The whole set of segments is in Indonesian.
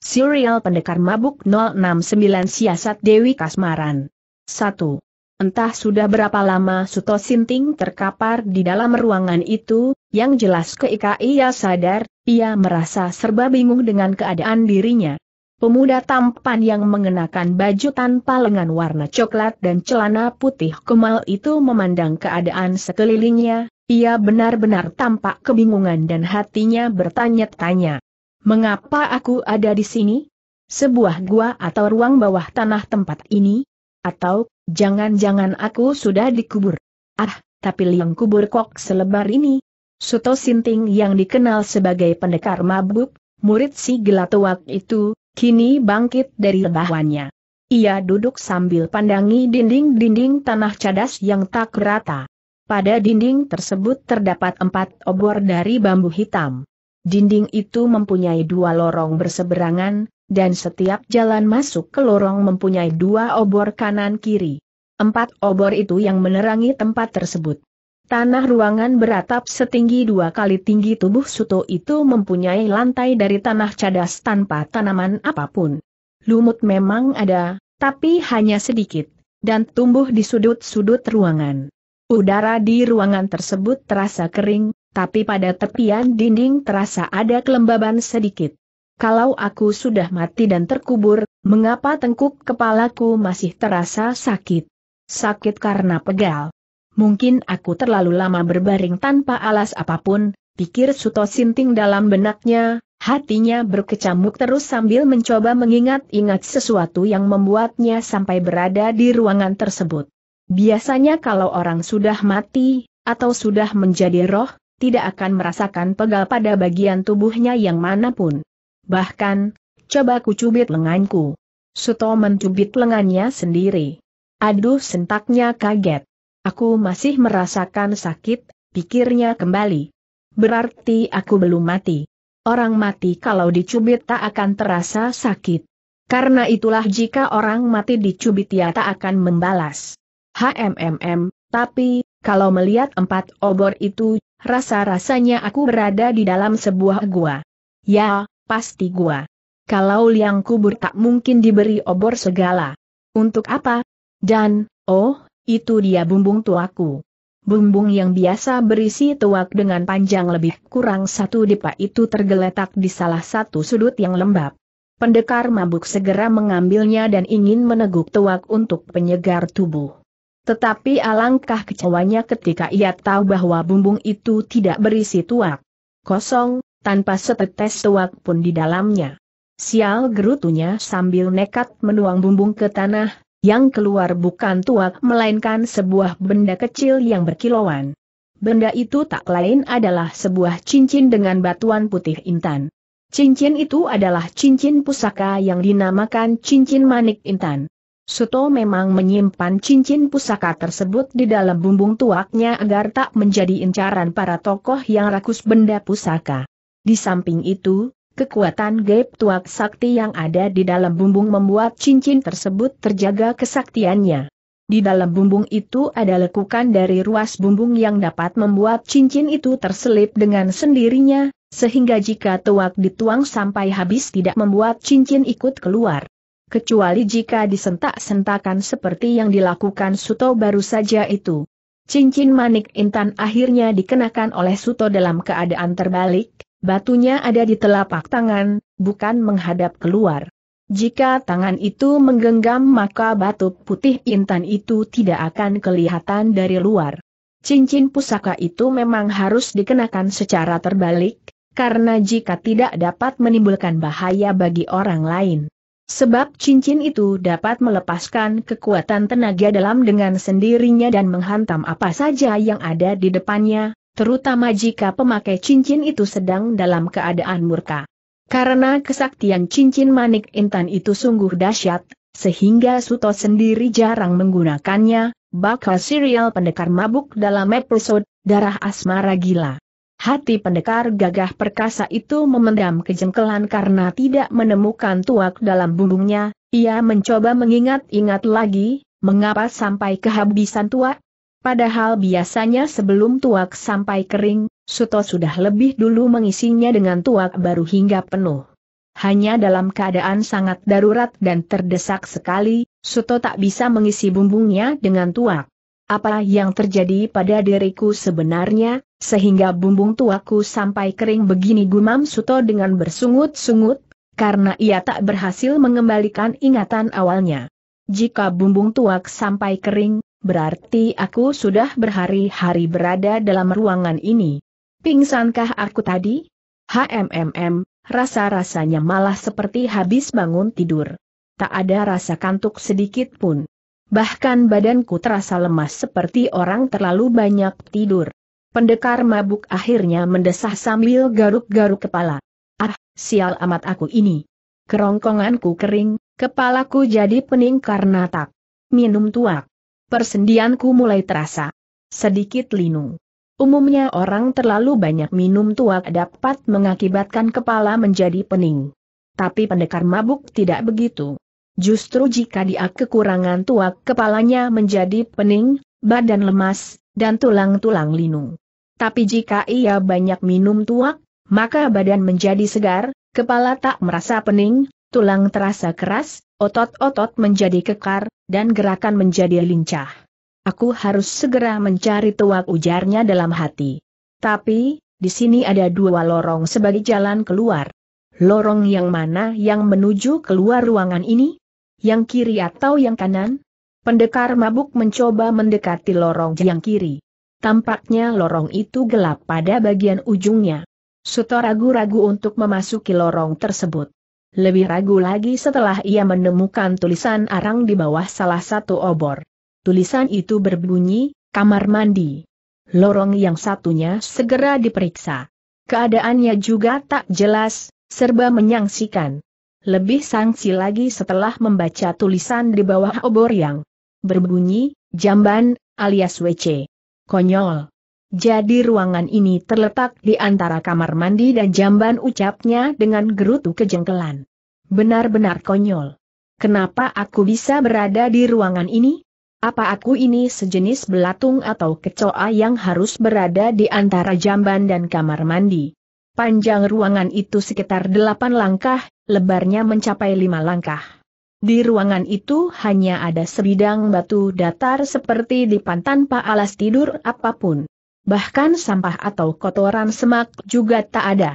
Serial Pendekar Mabuk 069 Siasat Dewi Kasmaran 1. Entah sudah berapa lama Suto Sinting terkapar di dalam ruangan itu, yang jelas keika ia sadar, ia merasa serba bingung dengan keadaan dirinya. Pemuda tampan yang mengenakan baju tanpa lengan warna coklat dan celana putih kemal itu memandang keadaan sekelilingnya, ia benar-benar tampak kebingungan dan hatinya bertanya-tanya. Mengapa aku ada di sini? Sebuah gua atau ruang bawah tanah tempat ini? Atau, jangan-jangan aku sudah dikubur? Ah, tapi liang kubur kok selebar ini. Suto Sinting yang dikenal sebagai pendekar mabuk, murid si gelatuak itu, kini bangkit dari lebahwannya. Ia duduk sambil pandangi dinding-dinding tanah cadas yang tak rata. Pada dinding tersebut terdapat empat obor dari bambu hitam. Dinding itu mempunyai dua lorong berseberangan, dan setiap jalan masuk ke lorong mempunyai dua obor kanan-kiri. Empat obor itu yang menerangi tempat tersebut. Tanah ruangan beratap setinggi dua kali tinggi tubuh Suto itu mempunyai lantai dari tanah cadas tanpa tanaman apapun. Lumut memang ada, tapi hanya sedikit, dan tumbuh di sudut-sudut ruangan. Udara di ruangan tersebut terasa kering, tapi pada tepian dinding terasa ada kelembaban sedikit. Kalau aku sudah mati dan terkubur, mengapa tengkuk kepalaku masih terasa sakit? Sakit karena pegal. Mungkin aku terlalu lama berbaring tanpa alas apapun, pikir Suto Sinting dalam benaknya, hatinya berkecamuk terus sambil mencoba mengingat-ingat sesuatu yang membuatnya sampai berada di ruangan tersebut. Biasanya kalau orang sudah mati, atau sudah menjadi roh, tidak akan merasakan pegal pada bagian tubuhnya yang manapun. Bahkan, coba kucubit lenganku. Suto mencubit lengannya sendiri. Aduh sentaknya kaget. Aku masih merasakan sakit, pikirnya kembali. Berarti aku belum mati. Orang mati kalau dicubit tak akan terasa sakit. Karena itulah jika orang mati dicubit ia tak akan membalas. HMMM, tapi, kalau melihat empat obor itu, rasa-rasanya aku berada di dalam sebuah gua. Ya, pasti gua. Kalau liang kubur tak mungkin diberi obor segala. Untuk apa? Dan, oh, itu dia bumbung tuaku. Bumbung yang biasa berisi tuak dengan panjang lebih kurang satu dipa itu tergeletak di salah satu sudut yang lembab. Pendekar mabuk segera mengambilnya dan ingin meneguk tuak untuk penyegar tubuh. Tetapi alangkah kecewanya ketika ia tahu bahwa bumbung itu tidak berisi tuak. Kosong, tanpa setetes tuak pun di dalamnya. Sial gerutunya sambil nekat menuang bumbung ke tanah, yang keluar bukan tuak melainkan sebuah benda kecil yang berkilauan. Benda itu tak lain adalah sebuah cincin dengan batuan putih intan. Cincin itu adalah cincin pusaka yang dinamakan cincin manik intan. Suto memang menyimpan cincin pusaka tersebut di dalam bumbung tuaknya agar tak menjadi incaran para tokoh yang rakus benda pusaka. Di samping itu, kekuatan gaib tuak sakti yang ada di dalam bumbung membuat cincin tersebut terjaga kesaktiannya. Di dalam bumbung itu ada lekukan dari ruas bumbung yang dapat membuat cincin itu terselip dengan sendirinya, sehingga jika tuak dituang sampai habis tidak membuat cincin ikut keluar kecuali jika disentak-sentakan seperti yang dilakukan Suto baru saja itu. Cincin manik intan akhirnya dikenakan oleh Suto dalam keadaan terbalik, batunya ada di telapak tangan, bukan menghadap keluar. Jika tangan itu menggenggam maka batu putih intan itu tidak akan kelihatan dari luar. Cincin pusaka itu memang harus dikenakan secara terbalik, karena jika tidak dapat menimbulkan bahaya bagi orang lain. Sebab cincin itu dapat melepaskan kekuatan tenaga dalam dengan sendirinya dan menghantam apa saja yang ada di depannya, terutama jika pemakai cincin itu sedang dalam keadaan murka. Karena kesaktian cincin manik intan itu sungguh dahsyat, sehingga Suto sendiri jarang menggunakannya, bakal serial pendekar mabuk dalam episode Darah Asmara Gila. Hati pendekar gagah perkasa itu memendam kejengkelan karena tidak menemukan tuak dalam bumbungnya, ia mencoba mengingat-ingat lagi, mengapa sampai kehabisan tuak? Padahal biasanya sebelum tuak sampai kering, Suto sudah lebih dulu mengisinya dengan tuak baru hingga penuh. Hanya dalam keadaan sangat darurat dan terdesak sekali, Suto tak bisa mengisi bumbungnya dengan tuak apa yang terjadi pada diriku sebenarnya, sehingga bumbung tuaku sampai kering begini gumam Suto dengan bersungut-sungut, karena ia tak berhasil mengembalikan ingatan awalnya. Jika bumbung tuak sampai kering, berarti aku sudah berhari-hari berada dalam ruangan ini. Pingsankah aku tadi? HMMM, rasa-rasanya malah seperti habis bangun tidur. Tak ada rasa kantuk sedikit pun. Bahkan badanku terasa lemas seperti orang terlalu banyak tidur. Pendekar mabuk akhirnya mendesah sambil garuk-garuk kepala. Ah, sial amat aku ini. Kerongkonganku kering, kepalaku jadi pening karena tak minum tuak. Persendianku mulai terasa sedikit linu. Umumnya orang terlalu banyak minum tuak dapat mengakibatkan kepala menjadi pening. Tapi pendekar mabuk tidak begitu. Justru jika dia kekurangan tuak kepalanya menjadi pening, badan lemas, dan tulang-tulang linu. Tapi jika ia banyak minum tuak, maka badan menjadi segar, kepala tak merasa pening, tulang terasa keras, otot-otot menjadi kekar, dan gerakan menjadi lincah. Aku harus segera mencari tuak ujarnya dalam hati. Tapi, di sini ada dua lorong sebagai jalan keluar. Lorong yang mana yang menuju keluar ruangan ini? yang kiri atau yang kanan? Pendekar mabuk mencoba mendekati lorong yang kiri. Tampaknya lorong itu gelap pada bagian ujungnya. Suto ragu-ragu untuk memasuki lorong tersebut. Lebih ragu lagi setelah ia menemukan tulisan arang di bawah salah satu obor. Tulisan itu berbunyi, kamar mandi. Lorong yang satunya segera diperiksa. Keadaannya juga tak jelas, serba menyangsikan. Lebih sangsi lagi setelah membaca tulisan di bawah obor yang berbunyi, jamban, alias WC. Konyol. Jadi ruangan ini terletak di antara kamar mandi dan jamban ucapnya dengan gerutu kejengkelan. Benar-benar konyol. Kenapa aku bisa berada di ruangan ini? Apa aku ini sejenis belatung atau kecoa yang harus berada di antara jamban dan kamar mandi? Panjang ruangan itu sekitar delapan langkah, lebarnya mencapai lima langkah. Di ruangan itu hanya ada sebidang batu datar seperti dipan tanpa alas tidur apapun. Bahkan sampah atau kotoran semak juga tak ada.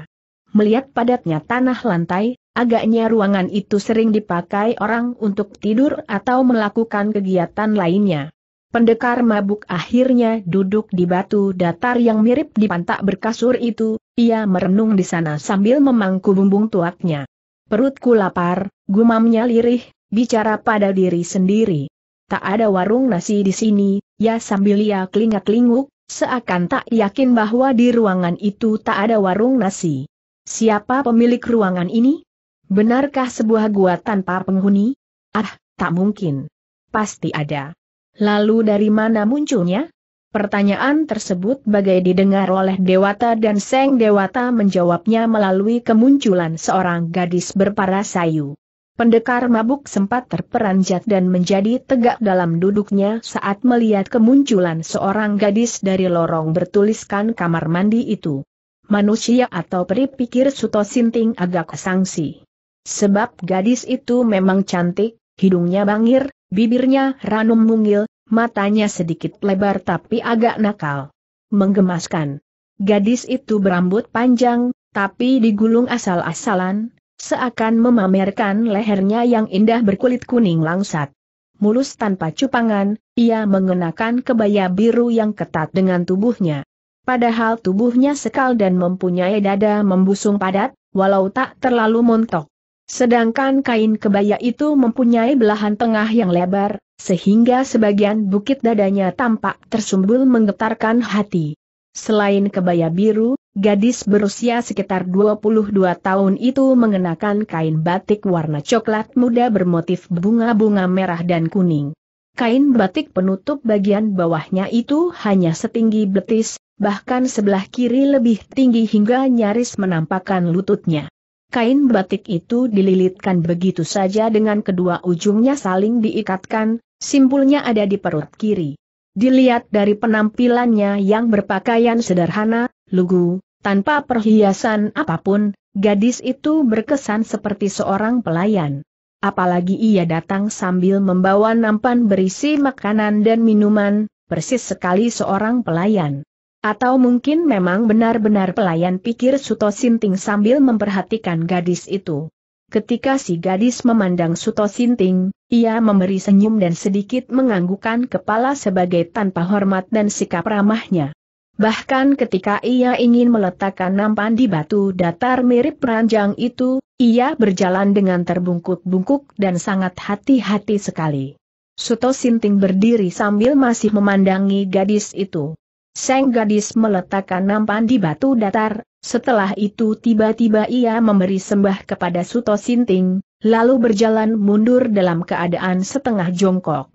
Melihat padatnya tanah lantai, agaknya ruangan itu sering dipakai orang untuk tidur atau melakukan kegiatan lainnya. Pendekar mabuk akhirnya duduk di batu datar yang mirip di pantak berkasur itu, ia merenung di sana sambil memangku bumbung tuaknya. Perutku lapar, gumamnya lirih, bicara pada diri sendiri. Tak ada warung nasi di sini, ya sambil ia kelingat linguk seakan tak yakin bahwa di ruangan itu tak ada warung nasi. Siapa pemilik ruangan ini? Benarkah sebuah gua tanpa penghuni? Ah, tak mungkin. Pasti ada. Lalu dari mana munculnya? Pertanyaan tersebut bagai didengar oleh Dewata dan Seng Dewata menjawabnya melalui kemunculan seorang gadis berparas sayu. Pendekar mabuk sempat terperanjat dan menjadi tegak dalam duduknya saat melihat kemunculan seorang gadis dari lorong bertuliskan kamar mandi itu. Manusia atau peri pikir Suto Sinting agak sangsi. Sebab gadis itu memang cantik, hidungnya bangir, Bibirnya ranum mungil, matanya sedikit lebar tapi agak nakal. Menggemaskan. Gadis itu berambut panjang, tapi digulung asal-asalan, seakan memamerkan lehernya yang indah berkulit kuning langsat. Mulus tanpa cupangan, ia mengenakan kebaya biru yang ketat dengan tubuhnya. Padahal tubuhnya sekal dan mempunyai dada membusung padat, walau tak terlalu montok. Sedangkan kain kebaya itu mempunyai belahan tengah yang lebar, sehingga sebagian bukit dadanya tampak tersumbul menggetarkan hati. Selain kebaya biru, gadis berusia sekitar 22 tahun itu mengenakan kain batik warna coklat muda bermotif bunga-bunga merah dan kuning. Kain batik penutup bagian bawahnya itu hanya setinggi betis, bahkan sebelah kiri lebih tinggi hingga nyaris menampakkan lututnya. Kain batik itu dililitkan begitu saja dengan kedua ujungnya saling diikatkan, simpulnya ada di perut kiri. Dilihat dari penampilannya yang berpakaian sederhana, lugu, tanpa perhiasan apapun, gadis itu berkesan seperti seorang pelayan. Apalagi ia datang sambil membawa nampan berisi makanan dan minuman, persis sekali seorang pelayan. Atau mungkin memang benar-benar pelayan pikir Suto Sinting sambil memperhatikan gadis itu. Ketika si gadis memandang Suto Sinting, ia memberi senyum dan sedikit menganggukkan kepala sebagai tanpa hormat dan sikap ramahnya. Bahkan ketika ia ingin meletakkan nampan di batu datar mirip ranjang itu, ia berjalan dengan terbungkuk-bungkuk dan sangat hati-hati sekali. Suto Sinting berdiri sambil masih memandangi gadis itu. Sang gadis meletakkan nampan di batu datar, setelah itu tiba-tiba ia memberi sembah kepada Suto Sinting, lalu berjalan mundur dalam keadaan setengah jongkok.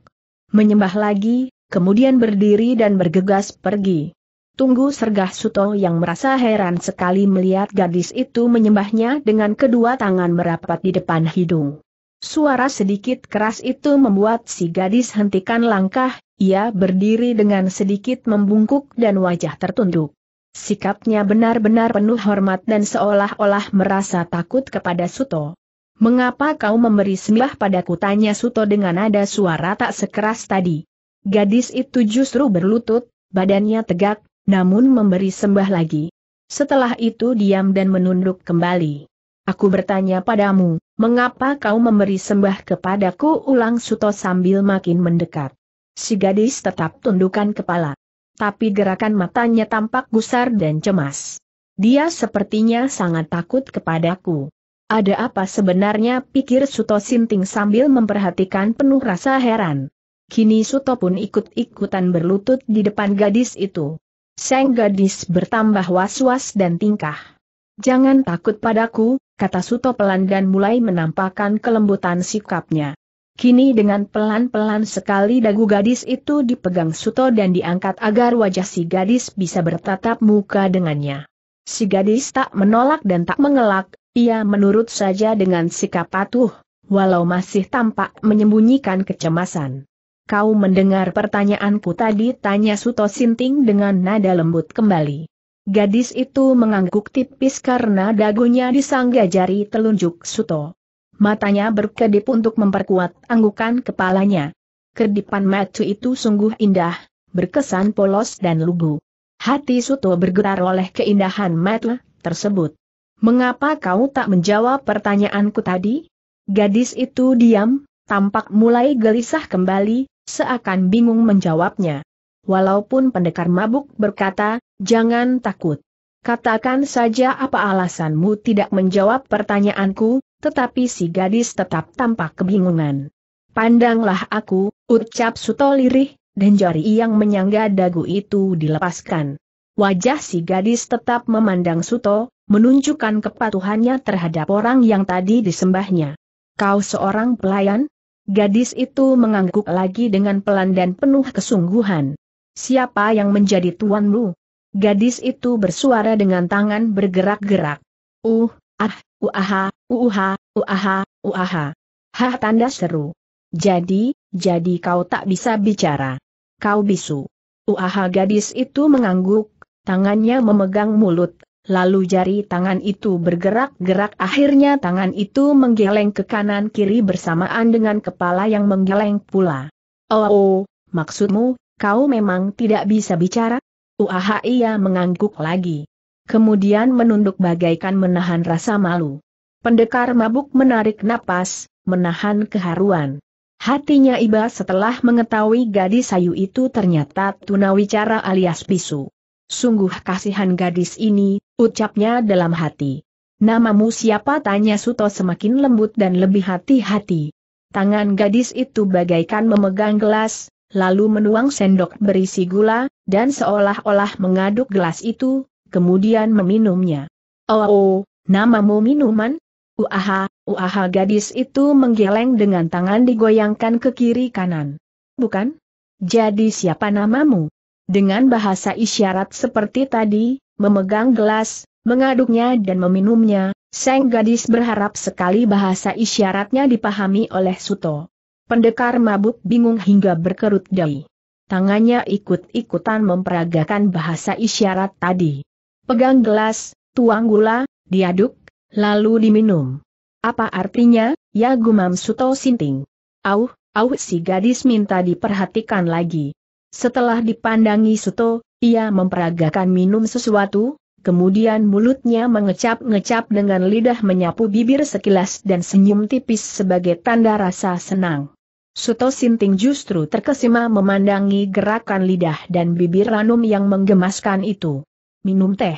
Menyembah lagi, kemudian berdiri dan bergegas pergi. Tunggu Sergah Suto yang merasa heran sekali melihat gadis itu menyembahnya dengan kedua tangan merapat di depan hidung. Suara sedikit keras itu membuat si gadis hentikan langkah, ia berdiri dengan sedikit membungkuk dan wajah tertunduk. Sikapnya benar-benar penuh hormat dan seolah-olah merasa takut kepada Suto. Mengapa kau memberi sembah pada tanya Suto dengan nada suara tak sekeras tadi. Gadis itu justru berlutut, badannya tegak, namun memberi sembah lagi. Setelah itu diam dan menunduk kembali. Aku bertanya padamu, Mengapa kau memberi sembah kepadaku ulang Suto sambil makin mendekat. Si gadis tetap tundukkan kepala. Tapi gerakan matanya tampak gusar dan cemas. Dia sepertinya sangat takut kepadaku. Ada apa sebenarnya pikir Suto Sinting sambil memperhatikan penuh rasa heran. Kini Suto pun ikut-ikutan berlutut di depan gadis itu. Sang gadis bertambah was-was dan tingkah Jangan takut padaku, kata Suto pelan dan mulai menampakkan kelembutan sikapnya. Kini dengan pelan-pelan sekali dagu gadis itu dipegang Suto dan diangkat agar wajah si gadis bisa bertatap muka dengannya. Si gadis tak menolak dan tak mengelak, ia menurut saja dengan sikap patuh, walau masih tampak menyembunyikan kecemasan. Kau mendengar pertanyaanku tadi tanya Suto Sinting dengan nada lembut kembali. Gadis itu mengangguk tipis karena dagunya disangga jari telunjuk Suto. Matanya berkedip untuk memperkuat anggukan kepalanya. Kedipan Matu itu sungguh indah, berkesan polos dan lugu. Hati Suto bergetar oleh keindahan Matu tersebut. Mengapa kau tak menjawab pertanyaanku tadi? Gadis itu diam, tampak mulai gelisah kembali, seakan bingung menjawabnya. Walaupun pendekar mabuk berkata, Jangan takut. Katakan saja apa alasanmu tidak menjawab pertanyaanku, tetapi si gadis tetap tampak kebingungan. Pandanglah aku, ucap Suto lirih, dan jari yang menyangga dagu itu dilepaskan. Wajah si gadis tetap memandang Suto, menunjukkan kepatuhannya terhadap orang yang tadi disembahnya. Kau seorang pelayan? Gadis itu mengangguk lagi dengan pelan dan penuh kesungguhan. Siapa yang menjadi tuanmu? Gadis itu bersuara dengan tangan bergerak-gerak. Uh, ah, uaha, uaha, uaha, uaha. Hah tanda seru. Jadi, jadi kau tak bisa bicara. Kau bisu. Uaha gadis itu mengangguk, tangannya memegang mulut, lalu jari tangan itu bergerak-gerak akhirnya tangan itu menggeleng ke kanan kiri bersamaan dengan kepala yang menggeleng pula. Oh, oh maksudmu, kau memang tidak bisa bicara? Uaha ia mengangguk lagi. Kemudian menunduk bagaikan menahan rasa malu. Pendekar mabuk menarik napas, menahan keharuan. Hatinya iba setelah mengetahui gadis sayu itu ternyata tunawicara alias pisu. Sungguh kasihan gadis ini, ucapnya dalam hati. Namamu siapa tanya Suto semakin lembut dan lebih hati-hati. Tangan gadis itu bagaikan memegang gelas, lalu menuang sendok berisi gula, dan seolah-olah mengaduk gelas itu, kemudian meminumnya. Oh, oh namamu minuman? Uaha, uaha gadis itu menggeleng dengan tangan digoyangkan ke kiri kanan. Bukan? Jadi siapa namamu? Dengan bahasa isyarat seperti tadi, memegang gelas, mengaduknya dan meminumnya, sang gadis berharap sekali bahasa isyaratnya dipahami oleh Suto. Pendekar mabuk bingung hingga berkerut dahi. Tangannya ikut-ikutan memperagakan bahasa isyarat tadi. Pegang gelas, tuang gula, diaduk, lalu diminum. Apa artinya, ya gumam Suto Sinting? Auh, au si gadis minta diperhatikan lagi. Setelah dipandangi Suto, ia memperagakan minum sesuatu, kemudian mulutnya mengecap-ngecap dengan lidah menyapu bibir sekilas dan senyum tipis sebagai tanda rasa senang. Suto Sinting justru terkesima memandangi gerakan lidah dan bibir Ranum yang menggemaskan itu. Minum teh.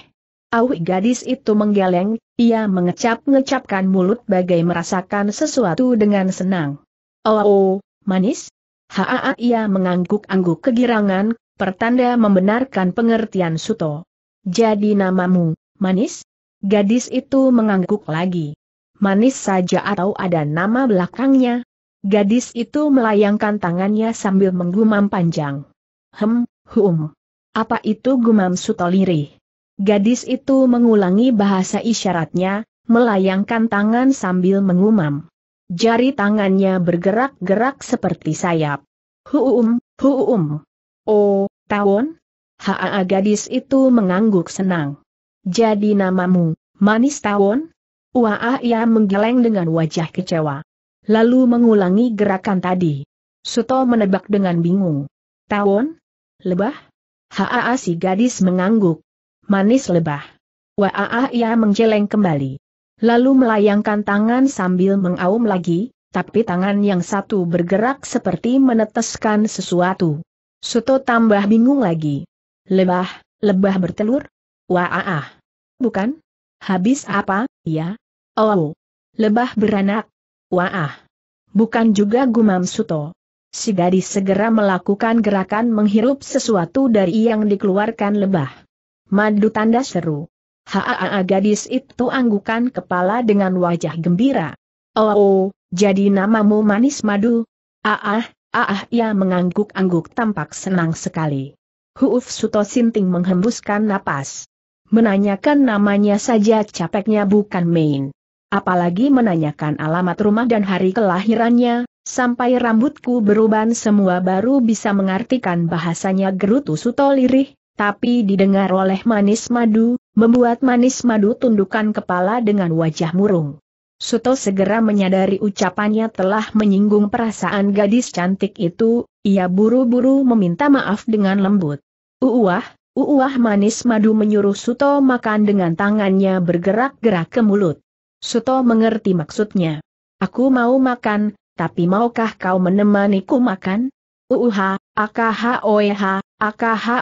Awi gadis itu menggeleng, ia mengecap-ngecapkan mulut bagai merasakan sesuatu dengan senang. Oh, oh manis? Haa ia mengangguk-angguk kegirangan, pertanda membenarkan pengertian Suto. Jadi namamu, manis? Gadis itu mengangguk lagi. Manis saja atau ada nama belakangnya? Gadis itu melayangkan tangannya sambil menggumam panjang. Hem, hum. Apa itu gumam sutoliri? Gadis itu mengulangi bahasa isyaratnya, melayangkan tangan sambil mengumam. Jari tangannya bergerak-gerak seperti sayap. Hum, hum. Oh, tawon? Haa gadis itu mengangguk senang. Jadi namamu, manis tawon? Wah ia menggeleng dengan wajah kecewa. Lalu mengulangi gerakan tadi. Suto menebak dengan bingung. Tawon? Lebah? Haa si gadis mengangguk. Manis lebah. Waaa ia menjeleng kembali. Lalu melayangkan tangan sambil mengaum lagi, tapi tangan yang satu bergerak seperti meneteskan sesuatu. Suto tambah bingung lagi. Lebah, lebah bertelur? Waaa. Bukan? Habis apa, ya? Oh. Lebah beranak, Wah! Bukan juga gumam Suto. Si gadis segera melakukan gerakan menghirup sesuatu dari yang dikeluarkan lebah. Madu tanda seru. Haa gadis itu anggukan kepala dengan wajah gembira. Oh, oh jadi namamu manis madu? Aah, aah, ya ia mengangguk-angguk tampak senang sekali. Huuf Suto Sinting menghembuskan napas. Menanyakan namanya saja capeknya bukan main apalagi menanyakan alamat rumah dan hari kelahirannya, sampai rambutku beruban semua baru bisa mengartikan bahasanya gerutu suto lirih, tapi didengar oleh manis madu, membuat manis madu tundukkan kepala dengan wajah murung. Suto segera menyadari ucapannya telah menyinggung perasaan gadis cantik itu, ia buru-buru meminta maaf dengan lembut. Uuah, uuah manis madu menyuruh Suto makan dengan tangannya bergerak-gerak ke mulut. Suto mengerti maksudnya. Aku mau makan, tapi maukah kau menemaniku makan? oeha, akaha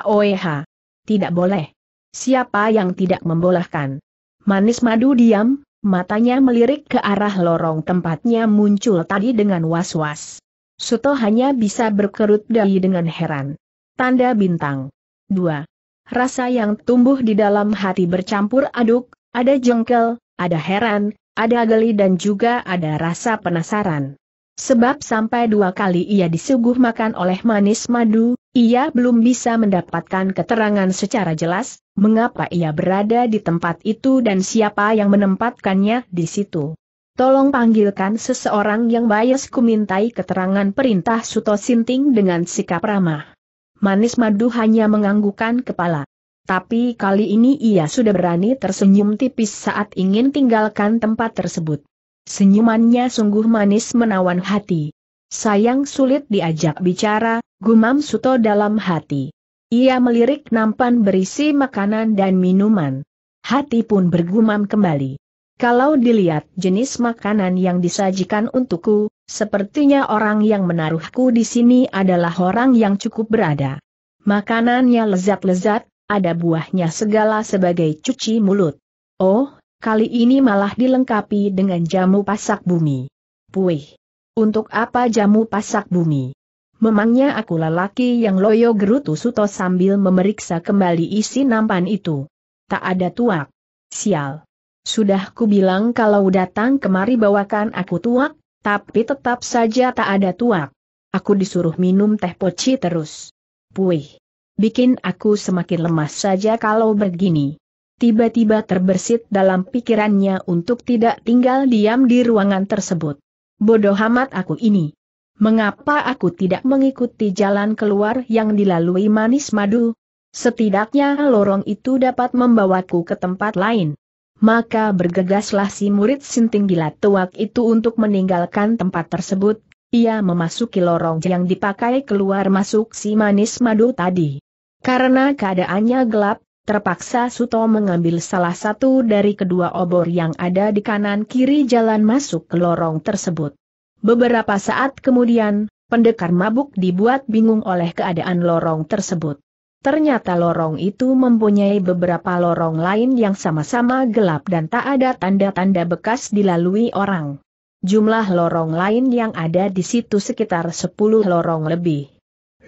oeha. Tidak boleh. Siapa yang tidak membolehkan? Manis madu diam, matanya melirik ke arah lorong tempatnya muncul tadi dengan was-was. Suto hanya bisa berkerut dahi dengan heran. Tanda bintang. 2. Rasa yang tumbuh di dalam hati bercampur aduk, ada jengkel, ada heran, ada geli dan juga ada rasa penasaran. Sebab sampai dua kali ia disuguh makan oleh manis madu, ia belum bisa mendapatkan keterangan secara jelas, mengapa ia berada di tempat itu dan siapa yang menempatkannya di situ. Tolong panggilkan seseorang yang bias kumintai keterangan perintah Suto Sinting dengan sikap ramah. Manis madu hanya menganggukkan kepala tapi kali ini ia sudah berani tersenyum tipis saat ingin tinggalkan tempat tersebut. Senyumannya sungguh manis menawan hati. Sayang sulit diajak bicara, gumam Suto dalam hati. Ia melirik nampan berisi makanan dan minuman. Hati pun bergumam kembali. Kalau dilihat jenis makanan yang disajikan untukku, sepertinya orang yang menaruhku di sini adalah orang yang cukup berada. Makanannya lezat-lezat, ada buahnya segala sebagai cuci mulut. Oh, kali ini malah dilengkapi dengan jamu pasak bumi. Puih. Untuk apa jamu pasak bumi? Memangnya aku lelaki yang loyo gerutu Suto sambil memeriksa kembali isi nampan itu. Tak ada tuak. Sial. Sudah ku bilang kalau datang kemari bawakan aku tuak, tapi tetap saja tak ada tuak. Aku disuruh minum teh poci terus. Puih bikin aku semakin lemas saja kalau begini. Tiba-tiba terbersit dalam pikirannya untuk tidak tinggal diam di ruangan tersebut. Bodoh amat aku ini. Mengapa aku tidak mengikuti jalan keluar yang dilalui manis madu? Setidaknya lorong itu dapat membawaku ke tempat lain. Maka bergegaslah si murid sinting gila tuak itu untuk meninggalkan tempat tersebut, ia memasuki lorong yang dipakai keluar masuk si manis madu tadi. Karena keadaannya gelap, terpaksa Suto mengambil salah satu dari kedua obor yang ada di kanan-kiri jalan masuk ke lorong tersebut. Beberapa saat kemudian, pendekar mabuk dibuat bingung oleh keadaan lorong tersebut. Ternyata lorong itu mempunyai beberapa lorong lain yang sama-sama gelap dan tak ada tanda-tanda bekas dilalui orang. Jumlah lorong lain yang ada di situ sekitar 10 lorong lebih.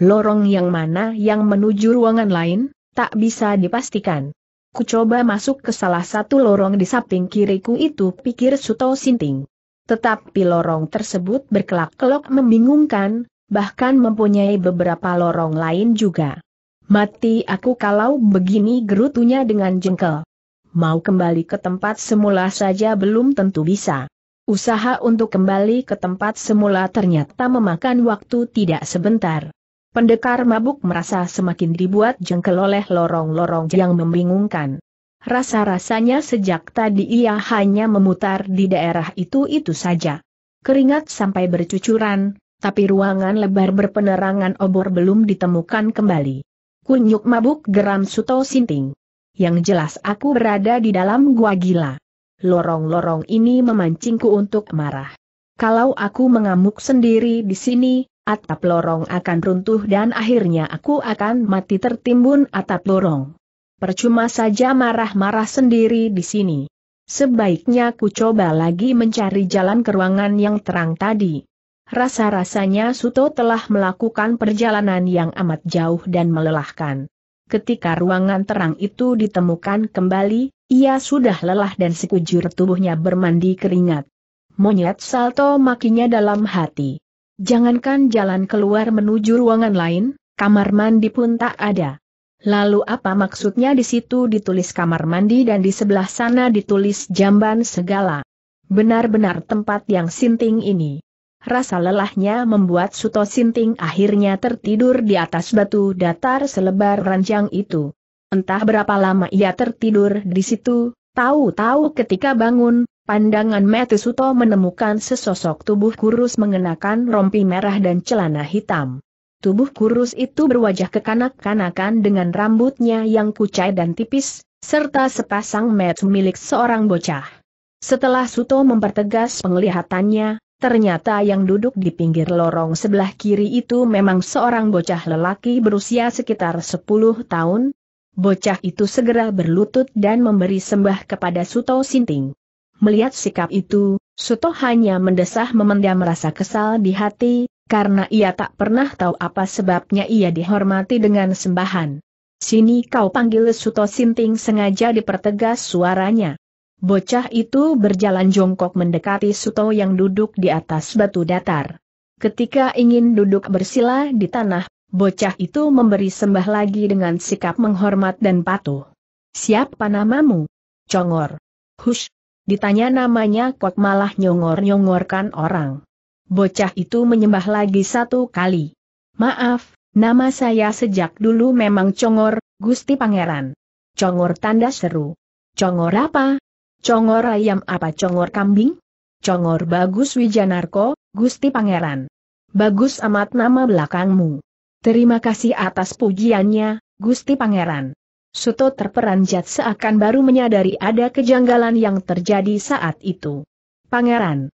Lorong yang mana yang menuju ruangan lain, tak bisa dipastikan. Kucoba masuk ke salah satu lorong di samping kiriku itu pikir Suto Sinting. Tetapi lorong tersebut berkelak-kelok membingungkan, bahkan mempunyai beberapa lorong lain juga. Mati aku kalau begini gerutunya dengan jengkel. Mau kembali ke tempat semula saja belum tentu bisa. Usaha untuk kembali ke tempat semula ternyata memakan waktu tidak sebentar. Pendekar mabuk merasa semakin dibuat jengkel oleh lorong-lorong yang membingungkan. Rasa-rasanya sejak tadi ia hanya memutar di daerah itu-itu saja. Keringat sampai bercucuran, tapi ruangan lebar berpenerangan obor belum ditemukan kembali. Kunyuk mabuk geram Suto Sinting. Yang jelas aku berada di dalam gua gila. Lorong-lorong ini memancingku untuk marah. Kalau aku mengamuk sendiri di sini, atap lorong akan runtuh dan akhirnya aku akan mati tertimbun atap lorong. Percuma saja marah-marah sendiri di sini. Sebaiknya ku coba lagi mencari jalan ke ruangan yang terang tadi. Rasa-rasanya Suto telah melakukan perjalanan yang amat jauh dan melelahkan. Ketika ruangan terang itu ditemukan kembali, ia sudah lelah dan sekujur tubuhnya bermandi keringat. Monyet salto makinya dalam hati. Jangankan jalan keluar menuju ruangan lain, kamar mandi pun tak ada. Lalu apa maksudnya di situ ditulis kamar mandi dan di sebelah sana ditulis jamban segala. Benar-benar tempat yang sinting ini. Rasa lelahnya membuat Suto Sinting akhirnya tertidur di atas batu datar selebar ranjang itu. Entah berapa lama ia tertidur di situ, tahu-tahu ketika bangun, Pandangan Suto menemukan sesosok tubuh kurus mengenakan rompi merah dan celana hitam. Tubuh kurus itu berwajah kekanak-kanakan dengan rambutnya yang kucai dan tipis, serta sepasang met milik seorang bocah. Setelah Suto mempertegas penglihatannya, ternyata yang duduk di pinggir lorong sebelah kiri itu memang seorang bocah lelaki berusia sekitar 10 tahun. Bocah itu segera berlutut dan memberi sembah kepada Suto Sinting. Melihat sikap itu, Suto hanya mendesah memendam rasa kesal di hati, karena ia tak pernah tahu apa sebabnya ia dihormati dengan sembahan. Sini kau panggil Suto Sinting sengaja dipertegas suaranya. Bocah itu berjalan jongkok mendekati Suto yang duduk di atas batu datar. Ketika ingin duduk bersila di tanah, bocah itu memberi sembah lagi dengan sikap menghormat dan patuh. Siapa namamu? Congor. Hush, Ditanya namanya kok malah nyongor-nyongorkan orang. Bocah itu menyembah lagi satu kali. Maaf, nama saya sejak dulu memang Congor, Gusti Pangeran. Congor tanda seru. Congor apa? Congor ayam apa congor kambing? Congor bagus Wijanarko, Gusti Pangeran. Bagus amat nama belakangmu. Terima kasih atas pujiannya, Gusti Pangeran. Suto terperanjat seakan baru menyadari ada kejanggalan yang terjadi saat itu. Pangeran.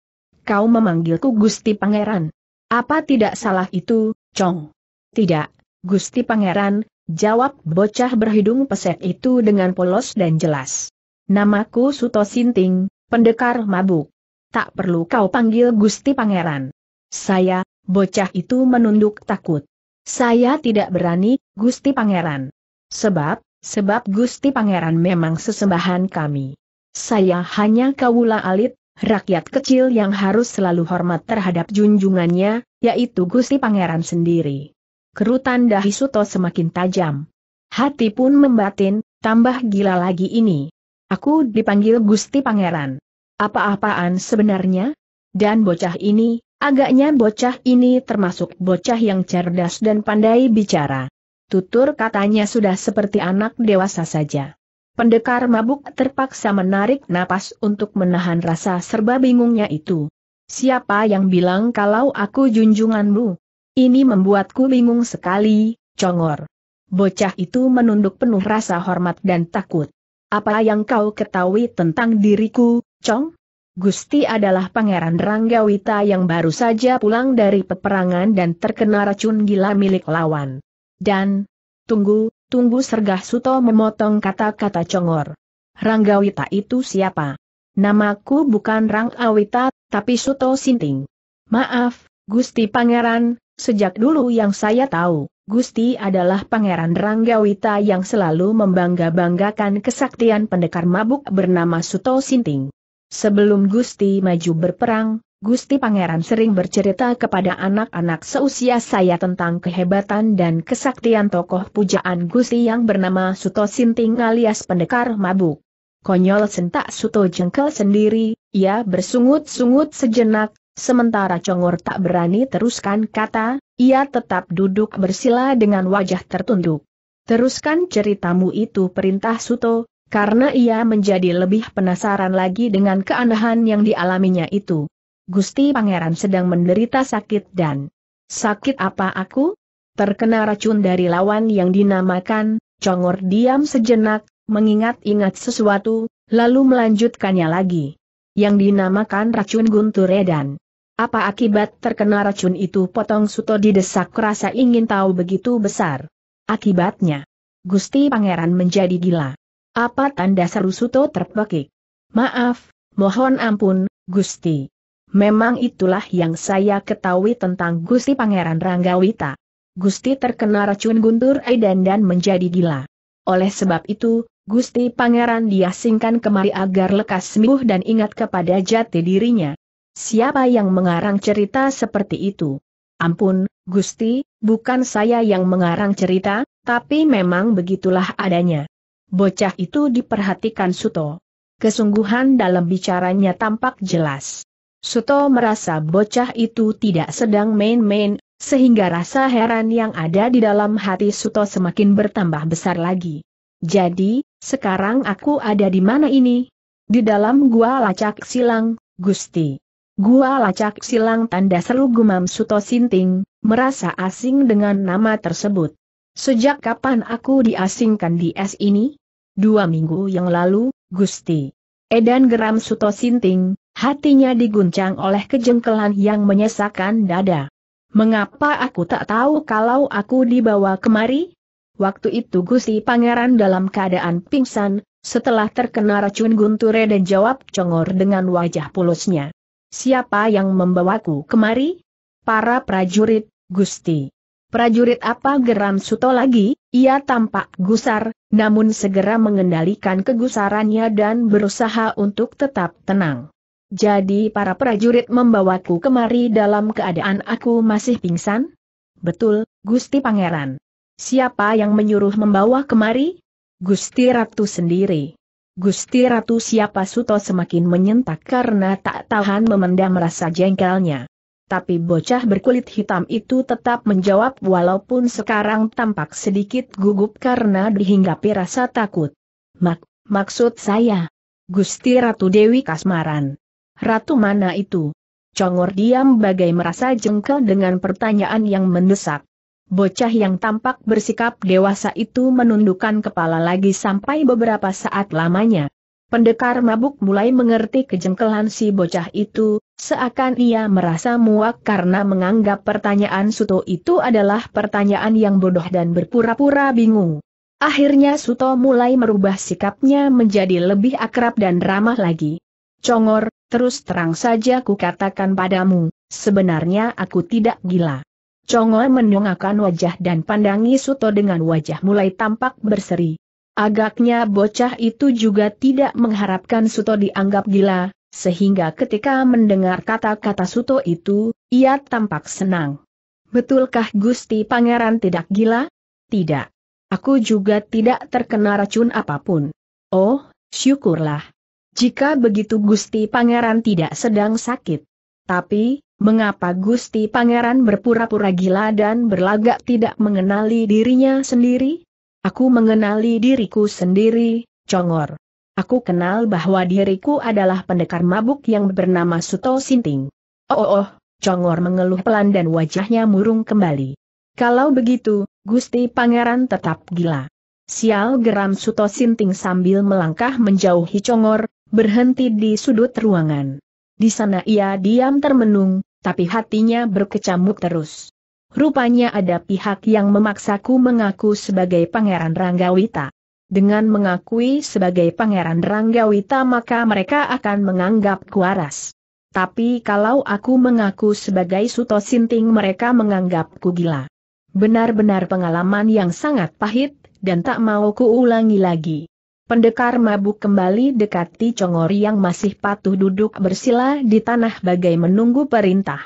Kau memanggilku Gusti Pangeran. Apa tidak salah itu, Cong? Tidak, Gusti Pangeran, jawab bocah berhidung pesek itu dengan polos dan jelas. Namaku Suto Sinting, pendekar mabuk. Tak perlu kau panggil Gusti Pangeran. Saya, bocah itu menunduk takut. Saya tidak berani, Gusti Pangeran. Sebab, Sebab Gusti Pangeran memang sesembahan kami. Saya hanya kawula alit, rakyat kecil yang harus selalu hormat terhadap junjungannya, yaitu Gusti Pangeran sendiri. Kerutan dahi Suto semakin tajam. Hati pun membatin, tambah gila lagi ini. Aku dipanggil Gusti Pangeran. Apa-apaan sebenarnya? Dan bocah ini, agaknya bocah ini termasuk bocah yang cerdas dan pandai bicara tutur katanya sudah seperti anak dewasa saja. Pendekar mabuk terpaksa menarik napas untuk menahan rasa serba bingungnya itu. Siapa yang bilang kalau aku junjunganmu? Ini membuatku bingung sekali, congor. Bocah itu menunduk penuh rasa hormat dan takut. Apa yang kau ketahui tentang diriku, Cong? Gusti adalah pangeran Ranggawita yang baru saja pulang dari peperangan dan terkena racun gila milik lawan. Dan, tunggu, tunggu Sergah Suto memotong kata-kata congor. Ranggawita itu siapa? Namaku bukan Ranggawita, tapi Suto Sinting. Maaf, Gusti Pangeran, sejak dulu yang saya tahu, Gusti adalah Pangeran Ranggawita yang selalu membangga-banggakan kesaktian pendekar mabuk bernama Suto Sinting. Sebelum Gusti maju berperang, Gusti Pangeran sering bercerita kepada anak-anak seusia saya tentang kehebatan dan kesaktian tokoh pujaan Gusti yang bernama Suto Sinting alias pendekar mabuk. Konyol sentak Suto jengkel sendiri, ia bersungut-sungut sejenak, sementara Congor tak berani teruskan kata, ia tetap duduk bersila dengan wajah tertunduk. Teruskan ceritamu itu perintah Suto, karena ia menjadi lebih penasaran lagi dengan keanehan yang dialaminya itu. Gusti Pangeran sedang menderita sakit dan... Sakit apa aku? Terkena racun dari lawan yang dinamakan, Congor diam sejenak, mengingat-ingat sesuatu, lalu melanjutkannya lagi. Yang dinamakan racun guntur edan. Apa akibat terkena racun itu potong suto didesak rasa ingin tahu begitu besar. Akibatnya, Gusti Pangeran menjadi gila. Apa tanda seru suto terpekik? Maaf, mohon ampun, Gusti. Memang itulah yang saya ketahui tentang Gusti Pangeran Ranggawita. Gusti terkena racun guntur Aidan dan menjadi gila. Oleh sebab itu, Gusti Pangeran diasingkan kemari agar lekas sembuh dan ingat kepada jati dirinya. Siapa yang mengarang cerita seperti itu? Ampun, Gusti, bukan saya yang mengarang cerita, tapi memang begitulah adanya. Bocah itu diperhatikan Suto. Kesungguhan dalam bicaranya tampak jelas. Suto merasa bocah itu tidak sedang main-main, sehingga rasa heran yang ada di dalam hati Suto semakin bertambah besar lagi. Jadi, sekarang aku ada di mana ini? Di dalam gua lacak silang, Gusti. Gua lacak silang tanda seru gumam Suto Sinting, merasa asing dengan nama tersebut. Sejak kapan aku diasingkan di es ini? Dua minggu yang lalu, Gusti. Edan geram Suto Sinting, Hatinya diguncang oleh kejengkelan yang menyesakan dada. Mengapa aku tak tahu kalau aku dibawa kemari? Waktu itu Gusti Pangeran dalam keadaan pingsan, setelah terkena racun gunture dan jawab congor dengan wajah pulusnya. Siapa yang membawaku kemari? Para prajurit, Gusti. Prajurit apa geram Suto lagi, ia tampak gusar, namun segera mengendalikan kegusarannya dan berusaha untuk tetap tenang. Jadi para prajurit membawaku kemari dalam keadaan aku masih pingsan? Betul, Gusti Pangeran. Siapa yang menyuruh membawa kemari? Gusti Ratu sendiri. Gusti Ratu siapa Suto semakin menyentak karena tak tahan memendam rasa jengkelnya. Tapi bocah berkulit hitam itu tetap menjawab walaupun sekarang tampak sedikit gugup karena dihinggapi rasa takut. Mak, maksud saya, Gusti Ratu Dewi Kasmaran. Ratu mana itu? Congor diam bagai merasa jengkel dengan pertanyaan yang mendesak. Bocah yang tampak bersikap dewasa itu menundukkan kepala lagi sampai beberapa saat lamanya. Pendekar mabuk mulai mengerti kejengkelan si bocah itu, seakan ia merasa muak karena menganggap pertanyaan Suto itu adalah pertanyaan yang bodoh dan berpura-pura bingung. Akhirnya Suto mulai merubah sikapnya menjadi lebih akrab dan ramah lagi. Congor, Terus terang saja ku katakan padamu, sebenarnya aku tidak gila. Congo mendongakkan wajah dan pandangi Suto dengan wajah mulai tampak berseri. Agaknya bocah itu juga tidak mengharapkan Suto dianggap gila, sehingga ketika mendengar kata-kata Suto itu, ia tampak senang. Betulkah Gusti Pangeran tidak gila? Tidak. Aku juga tidak terkena racun apapun. Oh, syukurlah. Jika begitu Gusti Pangeran tidak sedang sakit. Tapi, mengapa Gusti Pangeran berpura-pura gila dan berlagak tidak mengenali dirinya sendiri? Aku mengenali diriku sendiri, congor. Aku kenal bahwa diriku adalah pendekar mabuk yang bernama Suto Sinting. Oh, oh, oh congor mengeluh pelan dan wajahnya murung kembali. Kalau begitu, Gusti Pangeran tetap gila. Sial geram Suto Sinting sambil melangkah menjauhi congor, berhenti di sudut ruangan. Di sana ia diam termenung, tapi hatinya berkecamuk terus. Rupanya ada pihak yang memaksaku mengaku sebagai Pangeran Ranggawita. Dengan mengakui sebagai Pangeran Ranggawita maka mereka akan menganggap kuaras. Tapi kalau aku mengaku sebagai Suto Sinting mereka menganggapku gila. Benar-benar pengalaman yang sangat pahit, dan tak mau kuulangi lagi. Pendekar mabuk kembali dekati congor yang masih patuh duduk bersila di tanah bagai menunggu perintah.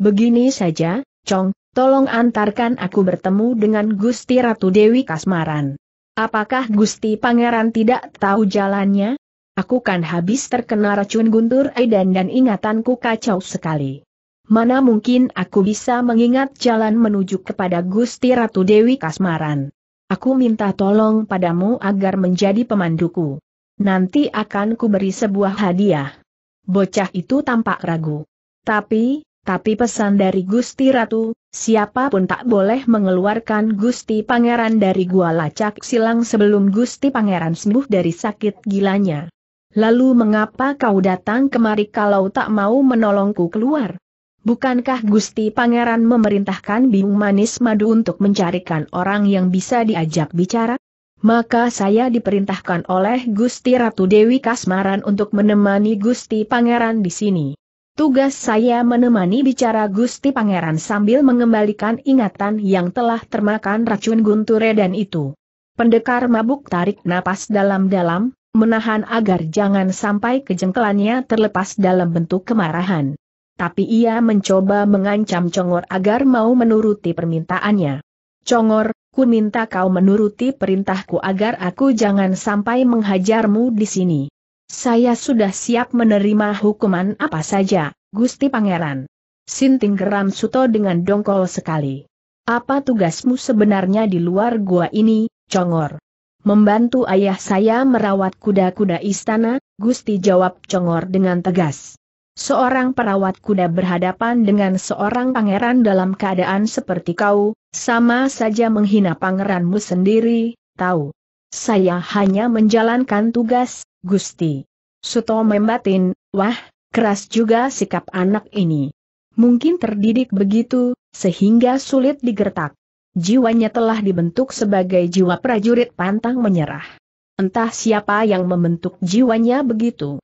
Begini saja, Cong, tolong antarkan aku bertemu dengan Gusti Ratu Dewi Kasmaran. Apakah Gusti Pangeran tidak tahu jalannya? Aku kan habis terkena racun guntur edan dan ingatanku kacau sekali. Mana mungkin aku bisa mengingat jalan menuju kepada Gusti Ratu Dewi Kasmaran. Aku minta tolong padamu agar menjadi pemanduku. Nanti akan kuberi sebuah hadiah. Bocah itu tampak ragu. Tapi, tapi pesan dari Gusti Ratu, siapapun tak boleh mengeluarkan Gusti Pangeran dari gua lacak silang sebelum Gusti Pangeran sembuh dari sakit gilanya. Lalu mengapa kau datang kemari kalau tak mau menolongku keluar? Bukankah Gusti Pangeran memerintahkan Biung Manis Madu untuk mencarikan orang yang bisa diajak bicara? Maka saya diperintahkan oleh Gusti Ratu Dewi Kasmaran untuk menemani Gusti Pangeran di sini. Tugas saya menemani bicara Gusti Pangeran sambil mengembalikan ingatan yang telah termakan racun guntur dan itu. Pendekar mabuk tarik napas dalam-dalam, menahan agar jangan sampai kejengkelannya terlepas dalam bentuk kemarahan. Tapi ia mencoba mengancam Congor agar mau menuruti permintaannya. Congor, ku minta kau menuruti perintahku agar aku jangan sampai menghajarmu di sini. Saya sudah siap menerima hukuman apa saja, Gusti Pangeran. Sinting geram Suto dengan dongkol sekali. Apa tugasmu sebenarnya di luar gua ini, Congor? Membantu ayah saya merawat kuda-kuda istana, Gusti jawab Congor dengan tegas. Seorang perawat kuda berhadapan dengan seorang pangeran dalam keadaan seperti kau, sama saja menghina pangeranmu sendiri, tahu. Saya hanya menjalankan tugas, Gusti. Suto membatin, wah, keras juga sikap anak ini. Mungkin terdidik begitu, sehingga sulit digertak. Jiwanya telah dibentuk sebagai jiwa prajurit pantang menyerah. Entah siapa yang membentuk jiwanya begitu.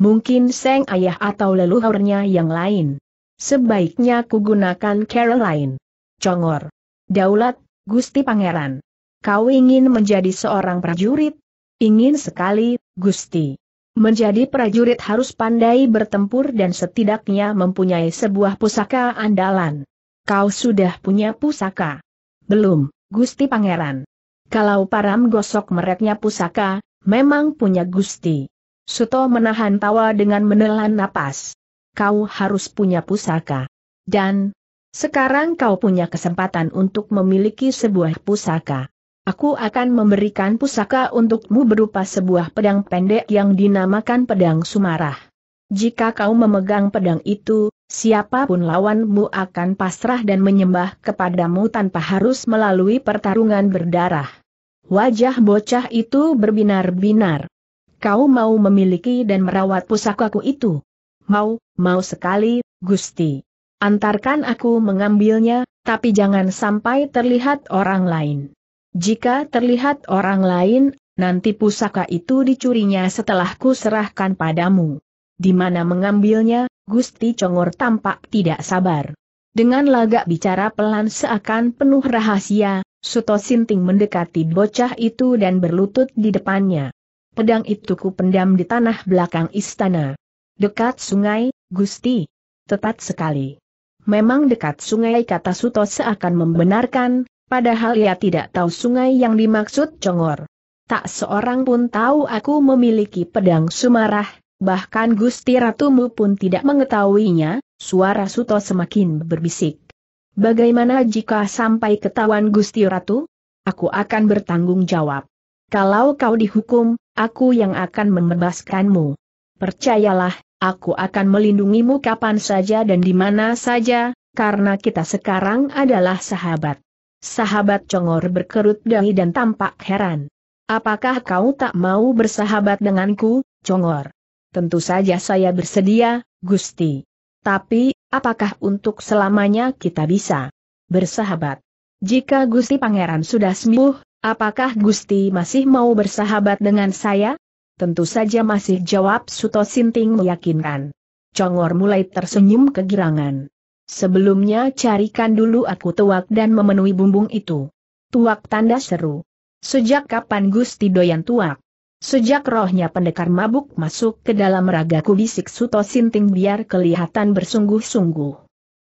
Mungkin Seng Ayah atau leluhurnya yang lain. Sebaiknya ku gunakan lain. Congor. Daulat, Gusti Pangeran. Kau ingin menjadi seorang prajurit? Ingin sekali, Gusti. Menjadi prajurit harus pandai bertempur dan setidaknya mempunyai sebuah pusaka andalan. Kau sudah punya pusaka? Belum, Gusti Pangeran. Kalau param gosok mereknya pusaka, memang punya Gusti. Suto menahan tawa dengan menelan napas. Kau harus punya pusaka. Dan, sekarang kau punya kesempatan untuk memiliki sebuah pusaka. Aku akan memberikan pusaka untukmu berupa sebuah pedang pendek yang dinamakan pedang Sumarah. Jika kau memegang pedang itu, siapapun lawanmu akan pasrah dan menyembah kepadamu tanpa harus melalui pertarungan berdarah. Wajah bocah itu berbinar-binar kau mau memiliki dan merawat pusakaku itu. Mau, mau sekali, Gusti. Antarkan aku mengambilnya, tapi jangan sampai terlihat orang lain. Jika terlihat orang lain, nanti pusaka itu dicurinya setelah ku serahkan padamu. Di mana mengambilnya, Gusti Congor tampak tidak sabar. Dengan lagak bicara pelan seakan penuh rahasia, Suto Sinting mendekati bocah itu dan berlutut di depannya pedang itu ku pendam di tanah belakang istana. Dekat sungai, Gusti. Tepat sekali. Memang dekat sungai kata Suto seakan membenarkan, padahal ia tidak tahu sungai yang dimaksud Congor. Tak seorang pun tahu aku memiliki pedang Sumarah, bahkan Gusti Ratumu pun tidak mengetahuinya, suara Suto semakin berbisik. Bagaimana jika sampai ketahuan Gusti Ratu? Aku akan bertanggung jawab. Kalau kau dihukum, aku yang akan membebaskanmu. Percayalah, aku akan melindungimu kapan saja dan di mana saja, karena kita sekarang adalah sahabat. Sahabat Congor berkerut dahi dan tampak heran. Apakah kau tak mau bersahabat denganku, Congor? Tentu saja saya bersedia, Gusti. Tapi, apakah untuk selamanya kita bisa bersahabat? Jika Gusti Pangeran sudah sembuh, Apakah Gusti masih mau bersahabat dengan saya? Tentu saja masih jawab Suto Sinting meyakinkan. Congor mulai tersenyum kegirangan. Sebelumnya carikan dulu aku tuak dan memenuhi bumbung itu. Tuak tanda seru. Sejak kapan Gusti doyan tuak? Sejak rohnya pendekar mabuk masuk ke dalam ragaku bisik Suto Sinting biar kelihatan bersungguh-sungguh.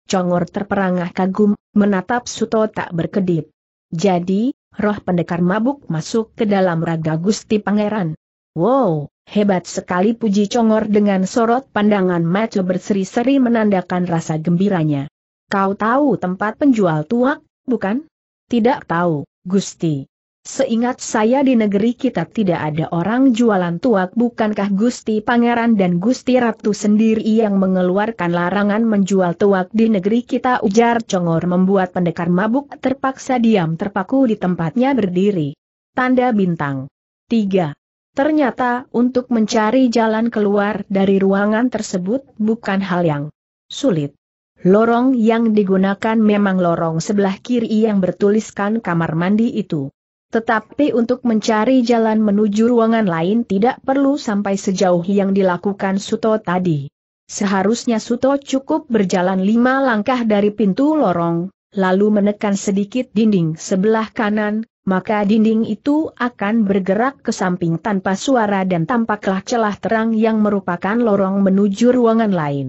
Congor terperangah kagum, menatap Suto tak berkedip. Jadi, roh pendekar mabuk masuk ke dalam raga Gusti Pangeran. Wow, hebat sekali puji congor dengan sorot pandangan maco berseri-seri menandakan rasa gembiranya. Kau tahu tempat penjual tuak, bukan? Tidak tahu, Gusti. Seingat saya di negeri kita tidak ada orang jualan tuak bukankah Gusti Pangeran dan Gusti Ratu sendiri yang mengeluarkan larangan menjual tuak di negeri kita ujar Congor membuat pendekar mabuk terpaksa diam terpaku di tempatnya berdiri. Tanda bintang. 3. Ternyata untuk mencari jalan keluar dari ruangan tersebut bukan hal yang sulit. Lorong yang digunakan memang lorong sebelah kiri yang bertuliskan kamar mandi itu. Tetapi untuk mencari jalan menuju ruangan lain tidak perlu sampai sejauh yang dilakukan Suto tadi. Seharusnya Suto cukup berjalan lima langkah dari pintu lorong, lalu menekan sedikit dinding sebelah kanan, maka dinding itu akan bergerak ke samping tanpa suara dan tampaklah celah terang yang merupakan lorong menuju ruangan lain.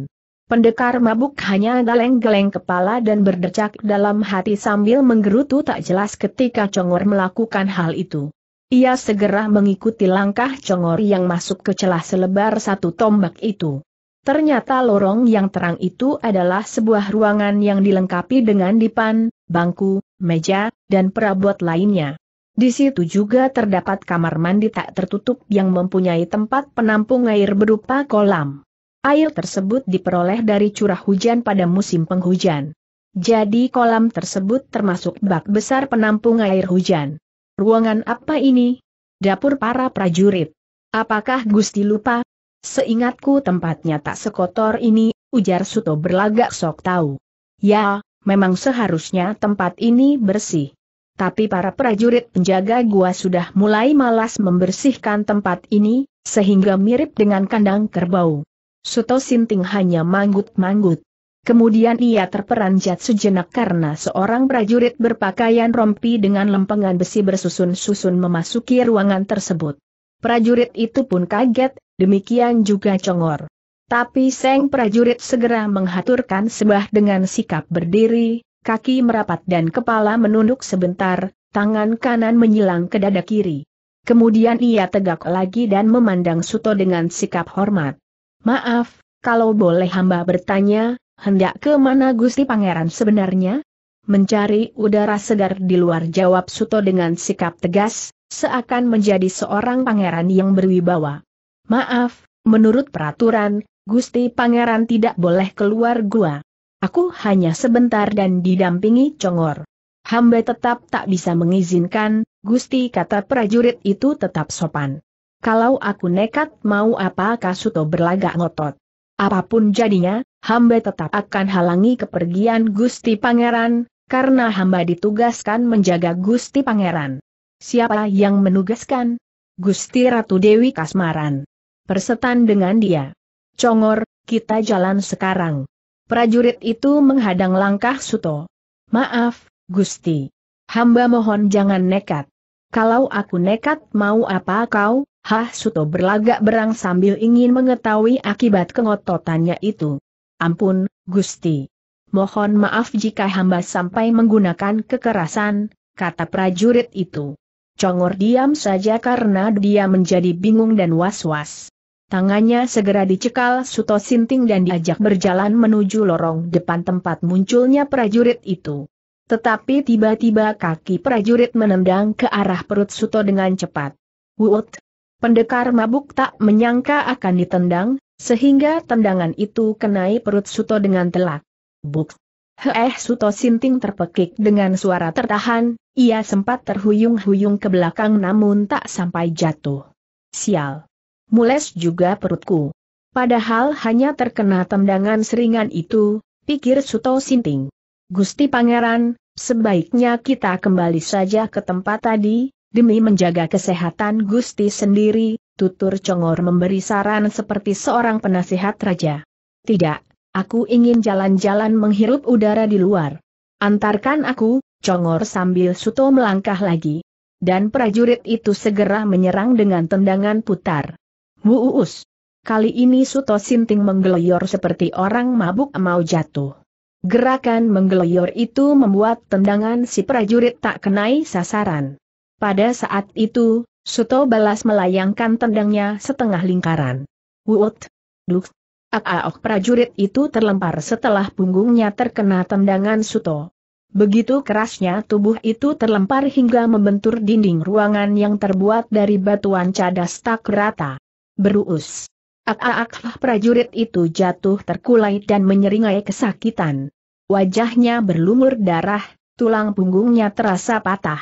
Pendekar mabuk hanya geleng-geleng kepala dan berdecak dalam hati sambil menggerutu tak jelas ketika Congor melakukan hal itu. Ia segera mengikuti langkah Congor yang masuk ke celah selebar satu tombak itu. Ternyata lorong yang terang itu adalah sebuah ruangan yang dilengkapi dengan dipan, bangku, meja, dan perabot lainnya. Di situ juga terdapat kamar mandi tak tertutup yang mempunyai tempat penampung air berupa kolam. Air tersebut diperoleh dari curah hujan pada musim penghujan. Jadi kolam tersebut termasuk bak besar penampung air hujan. Ruangan apa ini? Dapur para prajurit. Apakah Gusti lupa? Seingatku tempatnya tak sekotor ini, ujar Suto berlagak sok tahu. Ya, memang seharusnya tempat ini bersih. Tapi para prajurit penjaga gua sudah mulai malas membersihkan tempat ini, sehingga mirip dengan kandang kerbau. Suto Sinting hanya manggut-manggut. Kemudian ia terperanjat sejenak karena seorang prajurit berpakaian rompi dengan lempengan besi bersusun-susun memasuki ruangan tersebut. Prajurit itu pun kaget, demikian juga congor. Tapi Seng prajurit segera menghaturkan sebah dengan sikap berdiri, kaki merapat dan kepala menunduk sebentar, tangan kanan menyilang ke dada kiri. Kemudian ia tegak lagi dan memandang Suto dengan sikap hormat. Maaf, kalau boleh hamba bertanya, hendak ke mana Gusti Pangeran sebenarnya? Mencari udara segar di luar jawab Suto dengan sikap tegas, seakan menjadi seorang pangeran yang berwibawa. Maaf, menurut peraturan, Gusti Pangeran tidak boleh keluar gua. Aku hanya sebentar dan didampingi Congor. Hamba tetap tak bisa mengizinkan, Gusti kata prajurit itu tetap sopan. Kalau aku nekat mau apa Kasuto berlagak ngotot. Apapun jadinya, hamba tetap akan halangi kepergian Gusti Pangeran, karena hamba ditugaskan menjaga Gusti Pangeran. Siapa yang menugaskan? Gusti Ratu Dewi Kasmaran. Persetan dengan dia. Congor, kita jalan sekarang. Prajurit itu menghadang langkah Suto. Maaf, Gusti. Hamba mohon jangan nekat. Kalau aku nekat mau apa kau, Hah Suto berlagak berang sambil ingin mengetahui akibat kengototannya itu. Ampun, Gusti. Mohon maaf jika hamba sampai menggunakan kekerasan, kata prajurit itu. Congor diam saja karena dia menjadi bingung dan was-was. Tangannya segera dicekal Suto Sinting dan diajak berjalan menuju lorong depan tempat munculnya prajurit itu. Tetapi tiba-tiba kaki prajurit menendang ke arah perut Suto dengan cepat. Wut, Pendekar mabuk tak menyangka akan ditendang, sehingga tendangan itu kenai perut Suto dengan telak. Buk! Heeh Suto Sinting terpekik dengan suara tertahan, ia sempat terhuyung-huyung ke belakang namun tak sampai jatuh. Sial! Mules juga perutku. Padahal hanya terkena tendangan seringan itu, pikir Suto Sinting. Gusti Pangeran, sebaiknya kita kembali saja ke tempat tadi, Demi menjaga kesehatan Gusti sendiri, tutur Congor memberi saran seperti seorang penasihat raja. Tidak, aku ingin jalan-jalan menghirup udara di luar. Antarkan aku, Congor sambil Suto melangkah lagi. Dan prajurit itu segera menyerang dengan tendangan putar. Muus. Kali ini Suto Sinting menggeloyor seperti orang mabuk mau jatuh. Gerakan menggeloyor itu membuat tendangan si prajurit tak kenai sasaran. Pada saat itu, Suto balas melayangkan tendangnya setengah lingkaran. Wuot! Duk! Aok prajurit itu terlempar setelah punggungnya terkena tendangan Suto. Begitu kerasnya tubuh itu terlempar hingga membentur dinding ruangan yang terbuat dari batuan cadas tak rata. Beruus! ak prajurit itu jatuh terkulai dan menyeringai kesakitan. Wajahnya berlumur darah, tulang punggungnya terasa patah.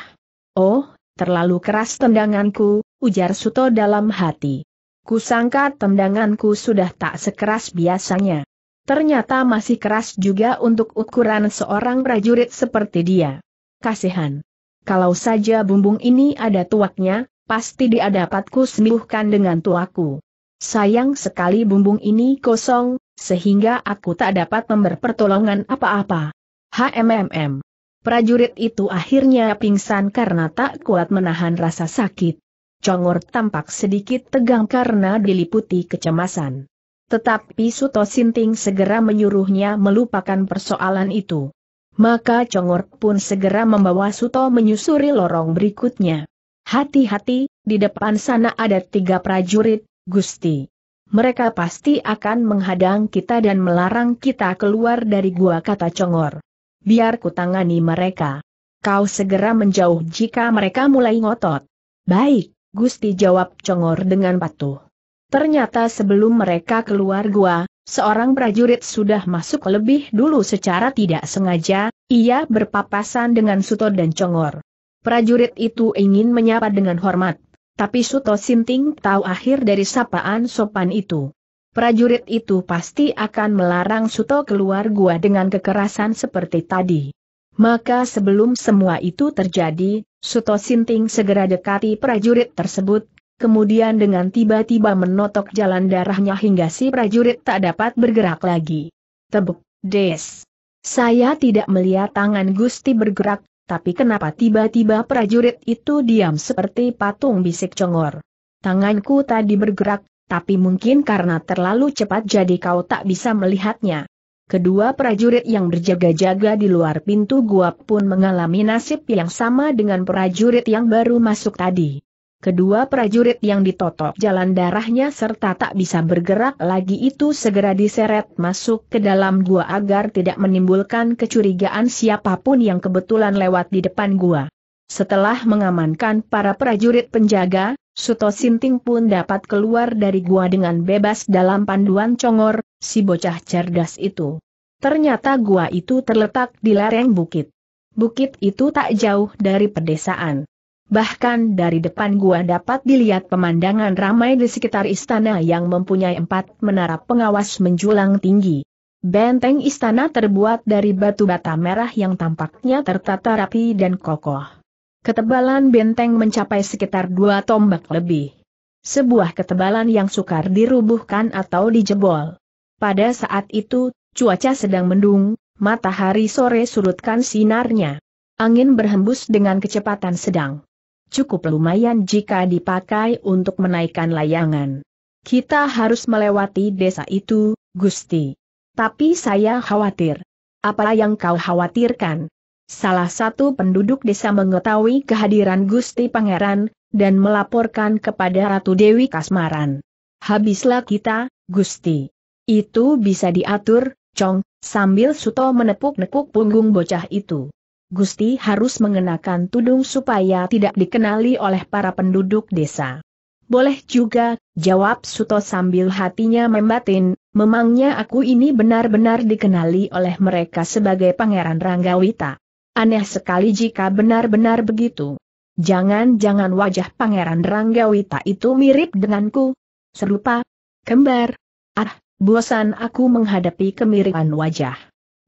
Oh, Terlalu keras tendanganku, ujar Suto dalam hati. Kusangka tendanganku sudah tak sekeras biasanya. Ternyata masih keras juga untuk ukuran seorang prajurit seperti dia. Kasihan. Kalau saja bumbung ini ada tuaknya, pasti dia dapatku sembuhkan dengan tuaku. Sayang sekali bumbung ini kosong, sehingga aku tak dapat pertolongan apa-apa. HMMM. Prajurit itu akhirnya pingsan karena tak kuat menahan rasa sakit. Congor tampak sedikit tegang karena diliputi kecemasan. Tetapi Suto Sinting segera menyuruhnya melupakan persoalan itu. Maka Congor pun segera membawa Suto menyusuri lorong berikutnya. Hati-hati, di depan sana ada tiga prajurit, Gusti. Mereka pasti akan menghadang kita dan melarang kita keluar dari gua kata Congor biar ku tangani mereka. Kau segera menjauh jika mereka mulai ngotot. Baik, Gusti jawab Congor dengan patuh. Ternyata sebelum mereka keluar gua, seorang prajurit sudah masuk lebih dulu secara tidak sengaja, ia berpapasan dengan Suto dan Congor. Prajurit itu ingin menyapa dengan hormat, tapi Suto Sinting tahu akhir dari sapaan sopan itu prajurit itu pasti akan melarang Suto keluar gua dengan kekerasan seperti tadi. Maka sebelum semua itu terjadi, Suto Sinting segera dekati prajurit tersebut, kemudian dengan tiba-tiba menotok jalan darahnya hingga si prajurit tak dapat bergerak lagi. Tebuk, des. Saya tidak melihat tangan Gusti bergerak, tapi kenapa tiba-tiba prajurit itu diam seperti patung bisik congor. Tanganku tadi bergerak, tapi mungkin karena terlalu cepat jadi kau tak bisa melihatnya. Kedua prajurit yang berjaga-jaga di luar pintu gua pun mengalami nasib yang sama dengan prajurit yang baru masuk tadi. Kedua prajurit yang ditotok jalan darahnya serta tak bisa bergerak lagi itu segera diseret masuk ke dalam gua agar tidak menimbulkan kecurigaan siapapun yang kebetulan lewat di depan gua. Setelah mengamankan para prajurit penjaga, Suto Sinting pun dapat keluar dari gua dengan bebas dalam panduan congor, si bocah cerdas itu. Ternyata gua itu terletak di lereng bukit. Bukit itu tak jauh dari pedesaan. Bahkan dari depan gua dapat dilihat pemandangan ramai di sekitar istana yang mempunyai empat menara pengawas menjulang tinggi. Benteng istana terbuat dari batu bata merah yang tampaknya tertata rapi dan kokoh. Ketebalan benteng mencapai sekitar dua tombak lebih. Sebuah ketebalan yang sukar dirubuhkan atau dijebol. Pada saat itu, cuaca sedang mendung, matahari sore surutkan sinarnya. Angin berhembus dengan kecepatan sedang. Cukup lumayan jika dipakai untuk menaikkan layangan. Kita harus melewati desa itu, Gusti. Tapi saya khawatir. Apa yang kau khawatirkan? Salah satu penduduk desa mengetahui kehadiran Gusti Pangeran, dan melaporkan kepada Ratu Dewi Kasmaran. Habislah kita, Gusti. Itu bisa diatur, Cong, sambil Suto menepuk-nepuk punggung bocah itu. Gusti harus mengenakan tudung supaya tidak dikenali oleh para penduduk desa. Boleh juga, jawab Suto sambil hatinya membatin, memangnya aku ini benar-benar dikenali oleh mereka sebagai Pangeran Ranggawita. Aneh sekali jika benar-benar begitu. Jangan-jangan wajah Pangeran Ranggawita itu mirip denganku. Serupa. Kembar. Ah, bosan aku menghadapi kemiripan wajah.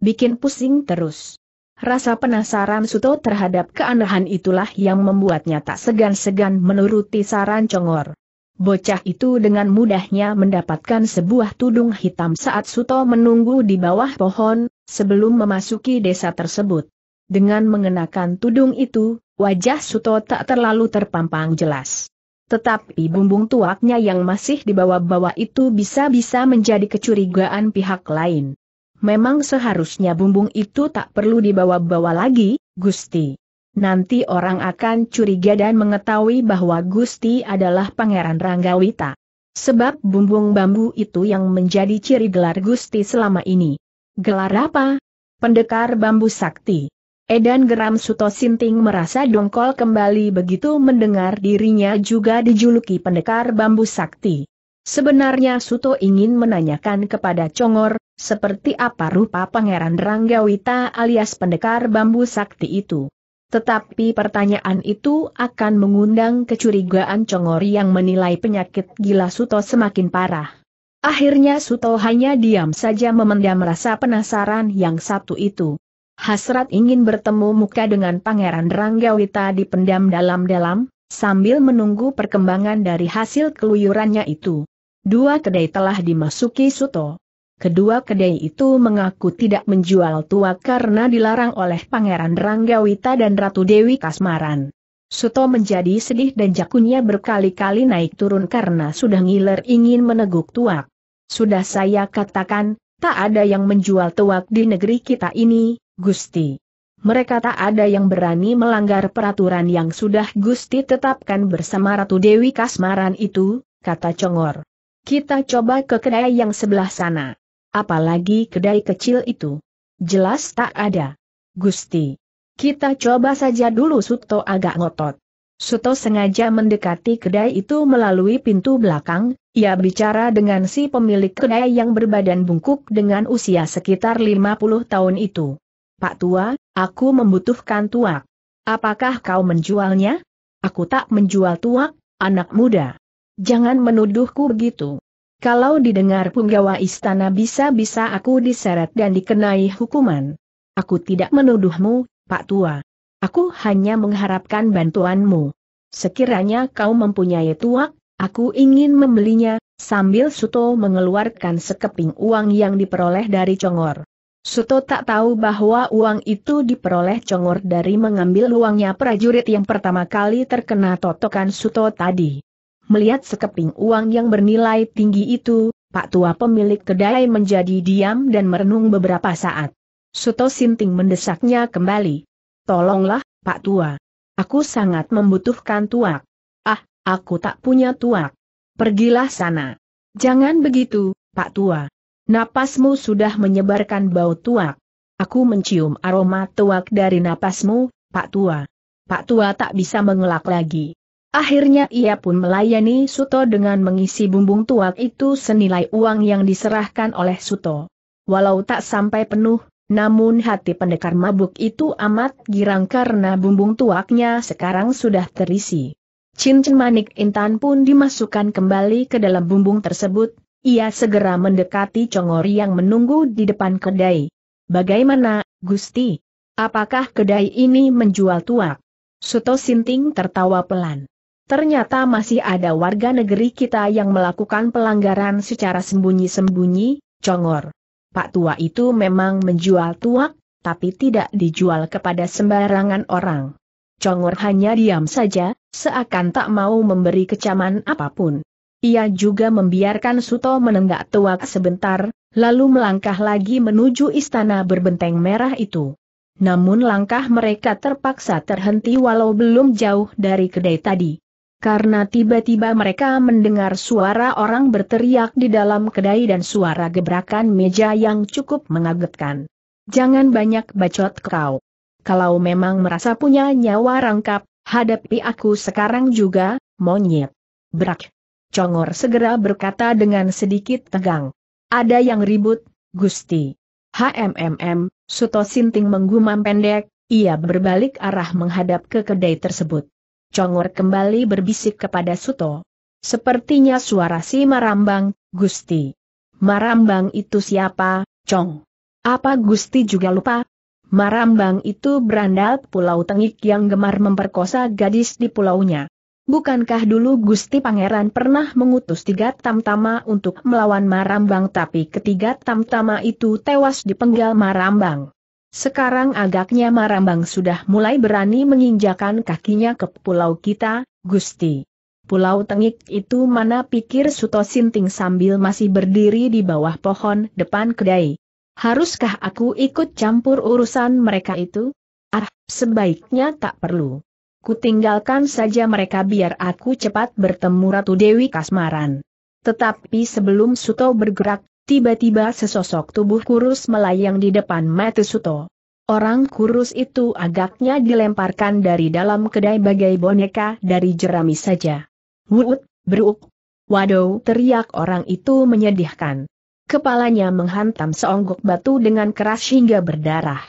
Bikin pusing terus. Rasa penasaran Suto terhadap keanehan itulah yang membuatnya tak segan-segan menuruti saran Congor. Bocah itu dengan mudahnya mendapatkan sebuah tudung hitam saat Suto menunggu di bawah pohon, sebelum memasuki desa tersebut. Dengan mengenakan tudung itu, wajah Suto tak terlalu terpampang jelas. Tetapi bumbung tuaknya yang masih dibawa-bawa itu bisa-bisa menjadi kecurigaan pihak lain. Memang seharusnya bumbung itu tak perlu dibawa-bawa lagi, Gusti. Nanti orang akan curiga dan mengetahui bahwa Gusti adalah Pangeran Ranggawita. Sebab bumbung bambu itu yang menjadi ciri gelar Gusti selama ini. Gelar apa? Pendekar bambu sakti. Edan geram Suto Sinting merasa dongkol kembali begitu mendengar dirinya juga dijuluki pendekar bambu sakti. Sebenarnya Suto ingin menanyakan kepada Congor, seperti apa rupa Pangeran Ranggawita alias pendekar bambu sakti itu. Tetapi pertanyaan itu akan mengundang kecurigaan Congor yang menilai penyakit gila Suto semakin parah. Akhirnya Suto hanya diam saja memendam rasa penasaran yang satu itu. Hasrat ingin bertemu muka dengan Pangeran Ranggawita dipendam dalam-dalam, sambil menunggu perkembangan dari hasil keluyurannya itu. Dua kedai telah dimasuki Suto. Kedua kedai itu mengaku tidak menjual tua karena dilarang oleh Pangeran Ranggawita dan Ratu Dewi Kasmaran. Suto menjadi sedih dan jakunya berkali-kali naik turun karena sudah ngiler ingin meneguk tuak. Sudah saya katakan, tak ada yang menjual tuak di negeri kita ini, Gusti. Mereka tak ada yang berani melanggar peraturan yang sudah Gusti tetapkan bersama Ratu Dewi Kasmaran itu, kata Congor. Kita coba ke kedai yang sebelah sana. Apalagi kedai kecil itu. Jelas tak ada. Gusti. Kita coba saja dulu Suto agak ngotot. Suto sengaja mendekati kedai itu melalui pintu belakang, ia bicara dengan si pemilik kedai yang berbadan bungkuk dengan usia sekitar 50 tahun itu. Pak Tua, aku membutuhkan tuak. Apakah kau menjualnya? Aku tak menjual tuak, anak muda. Jangan menuduhku begitu. Kalau didengar punggawa istana bisa-bisa aku diseret dan dikenai hukuman. Aku tidak menuduhmu, Pak Tua. Aku hanya mengharapkan bantuanmu. Sekiranya kau mempunyai tuak, aku ingin membelinya, sambil Suto mengeluarkan sekeping uang yang diperoleh dari Congor. Suto tak tahu bahwa uang itu diperoleh congor dari mengambil uangnya prajurit yang pertama kali terkena totokan Suto tadi. Melihat sekeping uang yang bernilai tinggi itu, Pak Tua pemilik kedai menjadi diam dan merenung beberapa saat. Suto Sinting mendesaknya kembali. Tolonglah, Pak Tua. Aku sangat membutuhkan tuak. Ah, aku tak punya tuak. Pergilah sana. Jangan begitu, Pak Tua. Napasmu sudah menyebarkan bau tuak. Aku mencium aroma tuak dari napasmu, Pak Tua. Pak Tua tak bisa mengelak lagi. Akhirnya ia pun melayani Suto dengan mengisi bumbung tuak itu senilai uang yang diserahkan oleh Suto. Walau tak sampai penuh, namun hati pendekar mabuk itu amat girang karena bumbung tuaknya sekarang sudah terisi. Cincin manik intan pun dimasukkan kembali ke dalam bumbung tersebut, ia segera mendekati Congor yang menunggu di depan kedai. Bagaimana, Gusti? Apakah kedai ini menjual tuak? Suto Sinting tertawa pelan. Ternyata masih ada warga negeri kita yang melakukan pelanggaran secara sembunyi-sembunyi, Congor. Pak tua itu memang menjual tuak, tapi tidak dijual kepada sembarangan orang. Congor hanya diam saja, seakan tak mau memberi kecaman apapun. Ia juga membiarkan Suto menenggak tuak sebentar, lalu melangkah lagi menuju istana berbenteng merah itu. Namun langkah mereka terpaksa terhenti walau belum jauh dari kedai tadi. Karena tiba-tiba mereka mendengar suara orang berteriak di dalam kedai dan suara gebrakan meja yang cukup mengagetkan. Jangan banyak bacot kau. Kalau memang merasa punya nyawa rangkap, hadapi aku sekarang juga, monyet. Brak. Congor segera berkata dengan sedikit tegang. Ada yang ribut, Gusti. HMMM, Suto Sinting menggumam pendek, ia berbalik arah menghadap ke kedai tersebut. Congor kembali berbisik kepada Suto. Sepertinya suara si Marambang, Gusti. Marambang itu siapa, Cong? Apa Gusti juga lupa? Marambang itu berandal pulau tengik yang gemar memperkosa gadis di pulaunya. Bukankah dulu Gusti Pangeran pernah mengutus tiga tamtama untuk melawan Marambang tapi ketiga tamtama itu tewas di penggal Marambang? Sekarang agaknya Marambang sudah mulai berani menginjakan kakinya ke pulau kita, Gusti. Pulau Tengik itu mana pikir Suto Sinting sambil masih berdiri di bawah pohon depan kedai. Haruskah aku ikut campur urusan mereka itu? Ah, sebaiknya tak perlu. Kutinggalkan saja mereka biar aku cepat bertemu Ratu Dewi Kasmaran. Tetapi sebelum Suto bergerak, tiba-tiba sesosok tubuh kurus melayang di depan mata Suto. Orang kurus itu agaknya dilemparkan dari dalam kedai bagai boneka dari jerami saja. Wuut, beruk. Waduh, teriak orang itu menyedihkan. Kepalanya menghantam seonggok batu dengan keras hingga berdarah.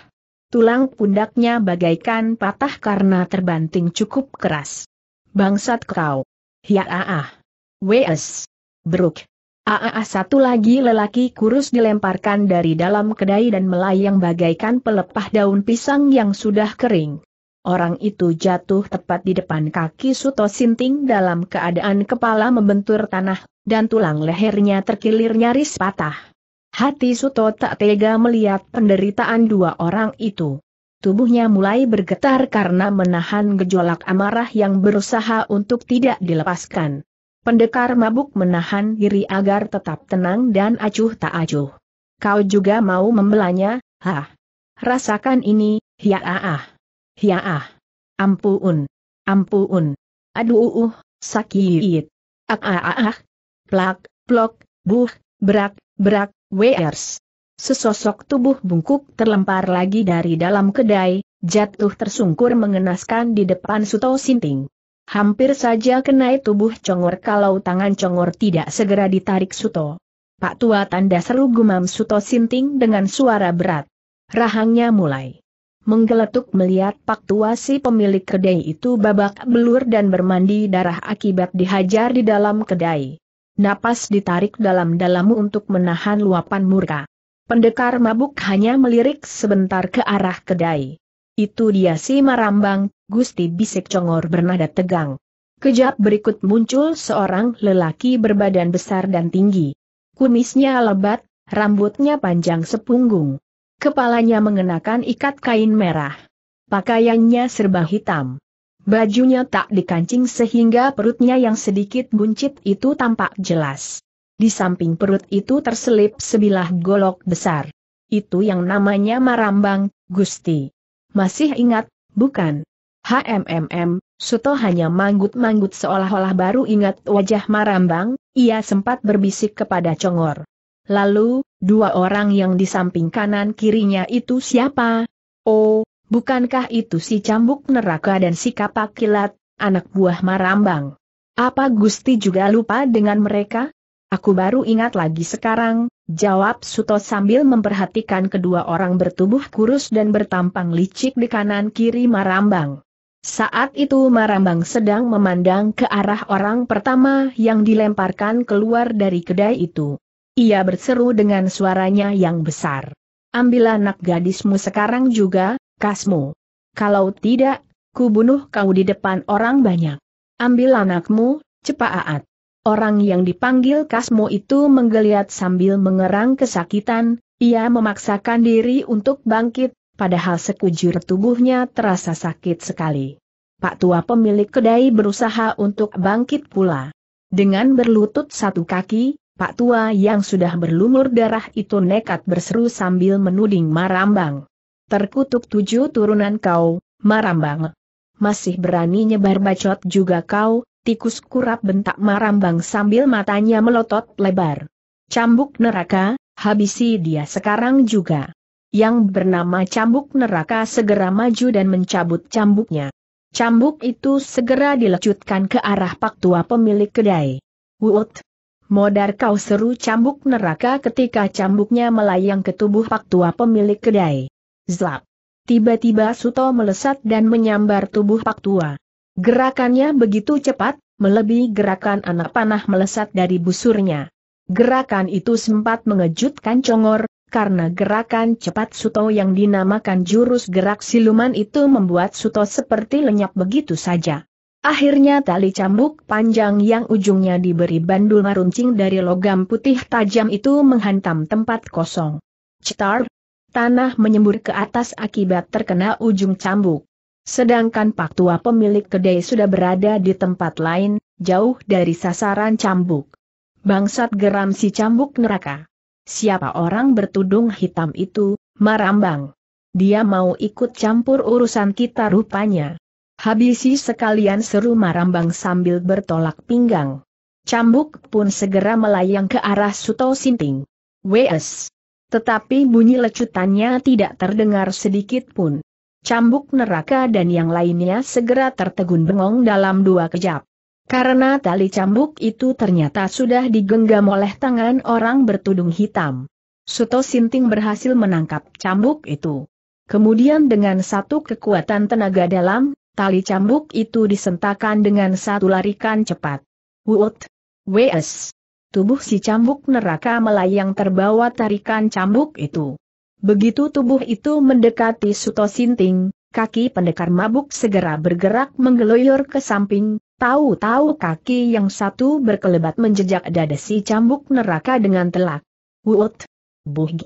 Tulang pundaknya bagaikan patah karena terbanting cukup keras. Bangsat kau. Ya ah. ah. Wes. Bruk. Aa ah ah satu lagi lelaki kurus dilemparkan dari dalam kedai dan melayang bagaikan pelepah daun pisang yang sudah kering. Orang itu jatuh tepat di depan kaki Suto Sinting dalam keadaan kepala membentur tanah, dan tulang lehernya terkilir nyaris patah. Hati Suto tak tega melihat penderitaan dua orang itu. Tubuhnya mulai bergetar karena menahan gejolak amarah yang berusaha untuk tidak dilepaskan. Pendekar mabuk menahan diri agar tetap tenang dan acuh tak acuh. Kau juga mau membelanya, hah? Rasakan ini, ya ah. ya ah. Ampun. Ampun. Aduh, uh, sakit. Ah ah ah. Plak, plok, buh, berak, berak, Wers. Sesosok tubuh bungkuk terlempar lagi dari dalam kedai, jatuh tersungkur mengenaskan di depan Suto Sinting. Hampir saja kenai tubuh congor kalau tangan congor tidak segera ditarik Suto. Pak Tua tanda seru gumam Suto Sinting dengan suara berat. Rahangnya mulai menggeletuk melihat Pak Tua si pemilik kedai itu babak belur dan bermandi darah akibat dihajar di dalam kedai. Napas ditarik dalam-dalam untuk menahan luapan murka. Pendekar mabuk hanya melirik sebentar ke arah kedai. Itu dia si Marambang, Gusti Bisik Congor bernada tegang. Kejap berikut muncul seorang lelaki berbadan besar dan tinggi. Kumisnya lebat, rambutnya panjang sepunggung. Kepalanya mengenakan ikat kain merah. Pakaiannya serba hitam. Bajunya tak dikancing sehingga perutnya yang sedikit buncit itu tampak jelas. Di samping perut itu terselip sebilah golok besar. Itu yang namanya marambang, Gusti. Masih ingat, bukan? HMMM, Suto hanya manggut-manggut seolah-olah baru ingat wajah marambang, ia sempat berbisik kepada Congor. Lalu, dua orang yang di samping kanan kirinya itu siapa? Oh, Bukankah itu si cambuk neraka dan si kapak kilat, anak buah Marambang? Apa Gusti juga lupa dengan mereka? Aku baru ingat lagi sekarang, jawab Suto sambil memperhatikan kedua orang bertubuh kurus dan bertampang licik di kanan kiri Marambang. Saat itu Marambang sedang memandang ke arah orang pertama yang dilemparkan keluar dari kedai itu. Ia berseru dengan suaranya yang besar. Ambil anak gadismu sekarang juga, kasmu. Kalau tidak, kubunuh kau di depan orang banyak. Ambil anakmu, cepat! Orang yang dipanggil Kasmo itu menggeliat sambil mengerang kesakitan, ia memaksakan diri untuk bangkit, padahal sekujur tubuhnya terasa sakit sekali. Pak tua pemilik kedai berusaha untuk bangkit pula. Dengan berlutut satu kaki, Pak tua yang sudah berlumur darah itu nekat berseru sambil menuding marambang. Terkutuk tujuh turunan kau, Marambang. Masih berani nyebar bacot juga kau, tikus kurap bentak Marambang sambil matanya melotot lebar. Cambuk neraka, habisi dia sekarang juga. Yang bernama cambuk neraka segera maju dan mencabut cambuknya. Cambuk itu segera dilecutkan ke arah pak tua pemilik kedai. Wut! Modar kau seru cambuk neraka ketika cambuknya melayang ke tubuh pak tua pemilik kedai. Zlap. Tiba-tiba Suto melesat dan menyambar tubuh Pak Tua. Gerakannya begitu cepat, melebihi gerakan anak panah melesat dari busurnya. Gerakan itu sempat mengejutkan Congor, karena gerakan cepat Suto yang dinamakan jurus gerak siluman itu membuat Suto seperti lenyap begitu saja. Akhirnya tali cambuk panjang yang ujungnya diberi bandul maruncing dari logam putih tajam itu menghantam tempat kosong. Citar, tanah menyembur ke atas akibat terkena ujung cambuk. Sedangkan Pak Tua pemilik kedai sudah berada di tempat lain, jauh dari sasaran cambuk. Bangsat geram si cambuk neraka. Siapa orang bertudung hitam itu, marambang. Dia mau ikut campur urusan kita rupanya. Habisi sekalian seru marambang sambil bertolak pinggang. Cambuk pun segera melayang ke arah Suto Sinting. W.S. Tetapi bunyi lecutannya tidak terdengar sedikit pun. Cambuk neraka dan yang lainnya segera tertegun bengong dalam dua kejap. Karena tali cambuk itu ternyata sudah digenggam oleh tangan orang bertudung hitam. Suto Sinting berhasil menangkap cambuk itu. Kemudian dengan satu kekuatan tenaga dalam, tali cambuk itu disentakan dengan satu larikan cepat. Wut! W.S tubuh si cambuk neraka melayang terbawa tarikan cambuk itu. Begitu tubuh itu mendekati Suto Sinting, kaki pendekar mabuk segera bergerak menggeloyor ke samping, tahu-tahu kaki yang satu berkelebat menjejak dada si cambuk neraka dengan telak. Wut! Buh!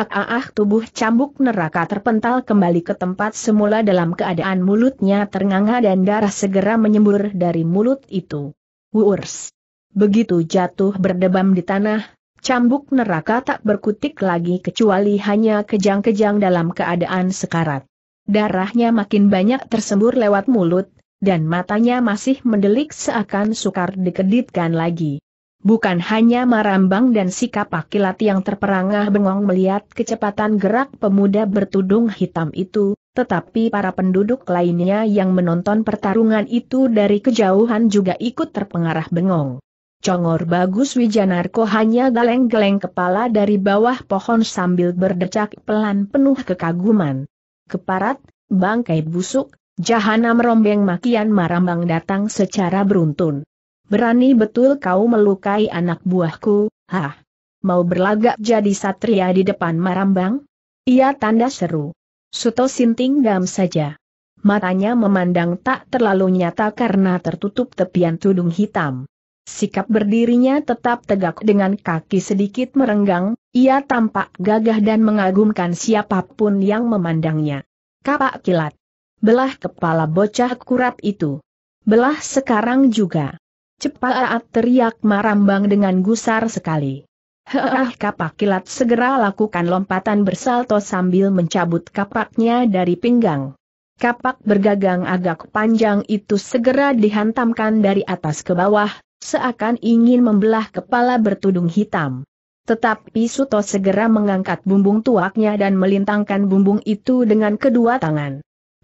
Ah, tubuh cambuk neraka terpental kembali ke tempat semula dalam keadaan mulutnya ternganga dan darah segera menyembur dari mulut itu. Wurs. Begitu jatuh berdebam di tanah, cambuk neraka tak berkutik lagi kecuali hanya kejang-kejang dalam keadaan sekarat. Darahnya makin banyak tersembur lewat mulut, dan matanya masih mendelik seakan sukar dikedipkan lagi. Bukan hanya Marambang dan sikap akilat yang terperangah bengong melihat kecepatan gerak pemuda bertudung hitam itu, tetapi para penduduk lainnya yang menonton pertarungan itu dari kejauhan juga ikut terpengarah bengong. Congor Bagus Wijanarko hanya geleng-geleng kepala dari bawah pohon sambil berdecak pelan penuh kekaguman. Keparat, bangkai busuk, jahanam rombeng makian marambang datang secara beruntun. Berani betul kau melukai anak buahku, hah? Mau berlagak jadi satria di depan marambang? Ia tanda seru. Suto Sinting gam saja. Matanya memandang tak terlalu nyata karena tertutup tepian tudung hitam. Sikap berdirinya tetap tegak dengan kaki sedikit merenggang, ia tampak gagah dan mengagumkan siapapun yang memandangnya. Kapak kilat. Belah kepala bocah kurap itu. Belah sekarang juga. Cepat teriak marambang dengan gusar sekali. Heeh, kapak kilat segera lakukan lompatan bersalto sambil mencabut kapaknya dari pinggang. Kapak bergagang agak panjang itu segera dihantamkan dari atas ke bawah, seakan ingin membelah kepala bertudung hitam. Tetapi Suto segera mengangkat bumbung tuaknya dan melintangkan bumbung itu dengan kedua tangan.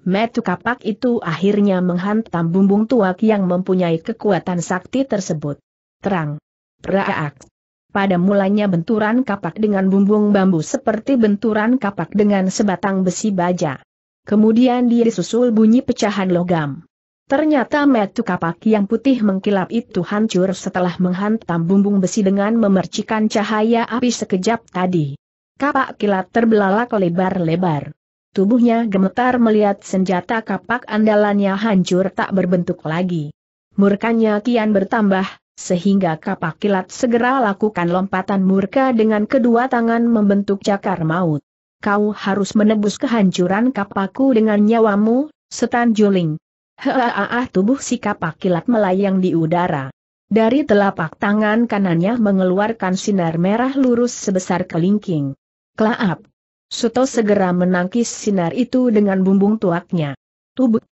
Metu kapak itu akhirnya menghantam bumbung tuak yang mempunyai kekuatan sakti tersebut. Terang. Raak. Pada mulanya benturan kapak dengan bumbung bambu seperti benturan kapak dengan sebatang besi baja. Kemudian dia disusul bunyi pecahan logam. Ternyata metu kapak yang putih mengkilap itu hancur setelah menghantam bumbung besi dengan memercikan cahaya api sekejap tadi. Kapak kilat terbelalak lebar-lebar. Tubuhnya gemetar melihat senjata kapak andalannya hancur tak berbentuk lagi. Murkanya kian bertambah, sehingga kapak kilat segera lakukan lompatan murka dengan kedua tangan membentuk cakar maut. Kau harus menebus kehancuran kapakku dengan nyawamu, setan juling. Helaah tubuh kapak kilat melayang di udara. Dari telapak tangan kanannya mengeluarkan sinar merah lurus sebesar kelingking. Klaap. Suto segera menangkis sinar itu dengan bumbung tuaknya. Tubuh.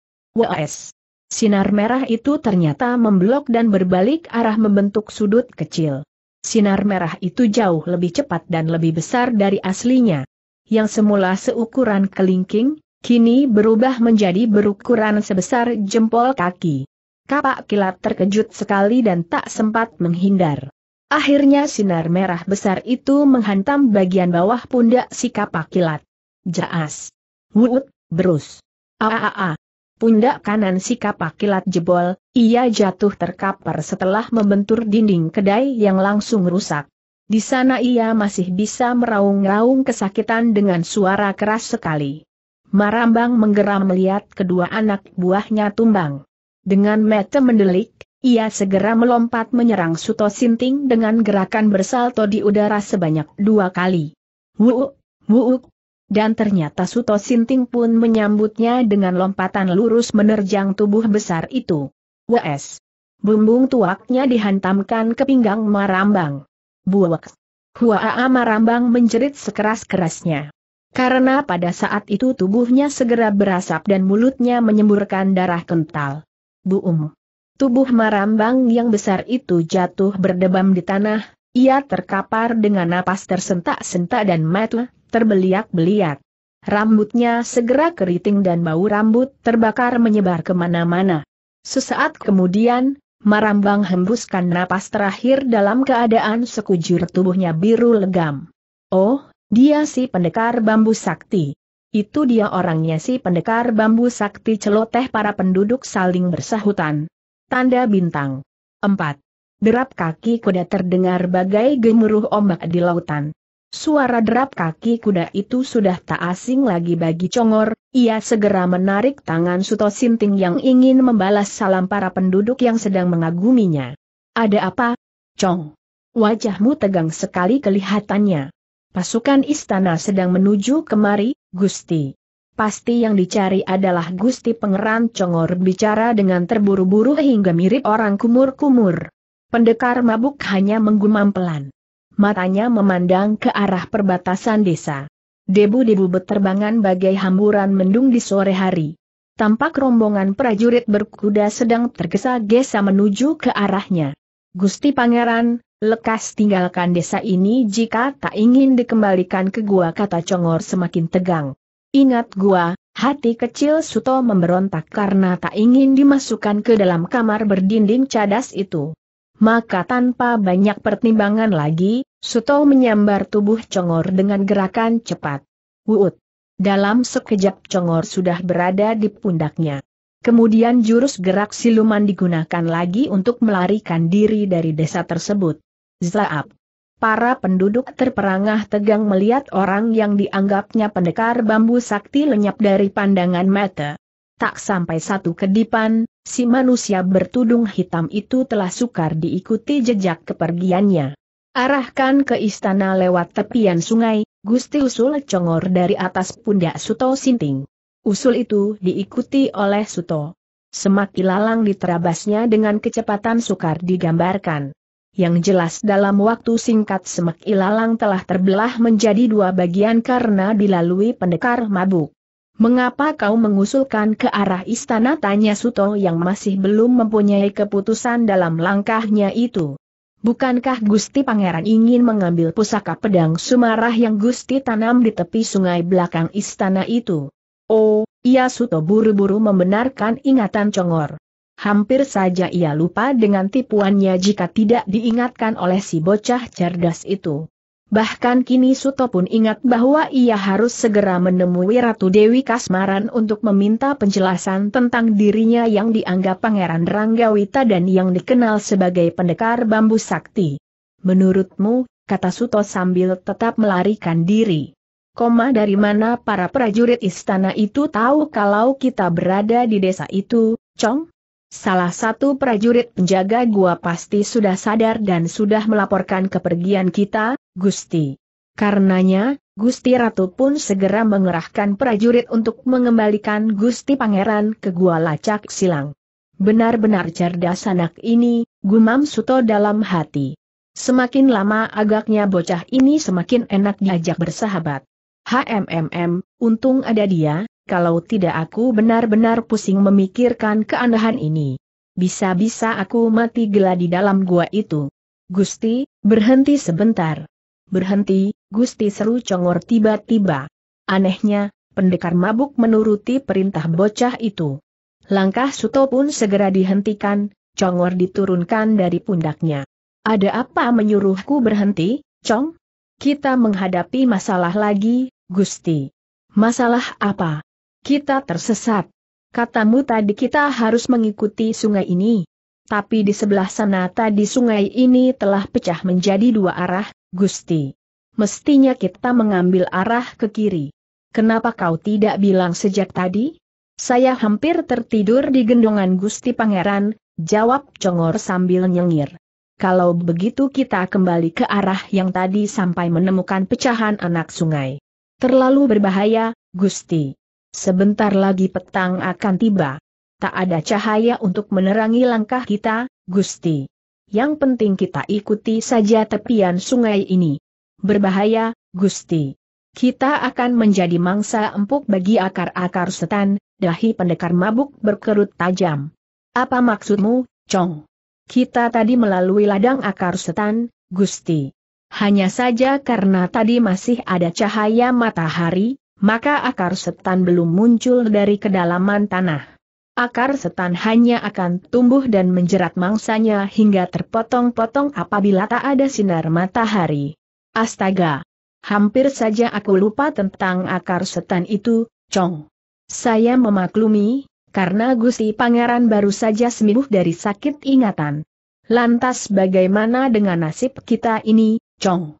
Wes. Sinar merah itu ternyata memblok dan berbalik arah membentuk sudut kecil. Sinar merah itu jauh lebih cepat dan lebih besar dari aslinya. Yang semula seukuran kelingking, kini berubah menjadi berukuran sebesar jempol kaki. Kapak kilat terkejut sekali dan tak sempat menghindar. Akhirnya sinar merah besar itu menghantam bagian bawah pundak si kapak kilat. Jaas. Wut, berus. aaaa! Pundak kanan si kapak kilat jebol, ia jatuh terkapar setelah membentur dinding kedai yang langsung rusak. Di sana ia masih bisa meraung-raung kesakitan dengan suara keras sekali. Marambang menggeram melihat kedua anak buahnya tumbang. Dengan mata mendelik, ia segera melompat menyerang Suto Sinting dengan gerakan bersalto di udara sebanyak dua kali. Wuuk, wuuk. Dan ternyata Suto Sinting pun menyambutnya dengan lompatan lurus menerjang tubuh besar itu. Wes. Bumbung tuaknya dihantamkan ke pinggang Marambang. Buwak. Huaa Marambang menjerit sekeras-kerasnya. Karena pada saat itu tubuhnya segera berasap dan mulutnya menyemburkan darah kental. Bu Um. Tubuh marambang yang besar itu jatuh berdebam di tanah, ia terkapar dengan napas tersentak-sentak dan mata terbeliak-beliak. Rambutnya segera keriting dan bau rambut terbakar menyebar kemana-mana. Sesaat kemudian, Marambang hembuskan napas terakhir dalam keadaan sekujur tubuhnya biru legam. Oh, dia si pendekar bambu sakti. Itu dia orangnya si pendekar bambu sakti celoteh para penduduk saling bersahutan. Tanda bintang. 4. Derap kaki kuda terdengar bagai gemuruh ombak di lautan. Suara derap kaki kuda itu sudah tak asing lagi bagi Congor, ia segera menarik tangan Suto Sinting yang ingin membalas salam para penduduk yang sedang mengaguminya. Ada apa? Cong. Wajahmu tegang sekali kelihatannya. Pasukan istana sedang menuju kemari, Gusti. Pasti yang dicari adalah Gusti Pangeran Congor bicara dengan terburu-buru hingga mirip orang kumur-kumur. Pendekar mabuk hanya menggumam pelan. Matanya memandang ke arah perbatasan desa. Debu-debu beterbangan bagai hamburan mendung di sore hari. Tampak rombongan prajurit berkuda sedang tergesa-gesa menuju ke arahnya. Gusti Pangeran, lekas tinggalkan desa ini jika tak ingin dikembalikan ke gua kata Congor semakin tegang. Ingat gua, hati kecil Suto memberontak karena tak ingin dimasukkan ke dalam kamar berdinding cadas itu. Maka tanpa banyak pertimbangan lagi, Suto menyambar tubuh Congor dengan gerakan cepat. Wuut. Dalam sekejap Congor sudah berada di pundaknya. Kemudian jurus gerak siluman digunakan lagi untuk melarikan diri dari desa tersebut. Zlaap. Para penduduk terperangah tegang melihat orang yang dianggapnya pendekar bambu sakti lenyap dari pandangan mata. Tak sampai satu kedipan, si manusia bertudung hitam itu telah sukar diikuti jejak kepergiannya. Arahkan ke istana lewat tepian sungai, Gusti usul congor dari atas pundak Suto Sinting. Usul itu diikuti oleh Suto. Semak ilalang diterabasnya dengan kecepatan sukar digambarkan. Yang jelas dalam waktu singkat semak ilalang telah terbelah menjadi dua bagian karena dilalui pendekar mabuk. Mengapa kau mengusulkan ke arah istana tanya Suto yang masih belum mempunyai keputusan dalam langkahnya itu. Bukankah Gusti Pangeran ingin mengambil pusaka pedang Sumarah yang Gusti tanam di tepi sungai belakang istana itu? Oh, ia Suto buru-buru membenarkan ingatan Congor. Hampir saja ia lupa dengan tipuannya jika tidak diingatkan oleh si bocah cerdas itu. Bahkan kini Suto pun ingat bahwa ia harus segera menemui Ratu Dewi Kasmaran untuk meminta penjelasan tentang dirinya yang dianggap Pangeran Ranggawita dan yang dikenal sebagai pendekar bambu sakti. Menurutmu, kata Suto sambil tetap melarikan diri. Koma dari mana para prajurit istana itu tahu kalau kita berada di desa itu, Cong? Salah satu prajurit penjaga gua pasti sudah sadar dan sudah melaporkan kepergian kita, Gusti. Karenanya, Gusti Ratu pun segera mengerahkan prajurit untuk mengembalikan Gusti Pangeran ke gua lacak silang. Benar-benar cerdas anak ini, gumam Suto dalam hati. Semakin lama agaknya bocah ini semakin enak diajak bersahabat. HMMM, untung ada dia, kalau tidak aku benar-benar pusing memikirkan keanehan ini. Bisa-bisa aku mati gela di dalam gua itu. Gusti, berhenti sebentar. Berhenti, Gusti seru congor tiba-tiba. Anehnya, pendekar mabuk menuruti perintah bocah itu. Langkah Suto pun segera dihentikan, congor diturunkan dari pundaknya. Ada apa menyuruhku berhenti, Cong? Kita menghadapi masalah lagi, Gusti. Masalah apa? Kita tersesat. Katamu tadi kita harus mengikuti sungai ini. Tapi di sebelah sana tadi sungai ini telah pecah menjadi dua arah, Gusti. Mestinya kita mengambil arah ke kiri. Kenapa kau tidak bilang sejak tadi? Saya hampir tertidur di gendongan Gusti Pangeran, jawab Congor sambil nyengir. Kalau begitu kita kembali ke arah yang tadi sampai menemukan pecahan anak sungai. Terlalu berbahaya, Gusti. Sebentar lagi petang akan tiba. Tak ada cahaya untuk menerangi langkah kita, Gusti. Yang penting kita ikuti saja tepian sungai ini. Berbahaya, Gusti. Kita akan menjadi mangsa empuk bagi akar-akar setan, dahi pendekar mabuk berkerut tajam. Apa maksudmu, Chong? Kita tadi melalui ladang akar setan, Gusti. Hanya saja karena tadi masih ada cahaya matahari, maka akar setan belum muncul dari kedalaman tanah. Akar setan hanya akan tumbuh dan menjerat mangsanya hingga terpotong-potong apabila tak ada sinar matahari. Astaga! Hampir saja aku lupa tentang akar setan itu, Chong. Saya memaklumi, karena Gusti Pangeran baru saja sembuh dari sakit ingatan. Lantas bagaimana dengan nasib kita ini, Cong.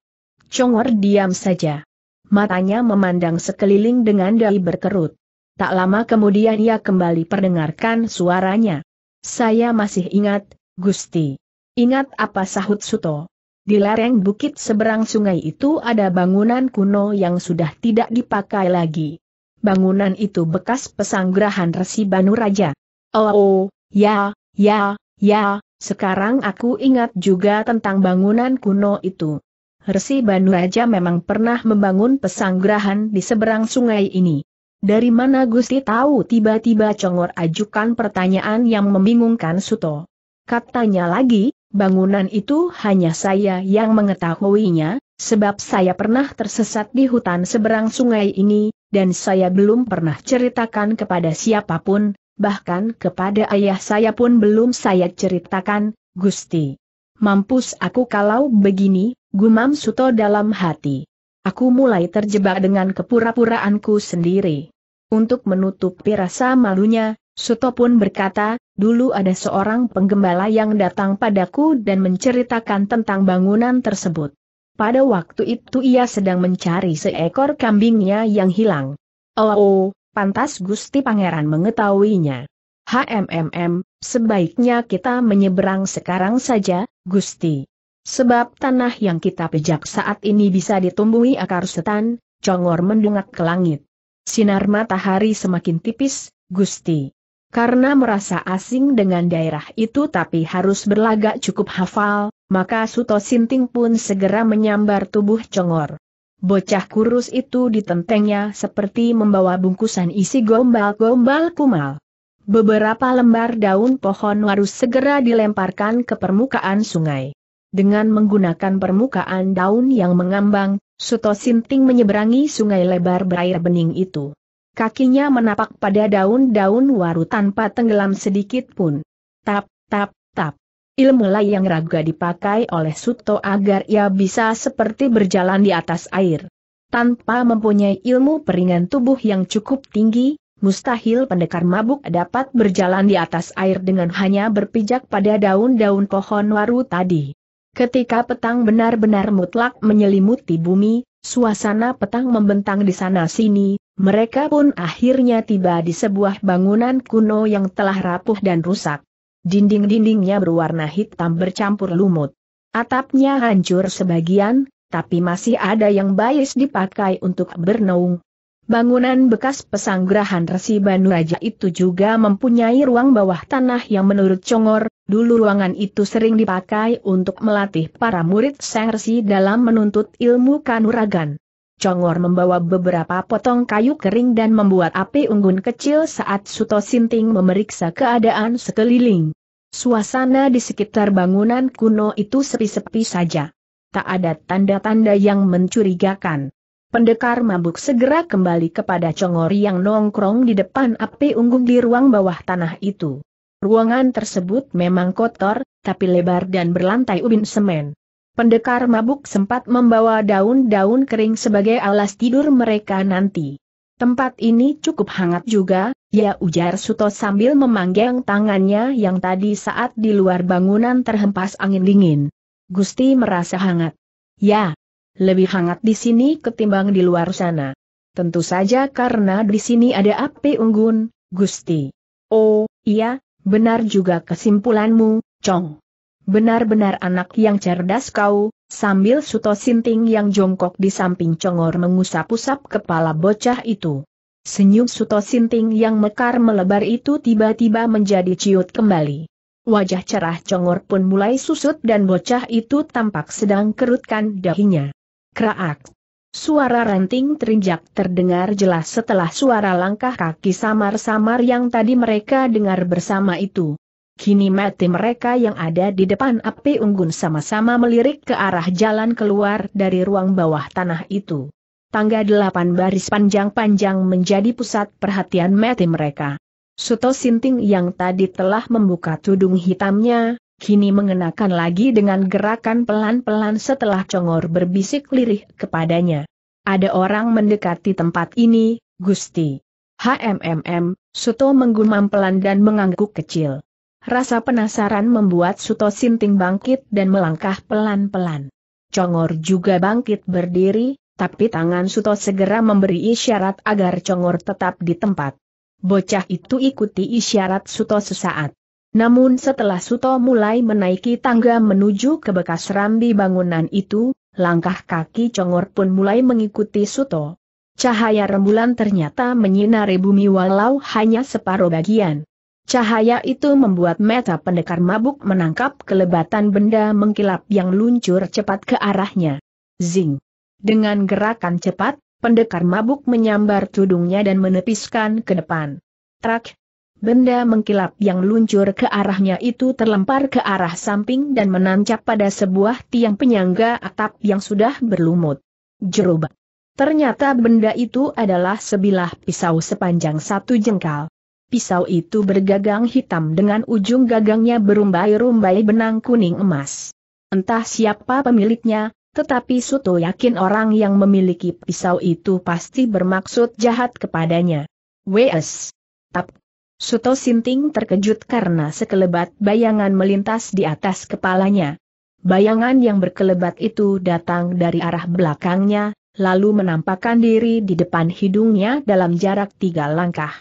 Congor diam saja. Matanya memandang sekeliling dengan dahi berkerut. Tak lama kemudian ia kembali perdengarkan suaranya. Saya masih ingat, Gusti. Ingat apa sahut Suto. Di lereng bukit seberang sungai itu ada bangunan kuno yang sudah tidak dipakai lagi. Bangunan itu bekas pesanggrahan Resi Banu Raja. Oh, oh, ya, ya, ya, sekarang aku ingat juga tentang bangunan kuno itu. Resi Banu Raja memang pernah membangun pesanggrahan di seberang sungai ini. Dari mana Gusti tahu tiba-tiba Congor ajukan pertanyaan yang membingungkan Suto. Katanya lagi, bangunan itu hanya saya yang mengetahuinya, sebab saya pernah tersesat di hutan seberang sungai ini, dan saya belum pernah ceritakan kepada siapapun, bahkan kepada ayah saya pun belum saya ceritakan, Gusti. Mampus aku kalau begini, Gumam Suto dalam hati. Aku mulai terjebak dengan kepura-puraanku sendiri. Untuk menutupi rasa malunya, Suto pun berkata, dulu ada seorang penggembala yang datang padaku dan menceritakan tentang bangunan tersebut. Pada waktu itu ia sedang mencari seekor kambingnya yang hilang. Oh, oh pantas Gusti Pangeran mengetahuinya. HMMM, sebaiknya kita menyeberang sekarang saja, Gusti. Sebab tanah yang kita pejak saat ini bisa ditumbuhi akar setan, congor mendungak ke langit. Sinar matahari semakin tipis, Gusti. Karena merasa asing dengan daerah itu tapi harus berlagak cukup hafal, maka Suto Sinting pun segera menyambar tubuh congor. Bocah kurus itu ditentengnya seperti membawa bungkusan isi gombal-gombal kumal. Beberapa lembar daun pohon warus segera dilemparkan ke permukaan sungai. Dengan menggunakan permukaan daun yang mengambang, Suto Sinting menyeberangi sungai lebar berair bening itu. Kakinya menapak pada daun-daun waru tanpa tenggelam sedikit pun. Tap, tap, tap. Ilmu yang raga dipakai oleh Suto agar ia bisa seperti berjalan di atas air. Tanpa mempunyai ilmu peringan tubuh yang cukup tinggi, mustahil pendekar mabuk dapat berjalan di atas air dengan hanya berpijak pada daun-daun pohon waru tadi. Ketika petang benar-benar mutlak menyelimuti bumi, suasana petang membentang di sana-sini, mereka pun akhirnya tiba di sebuah bangunan kuno yang telah rapuh dan rusak. Dinding-dindingnya berwarna hitam bercampur lumut. Atapnya hancur sebagian, tapi masih ada yang bias dipakai untuk bernaung. Bangunan bekas pesanggrahan Resi Banu Raja itu juga mempunyai ruang bawah tanah yang menurut Congor, Dulu ruangan itu sering dipakai untuk melatih para murid Sengersi dalam menuntut ilmu kanuragan. Congor membawa beberapa potong kayu kering dan membuat api unggun kecil saat Suto Sinting memeriksa keadaan sekeliling. Suasana di sekitar bangunan kuno itu sepi-sepi saja. Tak ada tanda-tanda yang mencurigakan. Pendekar mabuk segera kembali kepada Congor yang nongkrong di depan api unggun di ruang bawah tanah itu. Ruangan tersebut memang kotor, tapi lebar dan berlantai ubin semen. Pendekar mabuk sempat membawa daun-daun kering sebagai alas tidur mereka nanti. Tempat ini cukup hangat juga, ya ujar Suto sambil memanggang tangannya yang tadi saat di luar bangunan terhempas angin dingin. Gusti merasa hangat. Ya, lebih hangat di sini ketimbang di luar sana. Tentu saja karena di sini ada api unggun, Gusti. Oh, iya, Benar juga kesimpulanmu, Chong. Benar-benar anak yang cerdas kau, sambil Suto Sinting yang jongkok di samping Congor mengusap-usap kepala bocah itu. Senyum Suto Sinting yang mekar melebar itu tiba-tiba menjadi ciut kembali. Wajah cerah Congor pun mulai susut dan bocah itu tampak sedang kerutkan dahinya. Kraak! Suara ranting terinjak terdengar jelas setelah suara langkah kaki samar-samar yang tadi mereka dengar bersama itu. Kini mati mereka yang ada di depan api unggun sama-sama melirik ke arah jalan keluar dari ruang bawah tanah itu. Tangga delapan baris panjang-panjang menjadi pusat perhatian mati mereka. Suto Sinting yang tadi telah membuka tudung hitamnya, kini mengenakan lagi dengan gerakan pelan-pelan setelah congor berbisik lirih kepadanya. Ada orang mendekati tempat ini, Gusti. HMMM, Suto menggumam pelan dan mengangguk kecil. Rasa penasaran membuat Suto Sinting bangkit dan melangkah pelan-pelan. Congor juga bangkit berdiri, tapi tangan Suto segera memberi isyarat agar Congor tetap di tempat. Bocah itu ikuti isyarat Suto sesaat. Namun setelah Suto mulai menaiki tangga menuju ke bekas rambi bangunan itu, langkah kaki congor pun mulai mengikuti Suto. Cahaya rembulan ternyata menyinari bumi walau hanya separuh bagian. Cahaya itu membuat Meta pendekar mabuk menangkap kelebatan benda mengkilap yang luncur cepat ke arahnya. Zing! Dengan gerakan cepat, pendekar mabuk menyambar tudungnya dan menepiskan ke depan. Trak, Benda mengkilap yang luncur ke arahnya itu terlempar ke arah samping dan menancap pada sebuah tiang penyangga atap yang sudah berlumut. Jerubah. Ternyata benda itu adalah sebilah pisau sepanjang satu jengkal. Pisau itu bergagang hitam dengan ujung gagangnya berumbai-rumbai benang kuning emas. Entah siapa pemiliknya, tetapi Suto yakin orang yang memiliki pisau itu pasti bermaksud jahat kepadanya. W.S. Tap Suto Sinting terkejut karena sekelebat bayangan melintas di atas kepalanya. Bayangan yang berkelebat itu datang dari arah belakangnya, lalu menampakkan diri di depan hidungnya dalam jarak tiga langkah.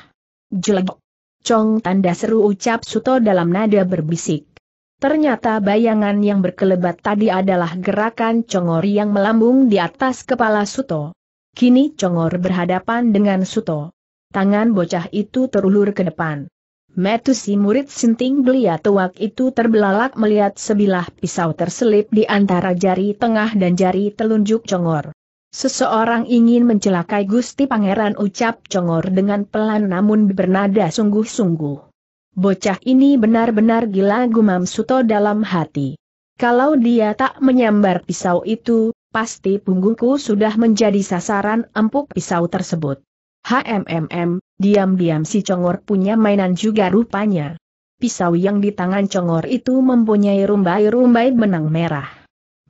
Jelek! Cong tanda seru ucap Suto dalam nada berbisik. Ternyata bayangan yang berkelebat tadi adalah gerakan Congor yang melambung di atas kepala Suto. Kini Congor berhadapan dengan Suto. Tangan bocah itu terulur ke depan. Metu si murid sinting belia tuak itu terbelalak melihat sebilah pisau terselip di antara jari tengah dan jari telunjuk congor. Seseorang ingin mencelakai Gusti Pangeran ucap congor dengan pelan namun bernada sungguh-sungguh. Bocah ini benar-benar gila gumam Suto dalam hati. Kalau dia tak menyambar pisau itu, pasti punggungku sudah menjadi sasaran empuk pisau tersebut. HMMM, diam-diam si Congor punya mainan juga rupanya. Pisau yang di tangan Congor itu mempunyai rumbai-rumbai benang merah.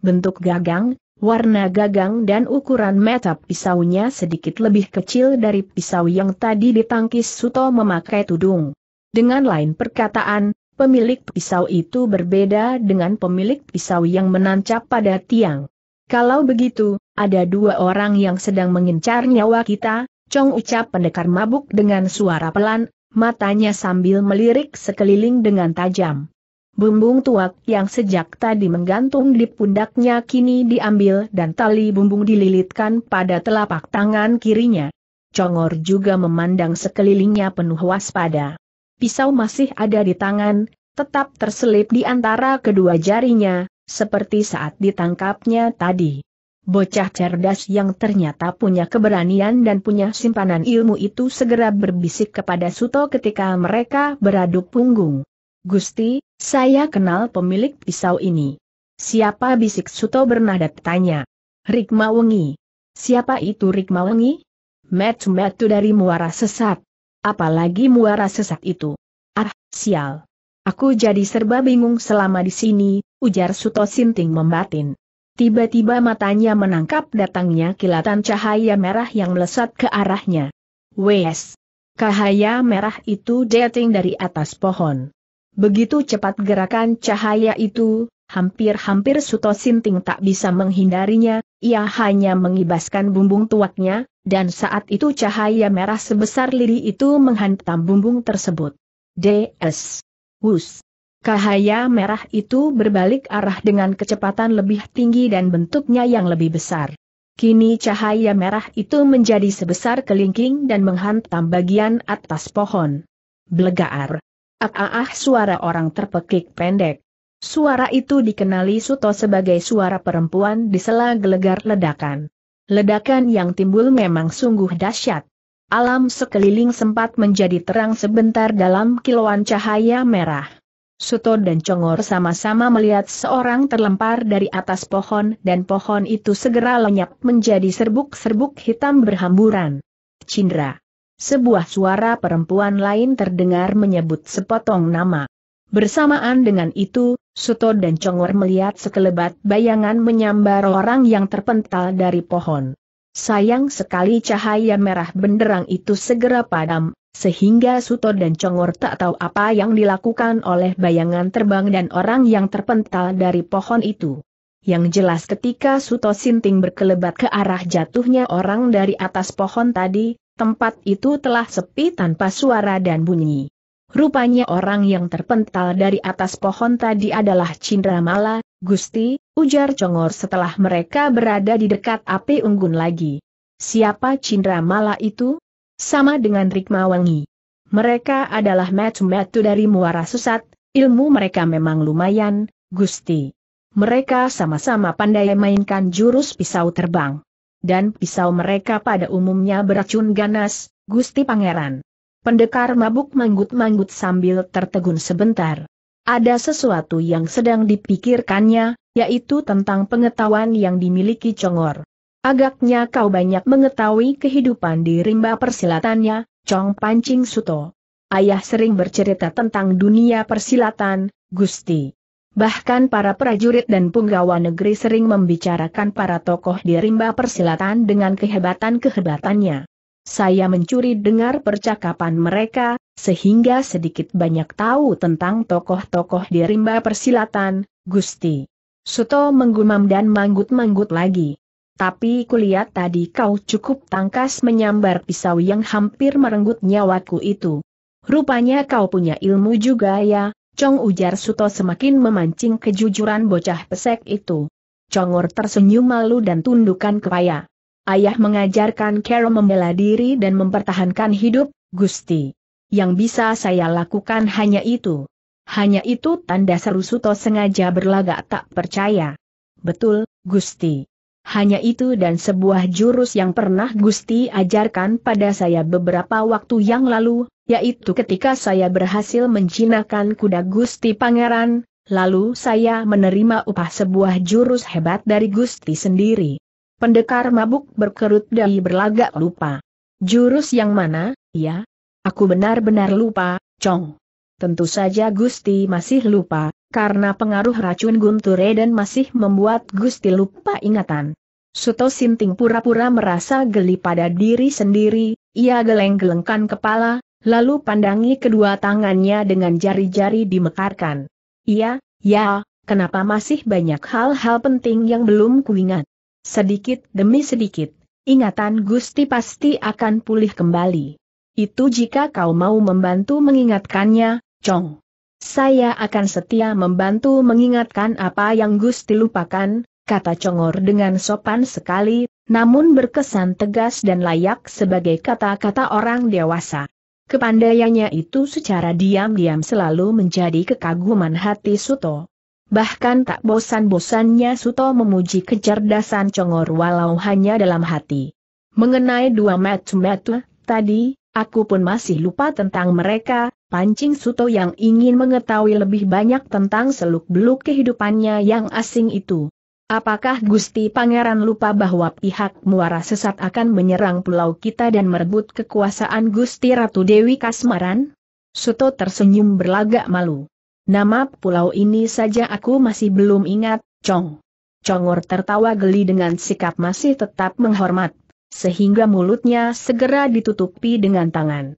Bentuk gagang, warna gagang dan ukuran mata pisaunya sedikit lebih kecil dari pisau yang tadi ditangkis Suto memakai tudung. Dengan lain perkataan, pemilik pisau itu berbeda dengan pemilik pisau yang menancap pada tiang. Kalau begitu, ada dua orang yang sedang mengincar nyawa kita, Chong ucap pendekar mabuk dengan suara pelan, matanya sambil melirik sekeliling dengan tajam. Bumbung tuak yang sejak tadi menggantung di pundaknya kini diambil dan tali bumbung dililitkan pada telapak tangan kirinya. Congor juga memandang sekelilingnya penuh waspada. Pisau masih ada di tangan, tetap terselip di antara kedua jarinya, seperti saat ditangkapnya tadi. Bocah cerdas yang ternyata punya keberanian dan punya simpanan ilmu itu segera berbisik kepada Suto ketika mereka beradu punggung. Gusti, saya kenal pemilik pisau ini. Siapa bisik Suto bernada tanya. Rikma Wengi. Siapa itu Rikma Wengi? Metu-metu dari muara sesat. Apalagi muara sesat itu. Ah, sial. Aku jadi serba bingung selama di sini, ujar Suto Sinting membatin. Tiba-tiba matanya menangkap datangnya kilatan cahaya merah yang melesat ke arahnya. Wes! Cahaya merah itu dating dari atas pohon. Begitu cepat gerakan cahaya itu, hampir-hampir Suto Sinting tak bisa menghindarinya, ia hanya mengibaskan bumbung tuaknya, dan saat itu cahaya merah sebesar liri itu menghantam bumbung tersebut. DS. Wus! Cahaya merah itu berbalik arah dengan kecepatan lebih tinggi dan bentuknya yang lebih besar. Kini cahaya merah itu menjadi sebesar kelingking dan menghantam bagian atas pohon. Blegaar. Ah, ah, ah suara orang terpekik pendek. Suara itu dikenali Suto sebagai suara perempuan di sela gelegar ledakan. Ledakan yang timbul memang sungguh dahsyat. Alam sekeliling sempat menjadi terang sebentar dalam kilauan cahaya merah. Suto dan Congor sama-sama melihat seorang terlempar dari atas pohon dan pohon itu segera lenyap menjadi serbuk-serbuk hitam berhamburan. Cindra. Sebuah suara perempuan lain terdengar menyebut sepotong nama. Bersamaan dengan itu, Suto dan Congor melihat sekelebat bayangan menyambar orang yang terpental dari pohon. Sayang sekali cahaya merah benderang itu segera padam, sehingga Suto dan Congor tak tahu apa yang dilakukan oleh bayangan terbang dan orang yang terpental dari pohon itu. Yang jelas ketika Suto Sinting berkelebat ke arah jatuhnya orang dari atas pohon tadi, tempat itu telah sepi tanpa suara dan bunyi. Rupanya orang yang terpental dari atas pohon tadi adalah Cindramala, Gusti, ujar Congor setelah mereka berada di dekat api unggun lagi. Siapa Cindramala itu? Sama dengan Rikma Wangi. Mereka adalah metu-metu dari Muara Susat, ilmu mereka memang lumayan, Gusti. Mereka sama-sama pandai mainkan jurus pisau terbang. Dan pisau mereka pada umumnya beracun ganas, Gusti Pangeran. Pendekar mabuk manggut-manggut sambil tertegun sebentar. Ada sesuatu yang sedang dipikirkannya, yaitu tentang pengetahuan yang dimiliki Congor. Agaknya kau banyak mengetahui kehidupan di rimba persilatannya, Chong Pancing Suto. Ayah sering bercerita tentang dunia persilatan, Gusti. Bahkan para prajurit dan punggawa negeri sering membicarakan para tokoh di rimba persilatan dengan kehebatan-kehebatannya. Saya mencuri dengar percakapan mereka, sehingga sedikit banyak tahu tentang tokoh-tokoh di rimba persilatan, Gusti. Suto menggumam dan manggut-manggut lagi. Tapi kulihat tadi kau cukup tangkas menyambar pisau yang hampir merenggut nyawaku itu. Rupanya kau punya ilmu juga ya, Cong ujar Suto semakin memancing kejujuran bocah pesek itu. Congor tersenyum malu dan tundukan kepaya. Ayah mengajarkan Carol membela diri dan mempertahankan hidup, Gusti. Yang bisa saya lakukan hanya itu. Hanya itu tanda seru Suto sengaja berlagak tak percaya. Betul, Gusti. Hanya itu dan sebuah jurus yang pernah Gusti ajarkan pada saya beberapa waktu yang lalu, yaitu ketika saya berhasil mencinakan kuda Gusti Pangeran, lalu saya menerima upah sebuah jurus hebat dari Gusti sendiri. Pendekar mabuk berkerut dari berlagak lupa. Jurus yang mana, ya? Aku benar-benar lupa, Cong. Tentu saja Gusti masih lupa, karena pengaruh racun Guntur dan masih membuat Gusti lupa ingatan. Suto Sinting pura-pura merasa geli pada diri sendiri, ia geleng-gelengkan kepala, lalu pandangi kedua tangannya dengan jari-jari dimekarkan. Iya, ya, kenapa masih banyak hal-hal penting yang belum kuingat? Sedikit demi sedikit, ingatan Gusti pasti akan pulih kembali. Itu jika kau mau membantu mengingatkannya, Chong. Saya akan setia membantu mengingatkan apa yang Gusti lupakan, kata Congor dengan sopan sekali, namun berkesan tegas dan layak sebagai kata-kata orang dewasa. Kepandaiannya itu secara diam-diam selalu menjadi kekaguman hati Suto. Bahkan tak bosan-bosannya Suto memuji kecerdasan Congor walau hanya dalam hati. Mengenai dua metu-metu, tadi, aku pun masih lupa tentang mereka, Pancing Suto yang ingin mengetahui lebih banyak tentang seluk-beluk kehidupannya yang asing itu. Apakah Gusti Pangeran lupa bahwa pihak muara sesat akan menyerang pulau kita dan merebut kekuasaan Gusti Ratu Dewi Kasmaran? Suto tersenyum berlagak malu. Nama pulau ini saja aku masih belum ingat, Chong." Congor tertawa geli dengan sikap masih tetap menghormat, sehingga mulutnya segera ditutupi dengan tangan.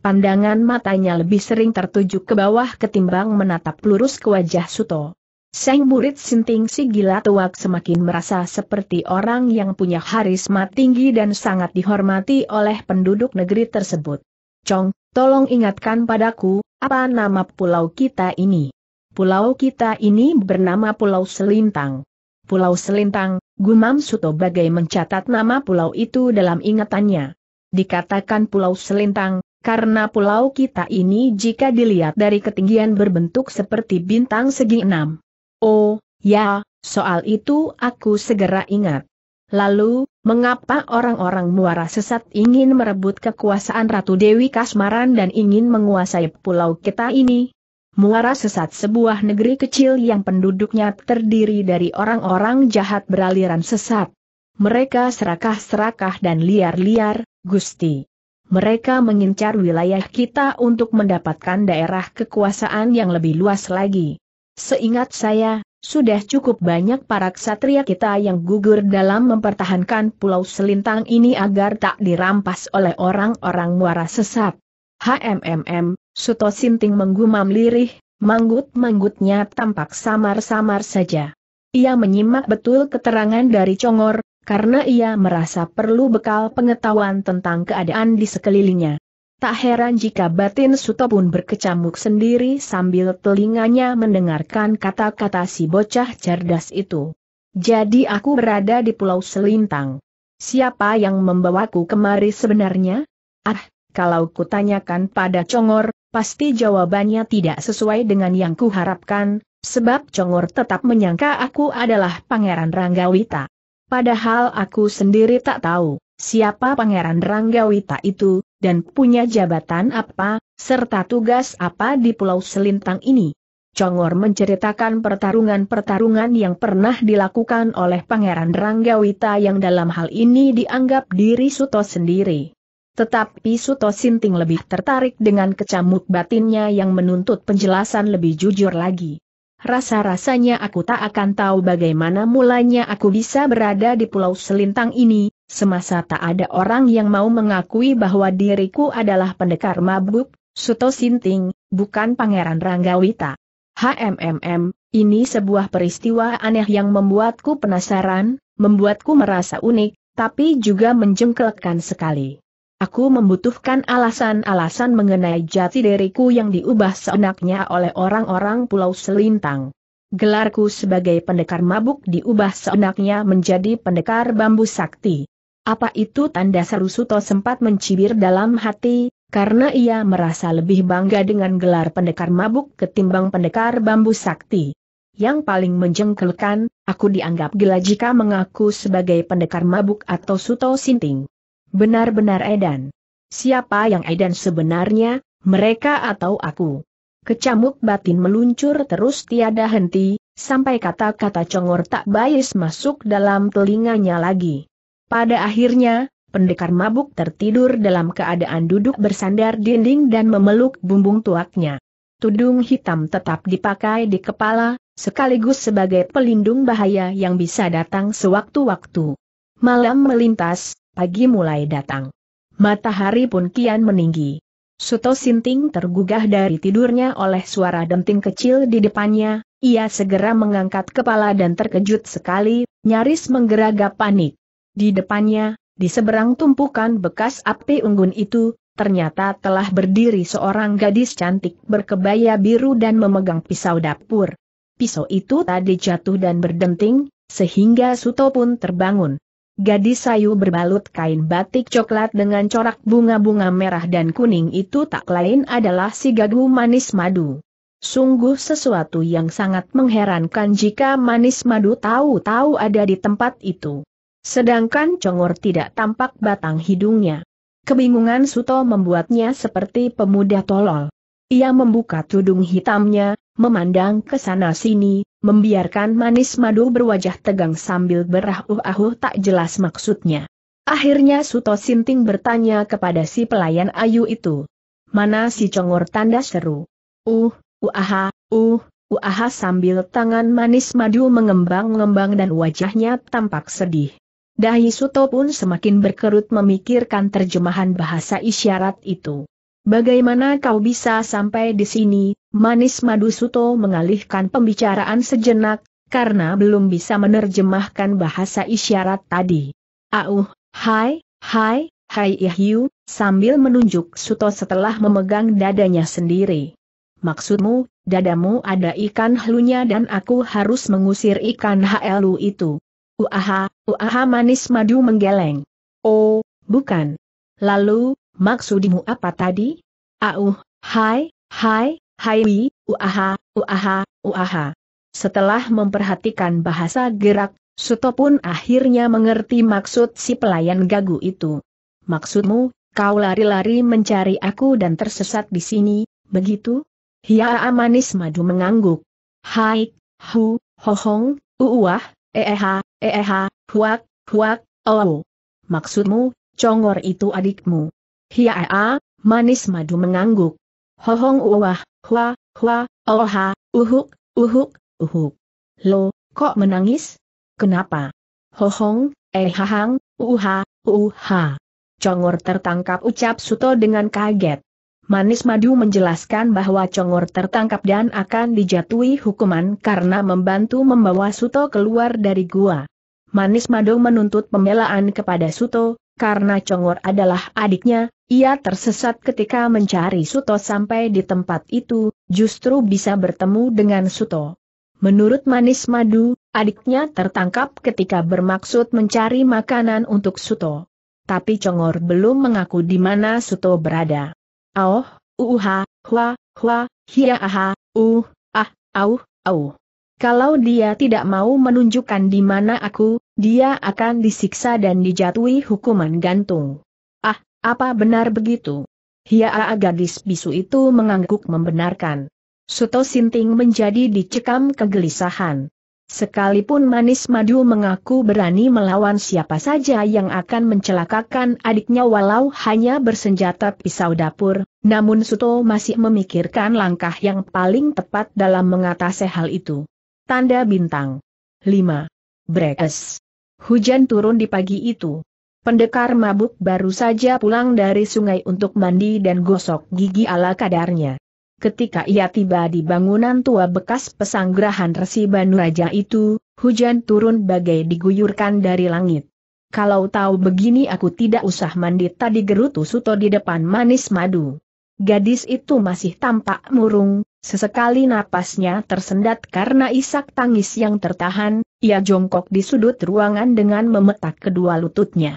Pandangan matanya lebih sering tertuju ke bawah ketimbang menatap lurus ke wajah Suto. Sang murid sinting si gila tuak semakin merasa seperti orang yang punya harisma tinggi dan sangat dihormati oleh penduduk negeri tersebut. Chong, tolong ingatkan padaku, apa nama pulau kita ini? Pulau kita ini bernama Pulau Selintang. Pulau Selintang, Gumam Suto bagai mencatat nama pulau itu dalam ingatannya. Dikatakan Pulau Selintang, karena pulau kita ini jika dilihat dari ketinggian berbentuk seperti bintang segi enam. Oh, ya, soal itu aku segera ingat. Lalu, mengapa orang-orang muara sesat ingin merebut kekuasaan Ratu Dewi Kasmaran dan ingin menguasai pulau kita ini? Muara sesat sebuah negeri kecil yang penduduknya terdiri dari orang-orang jahat beraliran sesat. Mereka serakah-serakah dan liar-liar, Gusti. Mereka mengincar wilayah kita untuk mendapatkan daerah kekuasaan yang lebih luas lagi. Seingat saya, sudah cukup banyak para ksatria kita yang gugur dalam mempertahankan pulau selintang ini agar tak dirampas oleh orang-orang muara sesat. HMMM, Suto Sinting menggumam lirih, manggut-manggutnya tampak samar-samar saja. Ia menyimak betul keterangan dari Congor, karena ia merasa perlu bekal pengetahuan tentang keadaan di sekelilingnya. Tak heran jika batin Suto pun berkecamuk sendiri sambil telinganya mendengarkan kata-kata si bocah cerdas itu. Jadi aku berada di Pulau Selintang. Siapa yang membawaku kemari sebenarnya? Ah, kalau kutanyakan pada Congor, pasti jawabannya tidak sesuai dengan yang kuharapkan, sebab Congor tetap menyangka aku adalah Pangeran Ranggawita. Padahal aku sendiri tak tahu siapa Pangeran Ranggawita itu, dan punya jabatan apa, serta tugas apa di Pulau Selintang ini. Congor menceritakan pertarungan-pertarungan yang pernah dilakukan oleh Pangeran Ranggawita yang dalam hal ini dianggap diri Suto sendiri. Tetapi Suto Sinting lebih tertarik dengan kecamuk batinnya yang menuntut penjelasan lebih jujur lagi. Rasa-rasanya aku tak akan tahu bagaimana mulanya aku bisa berada di pulau selintang ini, semasa tak ada orang yang mau mengakui bahwa diriku adalah pendekar mabuk, Suto Sinting, bukan Pangeran Ranggawita. HMMM, ini sebuah peristiwa aneh yang membuatku penasaran, membuatku merasa unik, tapi juga menjengkelkan sekali. Aku membutuhkan alasan-alasan mengenai jati diriku yang diubah seenaknya oleh orang-orang Pulau Selintang. Gelarku sebagai pendekar mabuk diubah seenaknya menjadi pendekar bambu sakti. Apa itu tanda seru Suto sempat mencibir dalam hati, karena ia merasa lebih bangga dengan gelar pendekar mabuk ketimbang pendekar bambu sakti. Yang paling menjengkelkan, aku dianggap gila jika mengaku sebagai pendekar mabuk atau Suto Sinting. Benar-benar Edan. Siapa yang Edan sebenarnya, mereka atau aku? Kecamuk batin meluncur terus tiada henti, sampai kata-kata congor tak bayis masuk dalam telinganya lagi. Pada akhirnya, pendekar mabuk tertidur dalam keadaan duduk bersandar dinding dan memeluk bumbung tuaknya. Tudung hitam tetap dipakai di kepala, sekaligus sebagai pelindung bahaya yang bisa datang sewaktu-waktu. Malam melintas, Pagi mulai datang. Matahari pun kian meninggi. Suto Sinting tergugah dari tidurnya oleh suara denting kecil di depannya, ia segera mengangkat kepala dan terkejut sekali, nyaris menggeragap panik. Di depannya, di seberang tumpukan bekas api unggun itu, ternyata telah berdiri seorang gadis cantik berkebaya biru dan memegang pisau dapur. Pisau itu tadi jatuh dan berdenting, sehingga Suto pun terbangun gadis sayu berbalut kain batik coklat dengan corak bunga-bunga merah dan kuning itu tak lain adalah si gagu manis madu. Sungguh sesuatu yang sangat mengherankan jika manis madu tahu-tahu ada di tempat itu. Sedangkan congor tidak tampak batang hidungnya. Kebingungan Suto membuatnya seperti pemuda tolol. Ia membuka tudung hitamnya, memandang ke sana sini, membiarkan manis madu berwajah tegang sambil berahuh-ahuh tak jelas maksudnya. Akhirnya Suto Sinting bertanya kepada si pelayan Ayu itu. Mana si congor tanda seru? Uh, uaha, uh, uaha sambil tangan manis madu mengembang-ngembang dan wajahnya tampak sedih. Dahi Suto pun semakin berkerut memikirkan terjemahan bahasa isyarat itu. Bagaimana kau bisa sampai di sini? Manis Madu Suto mengalihkan pembicaraan sejenak, karena belum bisa menerjemahkan bahasa isyarat tadi. Auh, hai, hai, hai ihyu, sambil menunjuk Suto setelah memegang dadanya sendiri. Maksudmu, dadamu ada ikan halunya dan aku harus mengusir ikan hlu itu. Uaha, uaha manis madu menggeleng. Oh, bukan. Lalu, maksudmu apa tadi? Auh, hai, hai, hai, wi, uaha, uaha, uaha. Setelah memperhatikan bahasa gerak, Suto pun akhirnya mengerti maksud si pelayan gagu itu. Maksudmu, kau lari-lari mencari aku dan tersesat di sini, begitu? Hiaa manis madu mengangguk. Hai, hu, hohong, uuah, eeha, eeha, huak, huak, oh. Maksudmu, congor itu adikmu. Hiaa, manis madu mengangguk. Hohong uwah, hua, hua, oha, uhuk, uhuk, uhuk. Lo, kok menangis? Kenapa? Hohong, ehahang, uha, uha. Congor tertangkap ucap Suto dengan kaget. Manis Madu menjelaskan bahwa Congor tertangkap dan akan dijatuhi hukuman karena membantu membawa Suto keluar dari gua. Manis Madu menuntut pembelaan kepada Suto, karena Congor adalah adiknya, ia tersesat ketika mencari Suto sampai di tempat itu, justru bisa bertemu dengan Suto. Menurut Manis Madu, adiknya tertangkap ketika bermaksud mencari makanan untuk Suto. Tapi Congor belum mengaku di mana Suto berada. Oh, uha, hua, hua, hia aha, ah, uh, ah, au, au. Kalau dia tidak mau menunjukkan di mana aku, dia akan disiksa dan dijatuhi hukuman gantung. Ah, apa benar begitu? Hia Hiaa gadis bisu itu mengangguk membenarkan. Suto Sinting menjadi dicekam kegelisahan. Sekalipun Manis Madu mengaku berani melawan siapa saja yang akan mencelakakan adiknya walau hanya bersenjata pisau dapur, namun Suto masih memikirkan langkah yang paling tepat dalam mengatasi hal itu. Tanda Bintang 5. Brekes Hujan turun di pagi itu. Pendekar mabuk baru saja pulang dari sungai untuk mandi dan gosok gigi ala kadarnya. Ketika ia tiba di bangunan tua bekas pesanggrahan Resi Banu Raja itu, hujan turun bagai diguyurkan dari langit. Kalau tahu begini aku tidak usah mandi tadi gerutu Suto di depan manis madu. Gadis itu masih tampak murung, Sesekali napasnya tersendat karena isak tangis yang tertahan, ia jongkok di sudut ruangan dengan memetak kedua lututnya.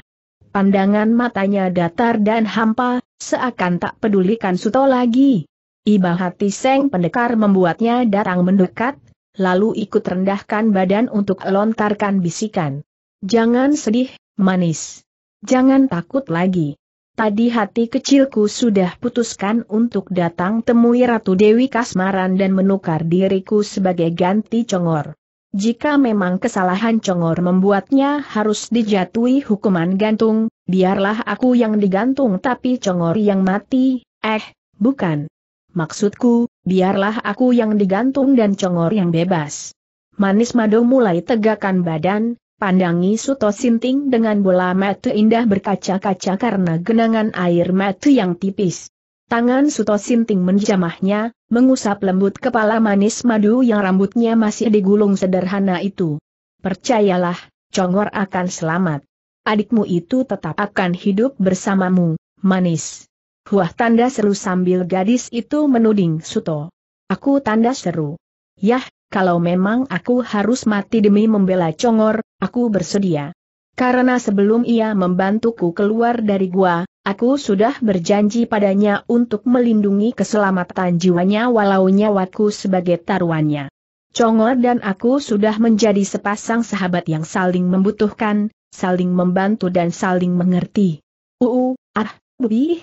Pandangan matanya datar dan hampa, seakan tak pedulikan Suto lagi. Iba hati Seng Pendekar membuatnya datang mendekat, lalu ikut rendahkan badan untuk lontarkan bisikan. Jangan sedih, manis. Jangan takut lagi. Tadi hati kecilku sudah putuskan untuk datang temui Ratu Dewi Kasmaran dan menukar diriku sebagai ganti congor. Jika memang kesalahan Congor membuatnya harus dijatuhi hukuman gantung, biarlah aku yang digantung tapi Congor yang mati, eh, bukan. Maksudku, biarlah aku yang digantung dan Congor yang bebas. Manis Mado mulai tegakkan badan, pandangi Suto Sinting dengan bola mata indah berkaca-kaca karena genangan air mata yang tipis. Tangan Suto Sinting menjamahnya, mengusap lembut kepala manis madu yang rambutnya masih digulung sederhana itu. Percayalah, Congor akan selamat. Adikmu itu tetap akan hidup bersamamu, manis. Huah tanda seru sambil gadis itu menuding Suto. Aku tanda seru. Yah, kalau memang aku harus mati demi membela Congor, aku bersedia. Karena sebelum ia membantuku keluar dari gua, aku sudah berjanji padanya untuk melindungi keselamatan jiwanya walau nyawaku sebagai taruhannya. Congor dan aku sudah menjadi sepasang sahabat yang saling membutuhkan, saling membantu dan saling mengerti. Uu, ah, bih,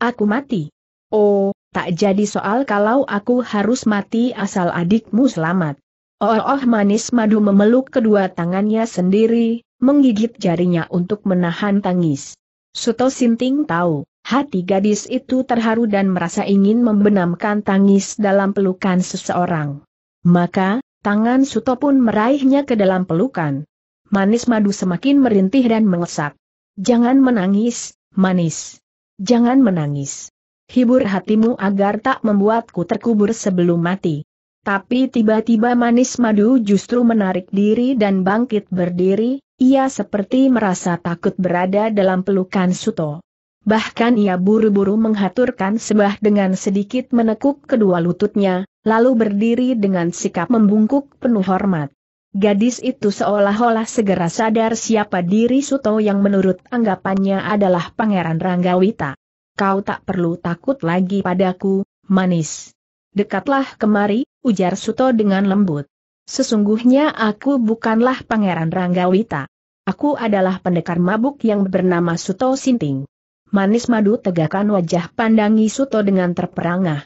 aku mati. Oh, tak jadi soal kalau aku harus mati asal adikmu selamat. Oh, oh manis madu memeluk kedua tangannya sendiri, menggigit jarinya untuk menahan tangis. Suto Sinting tahu, hati gadis itu terharu dan merasa ingin membenamkan tangis dalam pelukan seseorang. Maka, tangan Suto pun meraihnya ke dalam pelukan. Manis madu semakin merintih dan mengesak. Jangan menangis, manis. Jangan menangis. Hibur hatimu agar tak membuatku terkubur sebelum mati. Tapi tiba-tiba manis madu justru menarik diri dan bangkit berdiri, ia seperti merasa takut berada dalam pelukan Suto. Bahkan ia buru-buru menghaturkan sebah dengan sedikit menekuk kedua lututnya, lalu berdiri dengan sikap membungkuk penuh hormat. Gadis itu seolah-olah segera sadar siapa diri Suto yang menurut anggapannya adalah Pangeran Ranggawita. Kau tak perlu takut lagi padaku, manis. Dekatlah kemari, ujar Suto dengan lembut. Sesungguhnya aku bukanlah Pangeran Ranggawita. Aku adalah pendekar mabuk yang bernama Suto Sinting. Manis madu tegakkan wajah pandangi Suto dengan terperangah.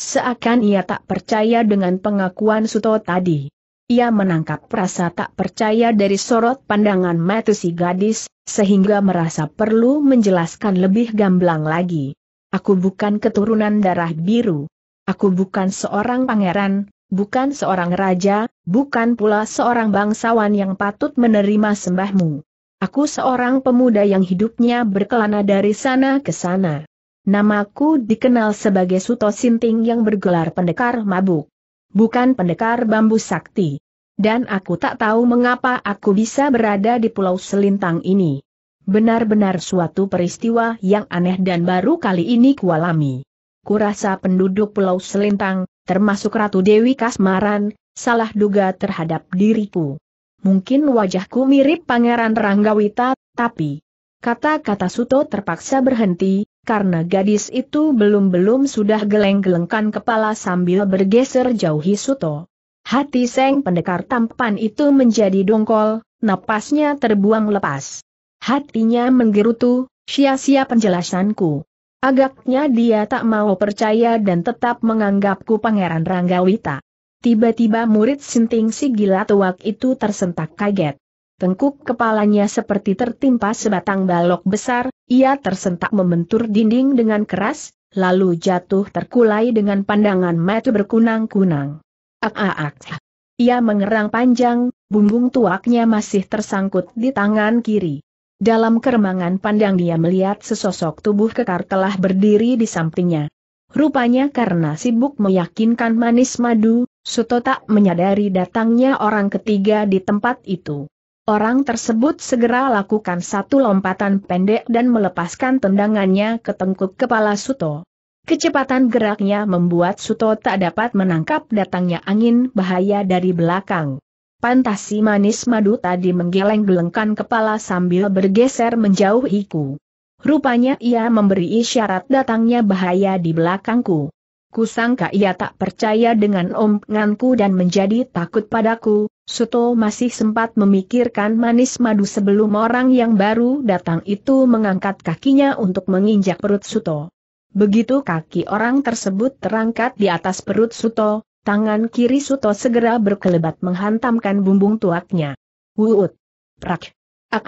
Seakan ia tak percaya dengan pengakuan Suto tadi. Ia menangkap rasa tak percaya dari sorot pandangan mata si gadis, sehingga merasa perlu menjelaskan lebih gamblang lagi. Aku bukan keturunan darah biru. Aku bukan seorang pangeran, bukan seorang raja, bukan pula seorang bangsawan yang patut menerima sembahmu. Aku seorang pemuda yang hidupnya berkelana dari sana ke sana. Namaku dikenal sebagai Suto Sinting yang bergelar pendekar mabuk. Bukan pendekar bambu sakti. Dan aku tak tahu mengapa aku bisa berada di Pulau Selintang ini. Benar-benar suatu peristiwa yang aneh dan baru kali ini kualami kurasa penduduk Pulau Selintang, termasuk Ratu Dewi Kasmaran, salah duga terhadap diriku. Mungkin wajahku mirip Pangeran Ranggawita, tapi... Kata-kata Suto terpaksa berhenti, karena gadis itu belum-belum sudah geleng-gelengkan kepala sambil bergeser jauhi Suto. Hati Seng Pendekar tampan itu menjadi dongkol, napasnya terbuang lepas. Hatinya menggerutu, sia-sia penjelasanku. Agaknya dia tak mau percaya dan tetap menganggapku Pangeran Ranggawita. Tiba-tiba murid sinting si gila tuak itu tersentak kaget. Tengkuk kepalanya seperti tertimpa sebatang balok besar, ia tersentak membentur dinding dengan keras, lalu jatuh terkulai dengan pandangan mata berkunang-kunang. Ak ak ak. Ia mengerang panjang, bumbung tuaknya masih tersangkut di tangan kiri. Dalam keremangan pandang dia melihat sesosok tubuh kekar telah berdiri di sampingnya. Rupanya karena sibuk meyakinkan manis madu, Suto tak menyadari datangnya orang ketiga di tempat itu. Orang tersebut segera lakukan satu lompatan pendek dan melepaskan tendangannya ke tengkuk kepala Suto. Kecepatan geraknya membuat Suto tak dapat menangkap datangnya angin bahaya dari belakang. Pantasi manis madu tadi menggeleng-gelengkan kepala sambil bergeser menjauhiku. Rupanya ia memberi isyarat datangnya bahaya di belakangku. Kusangka ia tak percaya dengan omonganku dan menjadi takut padaku, Suto masih sempat memikirkan manis madu sebelum orang yang baru datang itu mengangkat kakinya untuk menginjak perut Suto. Begitu kaki orang tersebut terangkat di atas perut Suto, Tangan kiri Suto segera berkelebat menghantamkan bumbung tuaknya. Wuut! Prak! ak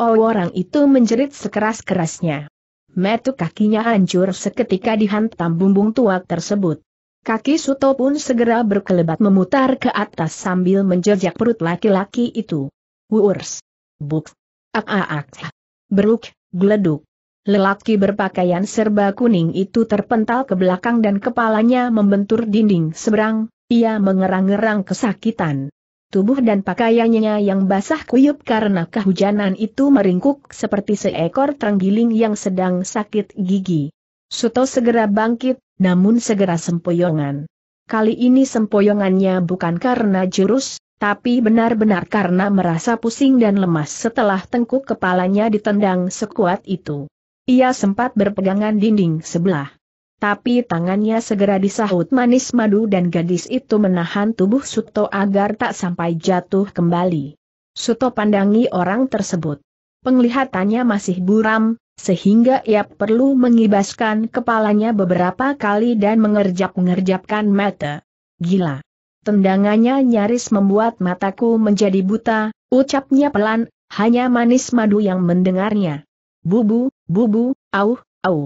orang itu menjerit sekeras-kerasnya. Metu kakinya hancur seketika dihantam bumbung tuak tersebut. Kaki Suto pun segera berkelebat memutar ke atas sambil menjejak perut laki-laki itu. Wuurs! Buk! ak a ak Beruk, geleduk! Lelaki berpakaian serba kuning itu terpental ke belakang dan kepalanya membentur dinding seberang, ia mengerang-gerang kesakitan. Tubuh dan pakaiannya yang basah kuyup karena kehujanan itu meringkuk seperti seekor terenggiling yang sedang sakit gigi. Suto segera bangkit, namun segera sempoyongan. Kali ini sempoyongannya bukan karena jurus, tapi benar-benar karena merasa pusing dan lemas setelah tengkuk kepalanya ditendang sekuat itu. Ia sempat berpegangan dinding sebelah. Tapi tangannya segera disahut manis madu dan gadis itu menahan tubuh Suto agar tak sampai jatuh kembali. Suto pandangi orang tersebut. Penglihatannya masih buram, sehingga ia perlu mengibaskan kepalanya beberapa kali dan mengerjap-ngerjapkan mata. Gila. Tendangannya nyaris membuat mataku menjadi buta, ucapnya pelan, hanya manis madu yang mendengarnya. Bubu, bubu, au, au.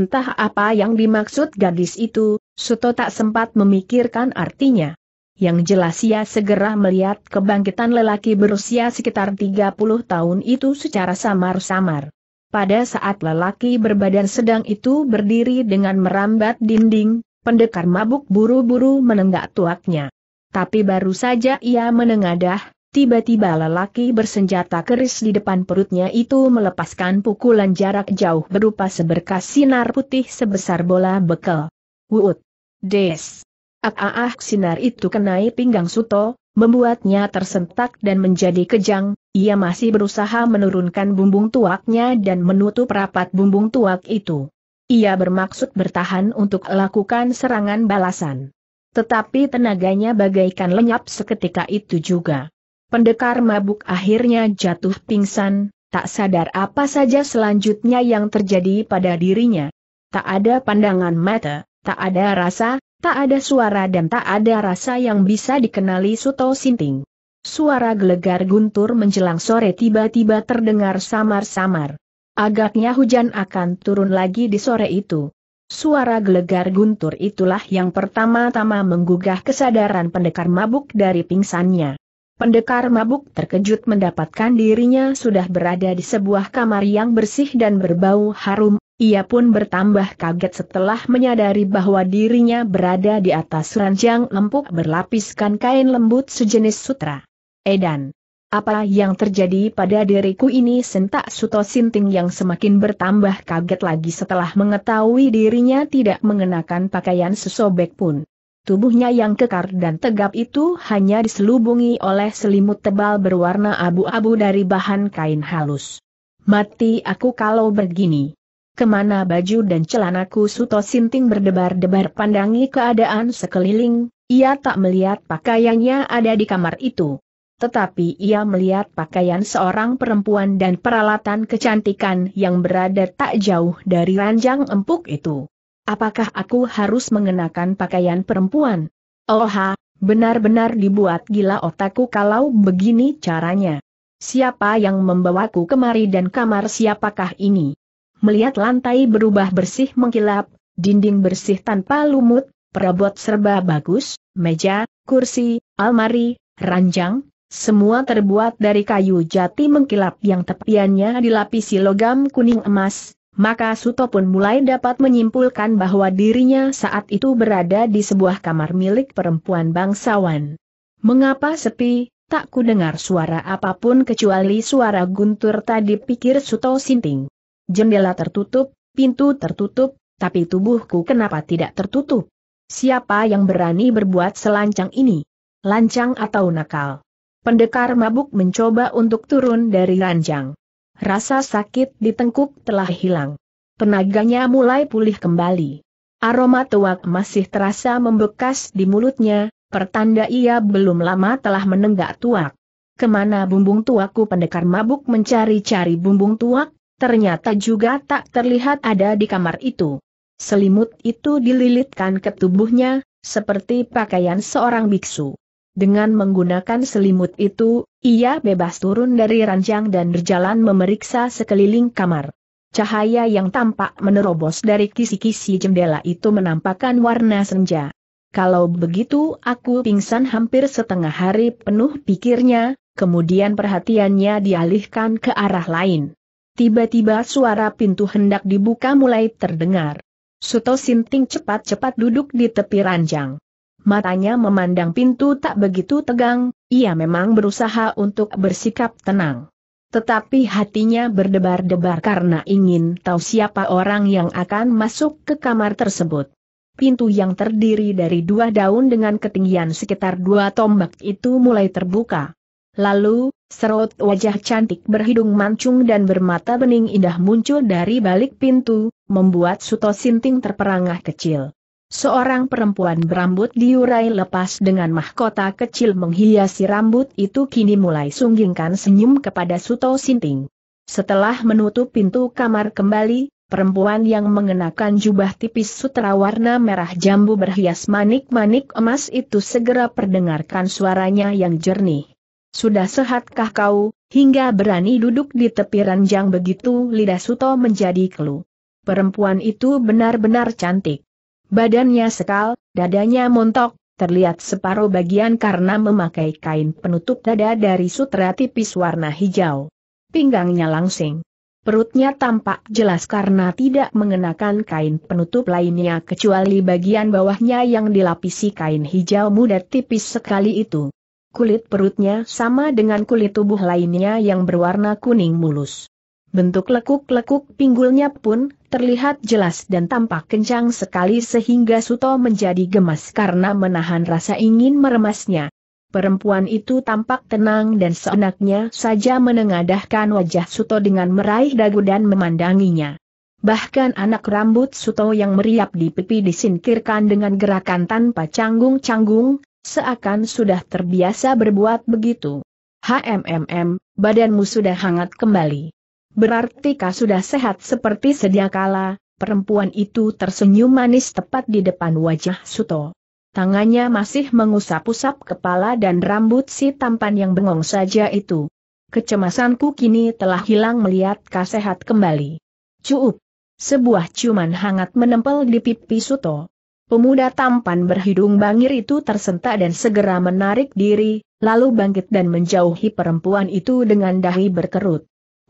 Entah apa yang dimaksud gadis itu, Suto tak sempat memikirkan artinya. Yang jelas ia segera melihat kebangkitan lelaki berusia sekitar 30 tahun itu secara samar-samar. Pada saat lelaki berbadan sedang itu berdiri dengan merambat dinding, pendekar mabuk buru-buru menenggak tuaknya. Tapi baru saja ia menengadah, Tiba-tiba lelaki bersenjata keris di depan perutnya itu melepaskan pukulan jarak jauh berupa seberkas sinar putih sebesar bola bekel. Wut. Des! Ah, ah, ah, sinar itu kenai pinggang Suto, membuatnya tersentak dan menjadi kejang, ia masih berusaha menurunkan bumbung tuaknya dan menutup rapat bumbung tuak itu. Ia bermaksud bertahan untuk lakukan serangan balasan. Tetapi tenaganya bagaikan lenyap seketika itu juga. Pendekar mabuk akhirnya jatuh pingsan, tak sadar apa saja selanjutnya yang terjadi pada dirinya. Tak ada pandangan mata, tak ada rasa, tak ada suara dan tak ada rasa yang bisa dikenali Suto Sinting. Suara gelegar guntur menjelang sore tiba-tiba terdengar samar-samar. Agaknya hujan akan turun lagi di sore itu. Suara gelegar guntur itulah yang pertama-tama menggugah kesadaran pendekar mabuk dari pingsannya. Pendekar mabuk terkejut mendapatkan dirinya sudah berada di sebuah kamar yang bersih dan berbau harum, ia pun bertambah kaget setelah menyadari bahwa dirinya berada di atas ranjang empuk berlapiskan kain lembut sejenis sutra. Edan. Apa yang terjadi pada diriku ini sentak Suto Sinting yang semakin bertambah kaget lagi setelah mengetahui dirinya tidak mengenakan pakaian sesobek pun. Tubuhnya yang kekar dan tegap itu hanya diselubungi oleh selimut tebal berwarna abu-abu dari bahan kain halus. Mati aku kalau begini. Kemana baju dan celanaku Suto Sinting berdebar-debar pandangi keadaan sekeliling, ia tak melihat pakaiannya ada di kamar itu. Tetapi ia melihat pakaian seorang perempuan dan peralatan kecantikan yang berada tak jauh dari ranjang empuk itu. Apakah aku harus mengenakan pakaian perempuan? Oha, benar-benar dibuat gila otakku kalau begini caranya. Siapa yang membawaku kemari dan kamar siapakah ini? Melihat lantai berubah bersih mengkilap, dinding bersih tanpa lumut, perabot serba bagus, meja, kursi, almari, ranjang, semua terbuat dari kayu jati mengkilap yang tepiannya dilapisi logam kuning emas, maka Suto pun mulai dapat menyimpulkan bahwa dirinya saat itu berada di sebuah kamar milik perempuan bangsawan. Mengapa sepi, tak kudengar suara apapun kecuali suara guntur tadi pikir Suto Sinting. Jendela tertutup, pintu tertutup, tapi tubuhku kenapa tidak tertutup? Siapa yang berani berbuat selancang ini? Lancang atau nakal? Pendekar mabuk mencoba untuk turun dari ranjang. Rasa sakit di tengkuk telah hilang. Tenaganya mulai pulih kembali. Aroma tuak masih terasa membekas di mulutnya, pertanda ia belum lama telah menenggak tuak. Kemana bumbung tuaku pendekar mabuk mencari-cari bumbung tuak, ternyata juga tak terlihat ada di kamar itu. Selimut itu dililitkan ke tubuhnya, seperti pakaian seorang biksu. Dengan menggunakan selimut itu, ia bebas turun dari ranjang dan berjalan memeriksa sekeliling kamar. Cahaya yang tampak menerobos dari kisi-kisi jendela itu menampakkan warna senja. Kalau begitu aku pingsan hampir setengah hari penuh pikirnya, kemudian perhatiannya dialihkan ke arah lain. Tiba-tiba suara pintu hendak dibuka mulai terdengar. Suto Sinting cepat-cepat duduk di tepi ranjang matanya memandang pintu tak begitu tegang, ia memang berusaha untuk bersikap tenang. Tetapi hatinya berdebar-debar karena ingin tahu siapa orang yang akan masuk ke kamar tersebut. Pintu yang terdiri dari dua daun dengan ketinggian sekitar dua tombak itu mulai terbuka. Lalu, serut wajah cantik berhidung mancung dan bermata bening indah muncul dari balik pintu, membuat Suto Sinting terperangah kecil. Seorang perempuan berambut diurai lepas dengan mahkota kecil menghiasi rambut itu kini mulai sunggingkan senyum kepada Suto Sinting. Setelah menutup pintu kamar kembali, perempuan yang mengenakan jubah tipis sutra warna merah jambu berhias manik-manik emas itu segera perdengarkan suaranya yang jernih. Sudah sehatkah kau, hingga berani duduk di tepi ranjang begitu lidah Suto menjadi keluh. Perempuan itu benar-benar cantik. Badannya sekal, dadanya montok, terlihat separuh bagian karena memakai kain penutup dada dari sutra tipis warna hijau. Pinggangnya langsing. Perutnya tampak jelas karena tidak mengenakan kain penutup lainnya kecuali bagian bawahnya yang dilapisi kain hijau muda tipis sekali itu. Kulit perutnya sama dengan kulit tubuh lainnya yang berwarna kuning mulus. Bentuk lekuk-lekuk pinggulnya pun terlihat jelas dan tampak kencang sekali sehingga Suto menjadi gemas karena menahan rasa ingin meremasnya. Perempuan itu tampak tenang dan seenaknya saja menengadahkan wajah Suto dengan meraih dagu dan memandanginya. Bahkan anak rambut Suto yang meriap di pipi disingkirkan dengan gerakan tanpa canggung-canggung, seakan sudah terbiasa berbuat begitu. HMMM, badanmu sudah hangat kembali. Berarti kau sudah sehat seperti sedia kala? Perempuan itu tersenyum manis tepat di depan wajah Suto. Tangannya masih mengusap-usap kepala dan rambut si tampan yang bengong saja itu. Kecemasanku kini telah hilang melihat kasehat kembali. Cuup. Sebuah ciuman hangat menempel di pipi Suto. Pemuda tampan berhidung bangir itu tersentak dan segera menarik diri, lalu bangkit dan menjauhi perempuan itu dengan dahi berkerut.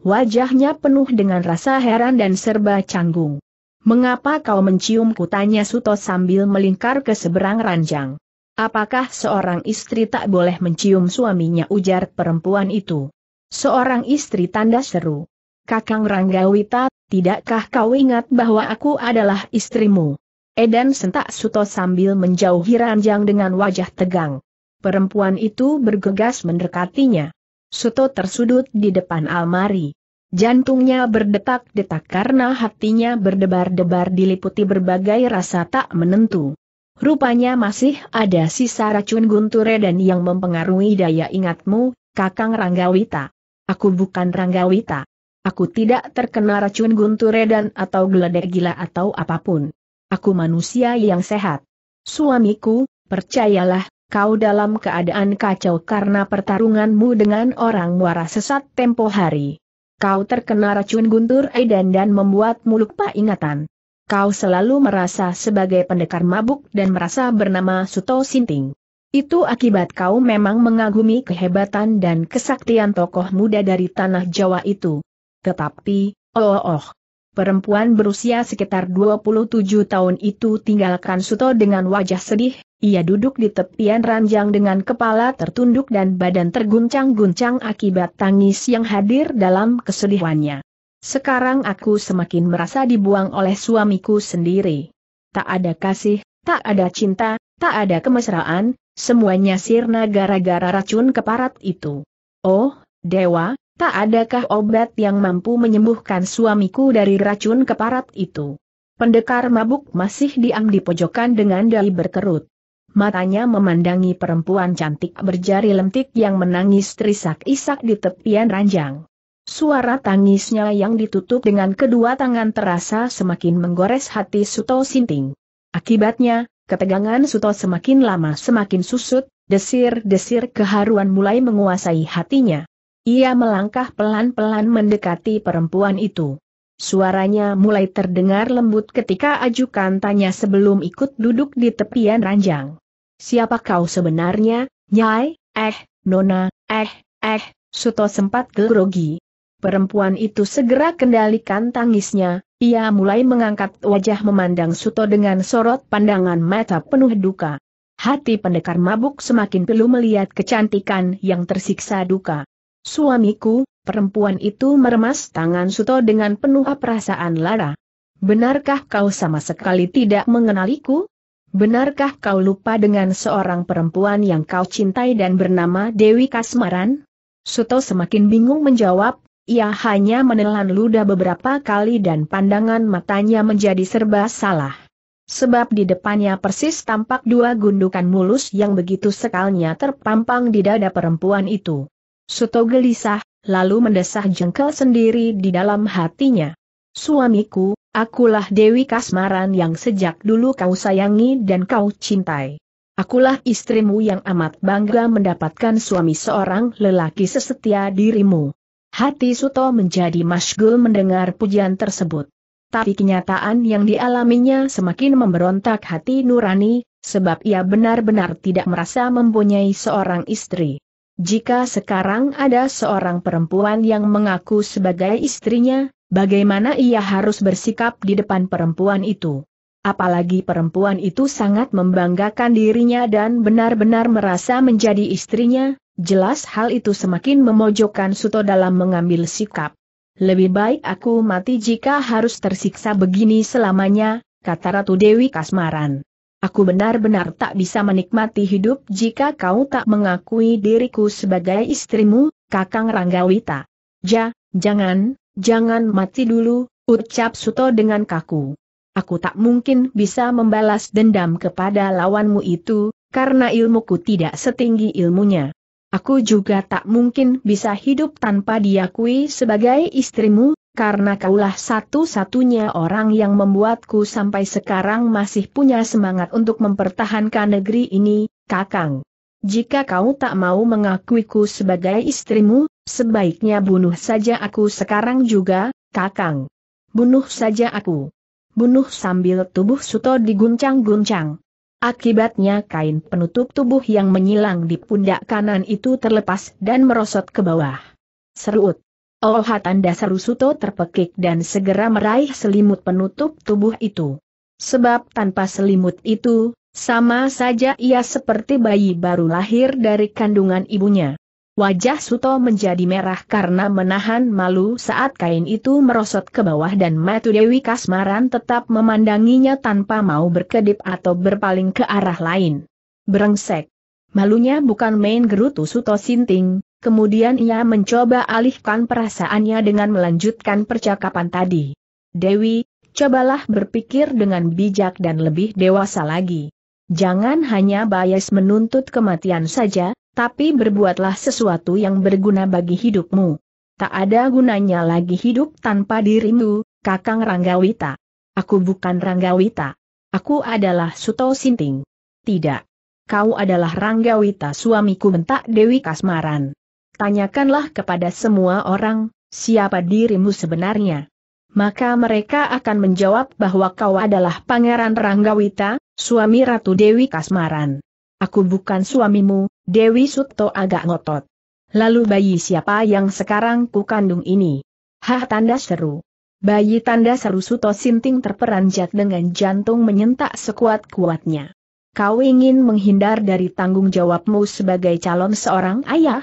Wajahnya penuh dengan rasa heran dan serba canggung. Mengapa kau mencium kutanya Suto sambil melingkar ke seberang ranjang. Apakah seorang istri tak boleh mencium suaminya ujar perempuan itu? Seorang istri tanda seru. Kakang Ranggawita, tidakkah kau ingat bahwa aku adalah istrimu? Edan sentak Suto sambil menjauhi ranjang dengan wajah tegang. Perempuan itu bergegas mendekatinya. Suto tersudut di depan almari. Jantungnya berdetak-detak karena hatinya berdebar-debar diliputi berbagai rasa tak menentu. Rupanya masih ada sisa racun guntur dan yang mempengaruhi daya ingatmu, Kakang Ranggawita. Aku bukan Ranggawita. Aku tidak terkena racun guntur dan atau geledek gila atau apapun. Aku manusia yang sehat. Suamiku, percayalah, kau dalam keadaan kacau karena pertarunganmu dengan orang muara sesat tempo hari. Kau terkena racun guntur edan dan membuatmu lupa ingatan. Kau selalu merasa sebagai pendekar mabuk dan merasa bernama Suto Sinting. Itu akibat kau memang mengagumi kehebatan dan kesaktian tokoh muda dari tanah Jawa itu. Tetapi, oh, oh Perempuan berusia sekitar 27 tahun itu tinggalkan Suto dengan wajah sedih, ia duduk di tepian ranjang dengan kepala tertunduk dan badan terguncang-guncang akibat tangis yang hadir dalam kesedihannya. Sekarang aku semakin merasa dibuang oleh suamiku sendiri. Tak ada kasih, tak ada cinta, tak ada kemesraan, semuanya sirna gara-gara racun keparat itu. Oh, Dewa, Tak adakah obat yang mampu menyembuhkan suamiku dari racun keparat itu? Pendekar mabuk masih diam di pojokan dengan dahi berkerut. Matanya memandangi perempuan cantik berjari lentik yang menangis terisak-isak di tepian ranjang. Suara tangisnya yang ditutup dengan kedua tangan terasa semakin menggores hati Suto Sinting. Akibatnya, ketegangan Suto semakin lama semakin susut, desir-desir keharuan mulai menguasai hatinya. Ia melangkah pelan-pelan mendekati perempuan itu. Suaranya mulai terdengar lembut ketika ajukan tanya sebelum ikut duduk di tepian ranjang. Siapa kau sebenarnya, Nyai, eh, Nona, eh, eh, Suto sempat grogi. Perempuan itu segera kendalikan tangisnya, ia mulai mengangkat wajah memandang Suto dengan sorot pandangan mata penuh duka. Hati pendekar mabuk semakin pilu melihat kecantikan yang tersiksa duka. Suamiku, perempuan itu meremas tangan Suto dengan penuh perasaan lara. Benarkah kau sama sekali tidak mengenaliku? Benarkah kau lupa dengan seorang perempuan yang kau cintai dan bernama Dewi Kasmaran? Suto semakin bingung menjawab, ia hanya menelan ludah beberapa kali dan pandangan matanya menjadi serba salah. Sebab di depannya persis tampak dua gundukan mulus yang begitu sekalnya terpampang di dada perempuan itu. Suto gelisah, lalu mendesah jengkel sendiri di dalam hatinya. Suamiku, akulah Dewi Kasmaran yang sejak dulu kau sayangi dan kau cintai. Akulah istrimu yang amat bangga mendapatkan suami seorang lelaki sesetia dirimu. Hati Suto menjadi masgul mendengar pujian tersebut. Tapi kenyataan yang dialaminya semakin memberontak hati nurani, sebab ia benar-benar tidak merasa mempunyai seorang istri. Jika sekarang ada seorang perempuan yang mengaku sebagai istrinya, bagaimana ia harus bersikap di depan perempuan itu? Apalagi perempuan itu sangat membanggakan dirinya dan benar-benar merasa menjadi istrinya, jelas hal itu semakin memojokkan Suto dalam mengambil sikap. Lebih baik aku mati jika harus tersiksa begini selamanya, kata Ratu Dewi Kasmaran. Aku benar-benar tak bisa menikmati hidup jika kau tak mengakui diriku sebagai istrimu, Kakang Ranggawita. Ja, jangan, jangan mati dulu, ucap Suto dengan kaku. Aku tak mungkin bisa membalas dendam kepada lawanmu itu, karena ilmuku tidak setinggi ilmunya. Aku juga tak mungkin bisa hidup tanpa diakui sebagai istrimu, karena kaulah satu-satunya orang yang membuatku sampai sekarang masih punya semangat untuk mempertahankan negeri ini, Kakang. Jika kau tak mau mengakuiku sebagai istrimu, sebaiknya bunuh saja aku sekarang juga, Kakang. Bunuh saja aku. Bunuh sambil tubuh Suto diguncang-guncang. Akibatnya kain penutup tubuh yang menyilang di pundak kanan itu terlepas dan merosot ke bawah. Serut. Olohan dasar Suto terpekik dan segera meraih selimut penutup tubuh itu. Sebab tanpa selimut itu, sama saja ia seperti bayi baru lahir dari kandungan ibunya. Wajah Suto menjadi merah karena menahan malu saat kain itu merosot ke bawah dan Matu Dewi Kasmaran tetap memandanginya tanpa mau berkedip atau berpaling ke arah lain. Berengsek, Malunya bukan main gerutu Suto Sinting, Kemudian ia mencoba alihkan perasaannya dengan melanjutkan percakapan tadi. Dewi, cobalah berpikir dengan bijak dan lebih dewasa lagi. Jangan hanya bias menuntut kematian saja, tapi berbuatlah sesuatu yang berguna bagi hidupmu. Tak ada gunanya lagi hidup tanpa dirimu, Kakang Ranggawita. Aku bukan Ranggawita. Aku adalah Suto Sinting. Tidak. Kau adalah Ranggawita suamiku bentak Dewi Kasmaran. Tanyakanlah kepada semua orang, siapa dirimu sebenarnya. Maka mereka akan menjawab bahwa kau adalah Pangeran Ranggawita, suami Ratu Dewi Kasmaran. Aku bukan suamimu, Dewi Suto agak ngotot. Lalu bayi siapa yang sekarang ku kandung ini? Hah tanda seru. Bayi tanda seru Suto Sinting terperanjat dengan jantung menyentak sekuat-kuatnya. Kau ingin menghindar dari tanggung jawabmu sebagai calon seorang ayah?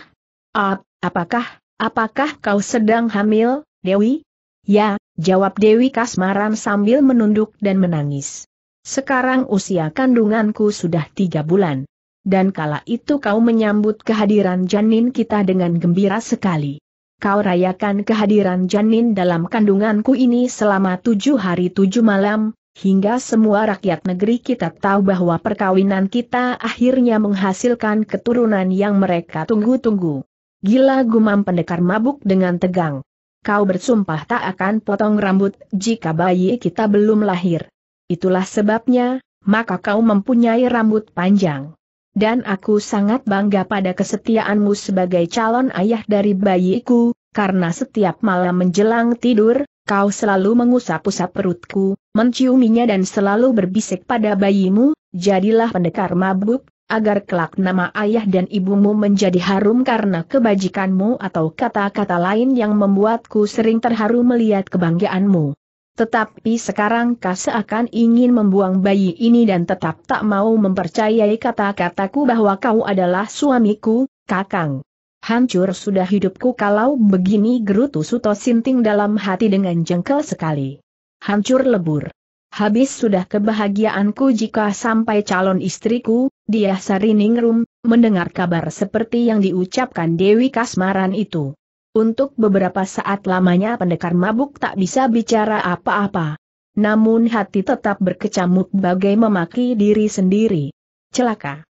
Ap, apakah, apakah kau sedang hamil, Dewi? Ya, jawab Dewi Kasmaran sambil menunduk dan menangis. Sekarang usia kandunganku sudah tiga bulan. Dan kala itu kau menyambut kehadiran janin kita dengan gembira sekali. Kau rayakan kehadiran janin dalam kandunganku ini selama tujuh hari tujuh malam, hingga semua rakyat negeri kita tahu bahwa perkawinan kita akhirnya menghasilkan keturunan yang mereka tunggu-tunggu. Gila gumam pendekar mabuk dengan tegang. Kau bersumpah tak akan potong rambut jika bayi kita belum lahir. Itulah sebabnya, maka kau mempunyai rambut panjang. Dan aku sangat bangga pada kesetiaanmu sebagai calon ayah dari bayiku, karena setiap malam menjelang tidur, kau selalu mengusap-usap perutku, menciuminya dan selalu berbisik pada bayimu, jadilah pendekar mabuk, agar kelak nama ayah dan ibumu menjadi harum karena kebajikanmu atau kata-kata lain yang membuatku sering terharu melihat kebanggaanmu. Tetapi sekarang kau seakan ingin membuang bayi ini dan tetap tak mau mempercayai kata-kataku bahwa kau adalah suamiku, kakang. Hancur sudah hidupku kalau begini gerutu Suto Sinting dalam hati dengan jengkel sekali. Hancur lebur. Habis sudah kebahagiaanku jika sampai calon istriku, dia sariningrum, mendengar kabar seperti yang diucapkan Dewi Kasmaran itu. Untuk beberapa saat lamanya pendekar mabuk tak bisa bicara apa-apa. Namun hati tetap berkecamuk bagai memaki diri sendiri. Celaka.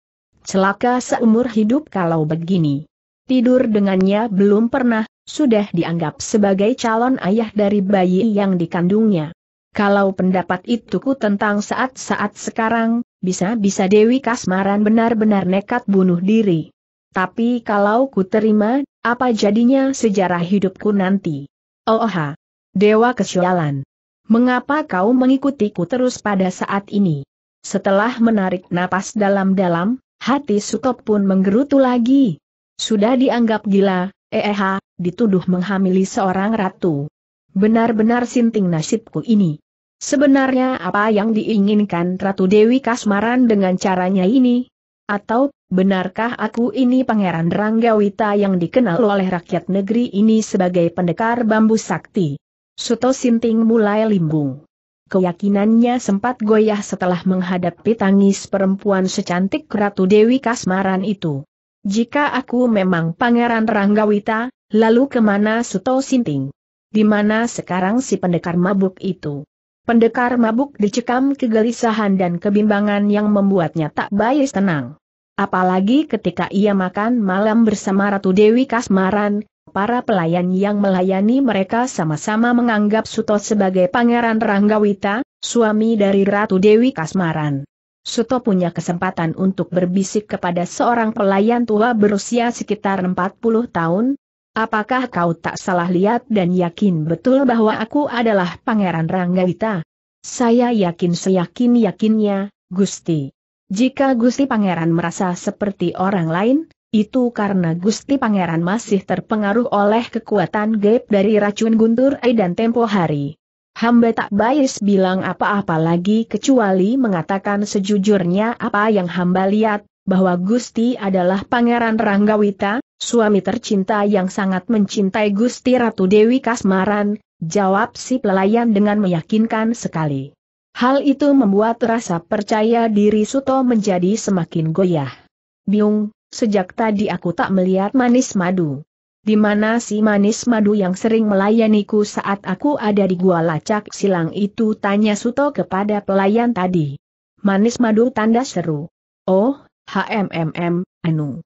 Celaka seumur hidup kalau begini. Tidur dengannya belum pernah, sudah dianggap sebagai calon ayah dari bayi yang dikandungnya. Kalau pendapat itu ku tentang saat-saat sekarang, bisa-bisa Dewi Kasmaran benar-benar nekat bunuh diri. Tapi kalau ku terima, apa jadinya sejarah hidupku nanti? Oh, ha. Dewa kesialan. Mengapa kau mengikutiku terus pada saat ini? Setelah menarik napas dalam-dalam, hati Sutop pun menggerutu lagi. Sudah dianggap gila, eh dituduh menghamili seorang ratu benar-benar sinting nasibku ini. Sebenarnya apa yang diinginkan Ratu Dewi Kasmaran dengan caranya ini? Atau, benarkah aku ini Pangeran Ranggawita yang dikenal oleh rakyat negeri ini sebagai pendekar bambu sakti? Suto Sinting mulai limbung. Keyakinannya sempat goyah setelah menghadapi tangis perempuan secantik Ratu Dewi Kasmaran itu. Jika aku memang Pangeran Ranggawita, lalu kemana Suto Sinting? Di mana sekarang si pendekar mabuk itu? Pendekar mabuk dicekam kegelisahan dan kebimbangan yang membuatnya tak bayis tenang. Apalagi ketika ia makan malam bersama Ratu Dewi Kasmaran, para pelayan yang melayani mereka sama-sama menganggap Suto sebagai Pangeran Ranggawita, suami dari Ratu Dewi Kasmaran. Suto punya kesempatan untuk berbisik kepada seorang pelayan tua berusia sekitar 40 tahun, Apakah kau tak salah lihat dan yakin betul bahwa aku adalah Pangeran Ranggawita? Saya yakin seyakin-yakinnya, Gusti. Jika Gusti Pangeran merasa seperti orang lain, itu karena Gusti Pangeran masih terpengaruh oleh kekuatan gaib dari racun guntur ai dan tempo hari. Hamba tak bias bilang apa-apa lagi kecuali mengatakan sejujurnya apa yang hamba lihat, bahwa Gusti adalah Pangeran Ranggawita, Suami tercinta yang sangat mencintai Gusti Ratu Dewi Kasmaran, jawab si pelayan dengan meyakinkan sekali. Hal itu membuat rasa percaya diri Suto menjadi semakin goyah. Biung, sejak tadi aku tak melihat manis madu. Di mana si manis madu yang sering melayaniku saat aku ada di gua lacak silang itu tanya Suto kepada pelayan tadi. Manis madu tanda seru. Oh, HMMM, anu.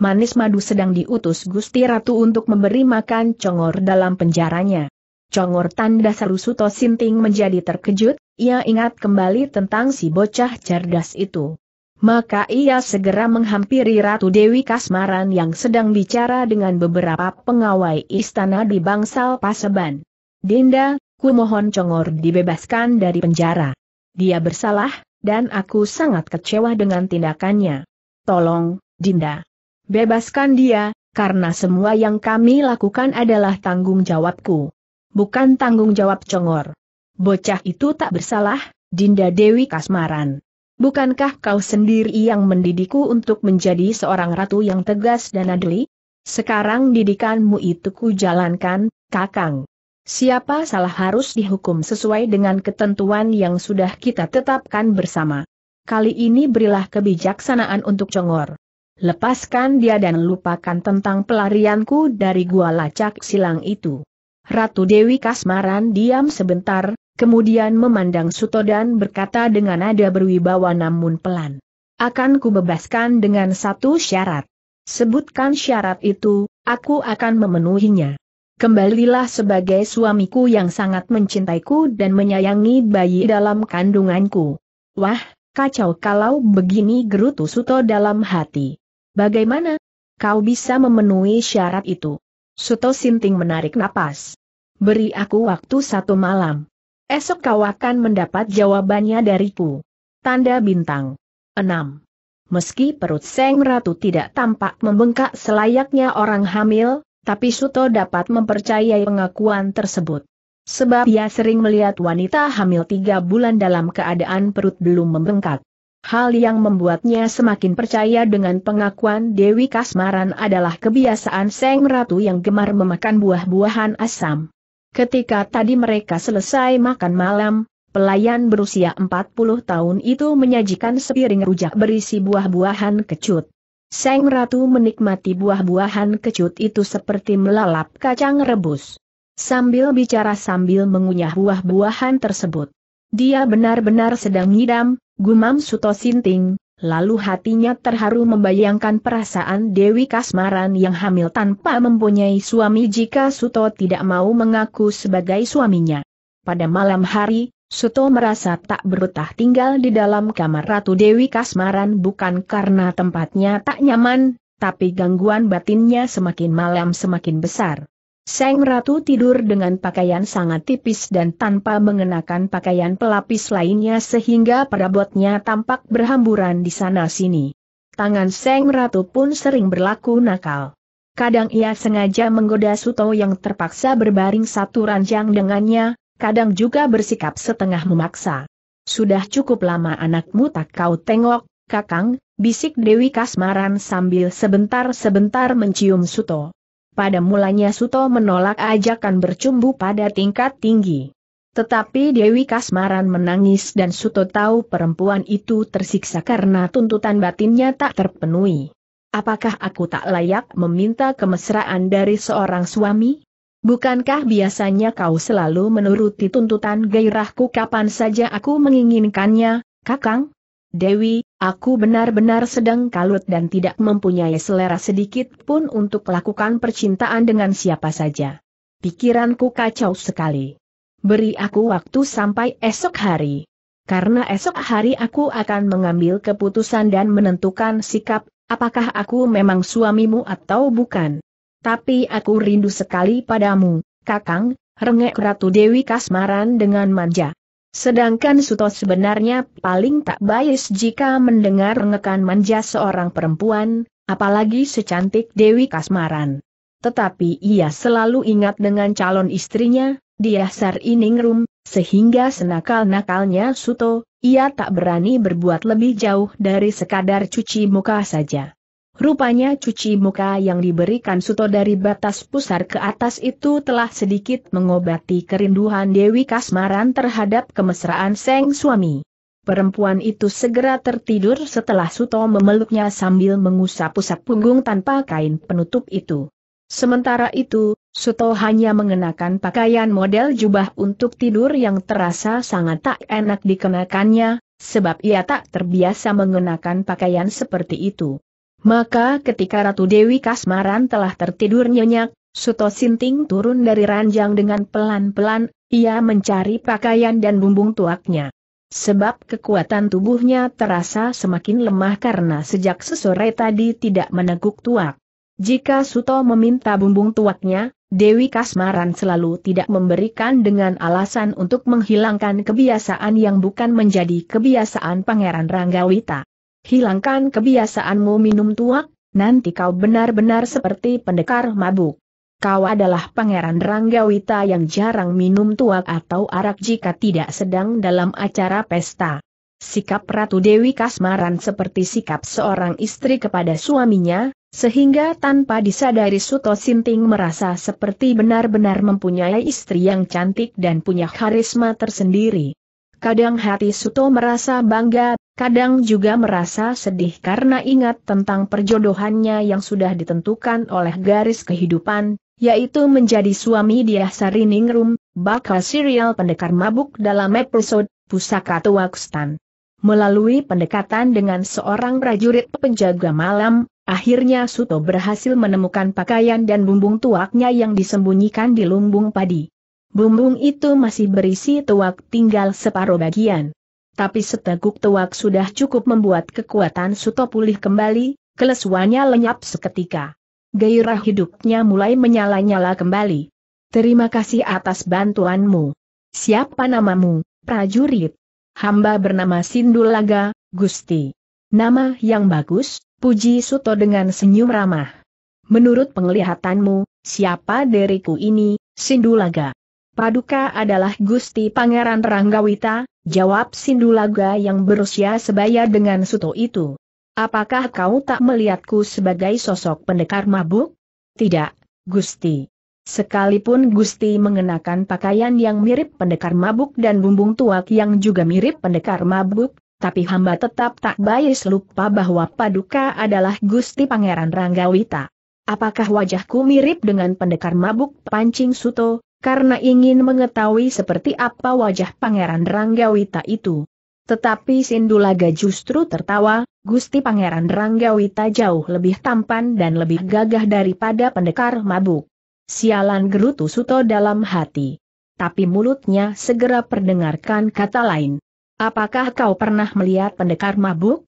Manis Madu sedang diutus Gusti Ratu untuk memberi makan Congor dalam penjaranya. Congor tanda seru Suto Sinting menjadi terkejut, ia ingat kembali tentang si bocah cerdas itu. Maka ia segera menghampiri Ratu Dewi Kasmaran yang sedang bicara dengan beberapa pengawai istana di Bangsal Paseban. Dinda, ku mohon Congor dibebaskan dari penjara. Dia bersalah, dan aku sangat kecewa dengan tindakannya. Tolong, Dinda. Bebaskan dia, karena semua yang kami lakukan adalah tanggung jawabku. Bukan tanggung jawab congor. Bocah itu tak bersalah, Dinda Dewi Kasmaran. Bukankah kau sendiri yang mendidikku untuk menjadi seorang ratu yang tegas dan adli? Sekarang didikanmu itu ku jalankan, kakang. Siapa salah harus dihukum sesuai dengan ketentuan yang sudah kita tetapkan bersama. Kali ini berilah kebijaksanaan untuk congor. Lepaskan dia dan lupakan tentang pelarianku dari gua lacak silang itu. Ratu Dewi Kasmaran diam sebentar, kemudian memandang Suto dan berkata dengan nada berwibawa namun pelan. Akan kubebaskan dengan satu syarat. Sebutkan syarat itu, aku akan memenuhinya. Kembalilah sebagai suamiku yang sangat mencintaiku dan menyayangi bayi dalam kandunganku. Wah, kacau kalau begini gerutu Suto dalam hati. Bagaimana? Kau bisa memenuhi syarat itu. Suto Sinting menarik napas. Beri aku waktu satu malam. Esok kau akan mendapat jawabannya dariku. Tanda bintang. 6. Meski perut Seng Ratu tidak tampak membengkak selayaknya orang hamil, tapi Suto dapat mempercayai pengakuan tersebut. Sebab ia sering melihat wanita hamil tiga bulan dalam keadaan perut belum membengkak. Hal yang membuatnya semakin percaya dengan pengakuan Dewi Kasmaran adalah kebiasaan Seng Ratu yang gemar memakan buah-buahan asam. Ketika tadi mereka selesai makan malam, pelayan berusia 40 tahun itu menyajikan sepiring rujak berisi buah-buahan kecut. Seng Ratu menikmati buah-buahan kecut itu seperti melalap kacang rebus. Sambil bicara sambil mengunyah buah-buahan tersebut. Dia benar-benar sedang ngidam, Gumam Suto Sinting, lalu hatinya terharu membayangkan perasaan Dewi Kasmaran yang hamil tanpa mempunyai suami jika Suto tidak mau mengaku sebagai suaminya. Pada malam hari, Suto merasa tak berutah tinggal di dalam kamar Ratu Dewi Kasmaran bukan karena tempatnya tak nyaman, tapi gangguan batinnya semakin malam semakin besar. Seng Ratu tidur dengan pakaian sangat tipis dan tanpa mengenakan pakaian pelapis lainnya sehingga perabotnya tampak berhamburan di sana-sini. Tangan Seng Ratu pun sering berlaku nakal. Kadang ia sengaja menggoda Suto yang terpaksa berbaring satu ranjang dengannya, kadang juga bersikap setengah memaksa. Sudah cukup lama anakmu tak kau tengok, kakang, bisik Dewi Kasmaran sambil sebentar-sebentar mencium Suto. Pada mulanya Suto menolak ajakan bercumbu pada tingkat tinggi. Tetapi Dewi Kasmaran menangis dan Suto tahu perempuan itu tersiksa karena tuntutan batinnya tak terpenuhi. Apakah aku tak layak meminta kemesraan dari seorang suami? Bukankah biasanya kau selalu menuruti tuntutan gairahku kapan saja aku menginginkannya, Kakang? Dewi, Aku benar-benar sedang kalut dan tidak mempunyai selera sedikit pun untuk lakukan percintaan dengan siapa saja. Pikiranku kacau sekali. Beri aku waktu sampai esok hari. Karena esok hari aku akan mengambil keputusan dan menentukan sikap, apakah aku memang suamimu atau bukan. Tapi aku rindu sekali padamu, Kakang, rengek Ratu Dewi Kasmaran dengan manja. Sedangkan Suto sebenarnya paling tak bias jika mendengar ngekan manja seorang perempuan, apalagi secantik Dewi Kasmaran. Tetapi ia selalu ingat dengan calon istrinya, Diasar Iningrum, sehingga senakal-nakalnya Suto, ia tak berani berbuat lebih jauh dari sekadar cuci muka saja. Rupanya cuci muka yang diberikan Suto dari batas pusar ke atas itu telah sedikit mengobati kerinduan Dewi Kasmaran terhadap kemesraan Seng suami. Perempuan itu segera tertidur setelah Suto memeluknya sambil mengusap-usap punggung tanpa kain penutup itu. Sementara itu, Suto hanya mengenakan pakaian model jubah untuk tidur yang terasa sangat tak enak dikenakannya, sebab ia tak terbiasa mengenakan pakaian seperti itu. Maka ketika Ratu Dewi Kasmaran telah tertidur nyenyak, Suto Sinting turun dari ranjang dengan pelan-pelan, ia mencari pakaian dan bumbung tuaknya. Sebab kekuatan tubuhnya terasa semakin lemah karena sejak sesore tadi tidak meneguk tuak. Jika Suto meminta bumbung tuaknya, Dewi Kasmaran selalu tidak memberikan dengan alasan untuk menghilangkan kebiasaan yang bukan menjadi kebiasaan Pangeran Ranggawita. Hilangkan kebiasaanmu minum tuak, nanti kau benar-benar seperti pendekar mabuk. Kau adalah pangeran Ranggawita yang jarang minum tuak atau arak jika tidak sedang dalam acara pesta. Sikap Ratu Dewi Kasmaran seperti sikap seorang istri kepada suaminya, sehingga tanpa disadari Suto Sinting merasa seperti benar-benar mempunyai istri yang cantik dan punya karisma tersendiri kadang hati Suto merasa bangga, kadang juga merasa sedih karena ingat tentang perjodohannya yang sudah ditentukan oleh garis kehidupan, yaitu menjadi suami Diasari Ningrum, bakal serial pendekar mabuk dalam episode Pusaka Tuakstan. Melalui pendekatan dengan seorang prajurit penjaga malam, akhirnya Suto berhasil menemukan pakaian dan bumbung tuaknya yang disembunyikan di lumbung padi. Bumbung itu masih berisi tuak tinggal separuh bagian. Tapi seteguk tuak sudah cukup membuat kekuatan Suto pulih kembali, kelesuannya lenyap seketika. Gairah hidupnya mulai menyala-nyala kembali. Terima kasih atas bantuanmu. Siapa namamu, prajurit? Hamba bernama Sindulaga, Gusti. Nama yang bagus, puji Suto dengan senyum ramah. Menurut penglihatanmu, siapa deriku ini, Sindulaga? Paduka adalah Gusti Pangeran Ranggawita, jawab Sindulaga yang berusia sebaya dengan Suto itu. Apakah kau tak melihatku sebagai sosok pendekar mabuk? Tidak, Gusti. Sekalipun Gusti mengenakan pakaian yang mirip pendekar mabuk dan bumbung tuak yang juga mirip pendekar mabuk, tapi hamba tetap tak bayis lupa bahwa Paduka adalah Gusti Pangeran Ranggawita. Apakah wajahku mirip dengan pendekar mabuk pancing Suto? karena ingin mengetahui seperti apa wajah Pangeran Ranggawita itu. Tetapi Sindulaga justru tertawa, Gusti Pangeran Ranggawita jauh lebih tampan dan lebih gagah daripada pendekar mabuk. Sialan gerutu Suto dalam hati. Tapi mulutnya segera perdengarkan kata lain. Apakah kau pernah melihat pendekar mabuk?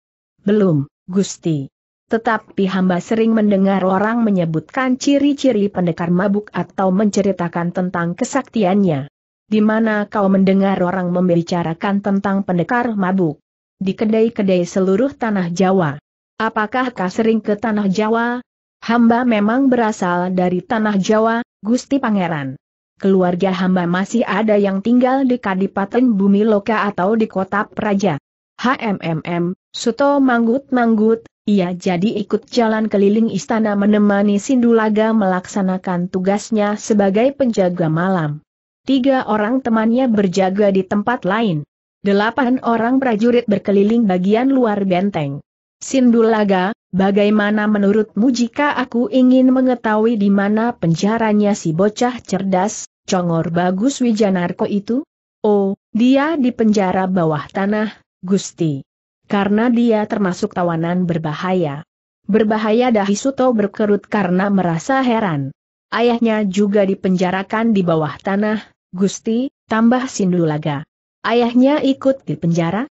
Belum, Gusti. Tetapi hamba sering mendengar orang menyebutkan ciri-ciri pendekar mabuk atau menceritakan tentang kesaktiannya. Di mana kau mendengar orang membicarakan tentang pendekar mabuk? Di kedai-kedai seluruh tanah Jawa. Apakah kau sering ke tanah Jawa? Hamba memang berasal dari tanah Jawa, Gusti Pangeran. Keluarga hamba masih ada yang tinggal di Kadipaten Bumi Loka atau di kota Praja. HMMM, Suto Manggut Manggut, ia jadi ikut jalan keliling istana menemani Sindulaga melaksanakan tugasnya sebagai penjaga malam. Tiga orang temannya berjaga di tempat lain. Delapan orang prajurit berkeliling bagian luar benteng. Sindulaga, bagaimana menurutmu jika aku ingin mengetahui di mana penjaranya si bocah cerdas, congor bagus Wijanarko itu? Oh, dia di penjara bawah tanah, Gusti. Karena dia termasuk tawanan berbahaya. Berbahaya Suto berkerut karena merasa heran. Ayahnya juga dipenjarakan di bawah tanah, Gusti, tambah Sindulaga. Ayahnya ikut di penjara?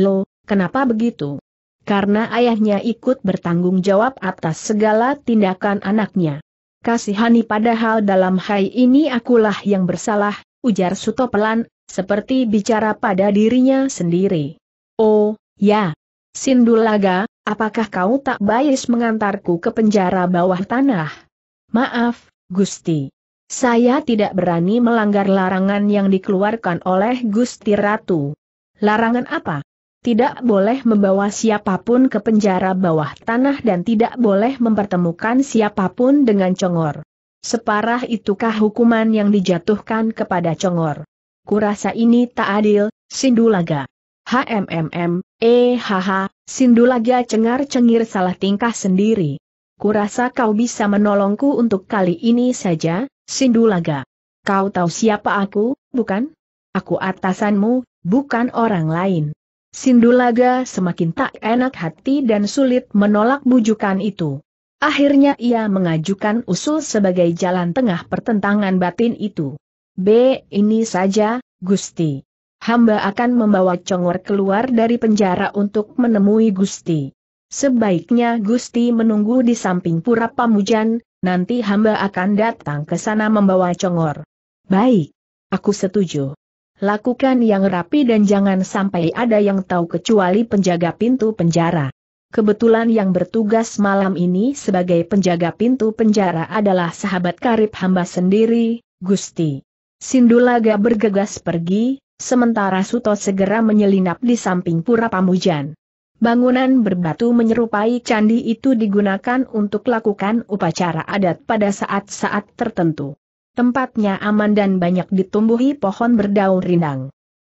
Loh, kenapa begitu? Karena ayahnya ikut bertanggung jawab atas segala tindakan anaknya. Kasihani padahal dalam hal ini akulah yang bersalah, ujar Suto pelan, seperti bicara pada dirinya sendiri. Oh, Ya. Sindulaga, apakah kau tak bayis mengantarku ke penjara bawah tanah? Maaf, Gusti. Saya tidak berani melanggar larangan yang dikeluarkan oleh Gusti Ratu. Larangan apa? Tidak boleh membawa siapapun ke penjara bawah tanah dan tidak boleh mempertemukan siapapun dengan Congor. Separah itukah hukuman yang dijatuhkan kepada Congor? Kurasa ini tak adil, Sindulaga. HMMM, EHH, Sindulaga cengar-cengir salah tingkah sendiri. Kurasa kau bisa menolongku untuk kali ini saja, Sindulaga. Kau tahu siapa aku, bukan? Aku atasanmu, bukan orang lain. Sindulaga semakin tak enak hati dan sulit menolak bujukan itu. Akhirnya ia mengajukan usul sebagai jalan tengah pertentangan batin itu. B. Ini saja, Gusti hamba akan membawa Congor keluar dari penjara untuk menemui Gusti. Sebaiknya Gusti menunggu di samping pura pamujan, nanti hamba akan datang ke sana membawa Congor. Baik. Aku setuju. Lakukan yang rapi dan jangan sampai ada yang tahu kecuali penjaga pintu penjara. Kebetulan yang bertugas malam ini sebagai penjaga pintu penjara adalah sahabat karib hamba sendiri, Gusti. Sindulaga bergegas pergi, Sementara Suto segera menyelinap di samping pura pamujan. Bangunan berbatu menyerupai candi itu digunakan untuk lakukan upacara adat pada saat-saat tertentu. Tempatnya aman dan banyak ditumbuhi pohon berdaun rindang.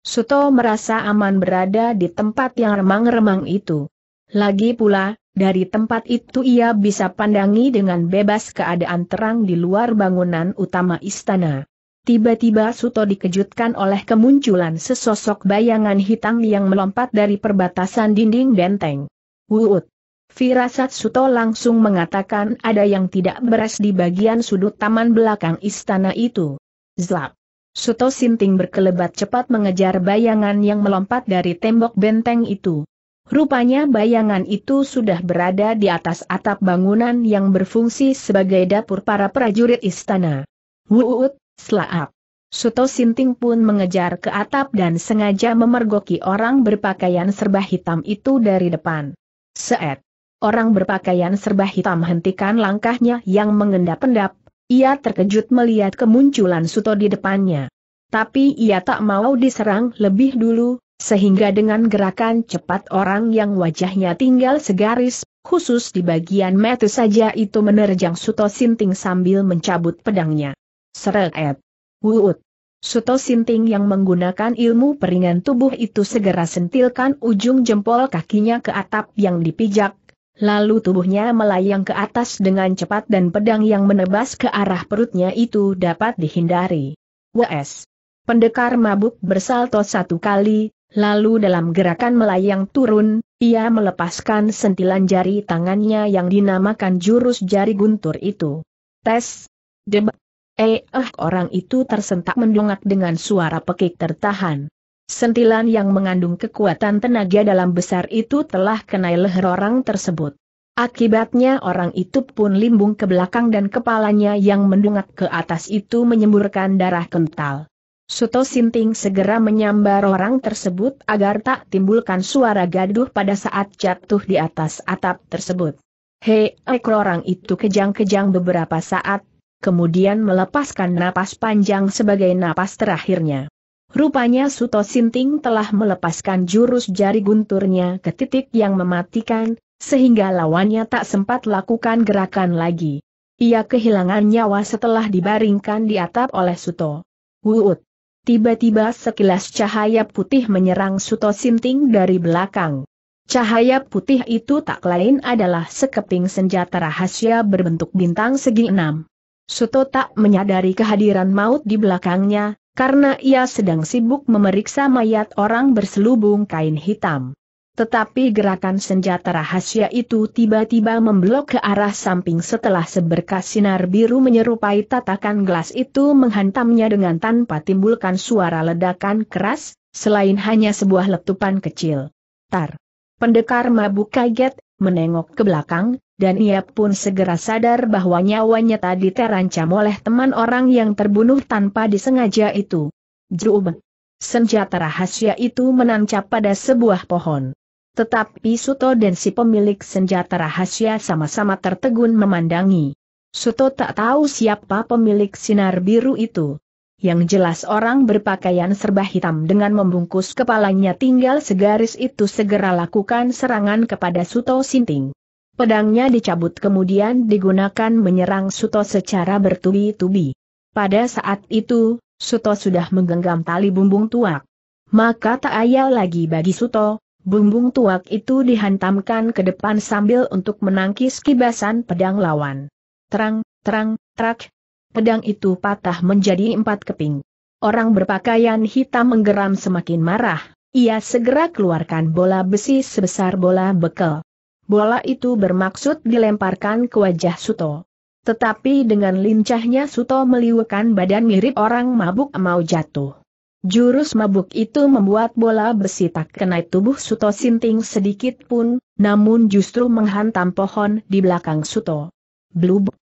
Suto merasa aman berada di tempat yang remang-remang itu. Lagi pula, dari tempat itu ia bisa pandangi dengan bebas keadaan terang di luar bangunan utama istana. Tiba-tiba Suto dikejutkan oleh kemunculan sesosok bayangan hitam yang melompat dari perbatasan dinding benteng. Wuut! Firasat Suto langsung mengatakan ada yang tidak beres di bagian sudut taman belakang istana itu. Zlap! Suto Sinting berkelebat cepat mengejar bayangan yang melompat dari tembok benteng itu. Rupanya bayangan itu sudah berada di atas atap bangunan yang berfungsi sebagai dapur para prajurit istana. Wuut! Selaap. Suto Sinting pun mengejar ke atap dan sengaja memergoki orang berpakaian serba hitam itu dari depan. Seet. Orang berpakaian serba hitam hentikan langkahnya yang mengendap-endap, ia terkejut melihat kemunculan Suto di depannya. Tapi ia tak mau diserang lebih dulu, sehingga dengan gerakan cepat orang yang wajahnya tinggal segaris, khusus di bagian metu saja itu menerjang Suto Sinting sambil mencabut pedangnya. Seret. Wuut. Suto Sinting yang menggunakan ilmu peringan tubuh itu segera sentilkan ujung jempol kakinya ke atap yang dipijak, lalu tubuhnya melayang ke atas dengan cepat dan pedang yang menebas ke arah perutnya itu dapat dihindari. WS. Pendekar mabuk bersalto satu kali, lalu dalam gerakan melayang turun, ia melepaskan sentilan jari tangannya yang dinamakan jurus jari guntur itu. Tes. Debat. Eh, eh, orang itu tersentak mendongak dengan suara pekik tertahan. Sentilan yang mengandung kekuatan tenaga dalam besar itu telah kenai leher orang tersebut. Akibatnya orang itu pun limbung ke belakang dan kepalanya yang mendongak ke atas itu menyemburkan darah kental. Suto Sinting segera menyambar orang tersebut agar tak timbulkan suara gaduh pada saat jatuh di atas atap tersebut. Hei, ekor orang itu kejang-kejang beberapa saat kemudian melepaskan napas panjang sebagai napas terakhirnya. Rupanya Suto Sinting telah melepaskan jurus jari gunturnya ke titik yang mematikan, sehingga lawannya tak sempat lakukan gerakan lagi. Ia kehilangan nyawa setelah dibaringkan di atap oleh Suto. Wuut! Tiba-tiba sekilas cahaya putih menyerang Suto Sinting dari belakang. Cahaya putih itu tak lain adalah sekeping senjata rahasia berbentuk bintang segi enam. Suto tak menyadari kehadiran maut di belakangnya, karena ia sedang sibuk memeriksa mayat orang berselubung kain hitam. Tetapi gerakan senjata rahasia itu tiba-tiba memblok ke arah samping setelah seberkas sinar biru menyerupai tatakan gelas itu menghantamnya dengan tanpa timbulkan suara ledakan keras, selain hanya sebuah letupan kecil. Tar. Pendekar mabuk kaget, menengok ke belakang, dan ia pun segera sadar bahwa nyawanya tadi terancam oleh teman orang yang terbunuh tanpa disengaja itu. Jub. Senjata rahasia itu menancap pada sebuah pohon. Tetapi Suto dan si pemilik senjata rahasia sama-sama tertegun memandangi. Suto tak tahu siapa pemilik sinar biru itu yang jelas orang berpakaian serba hitam dengan membungkus kepalanya tinggal segaris itu segera lakukan serangan kepada Suto Sinting. Pedangnya dicabut kemudian digunakan menyerang Suto secara bertubi-tubi. Pada saat itu, Suto sudah menggenggam tali bumbung tuak. Maka tak ayal lagi bagi Suto, bumbung tuak itu dihantamkan ke depan sambil untuk menangkis kibasan pedang lawan. Terang, terang, trak, pedang itu patah menjadi empat keping. Orang berpakaian hitam menggeram semakin marah, ia segera keluarkan bola besi sebesar bola bekel. Bola itu bermaksud dilemparkan ke wajah Suto. Tetapi dengan lincahnya Suto meliukan badan mirip orang mabuk mau jatuh. Jurus mabuk itu membuat bola besi tak kena tubuh Suto sinting sedikit pun, namun justru menghantam pohon di belakang Suto. Blub.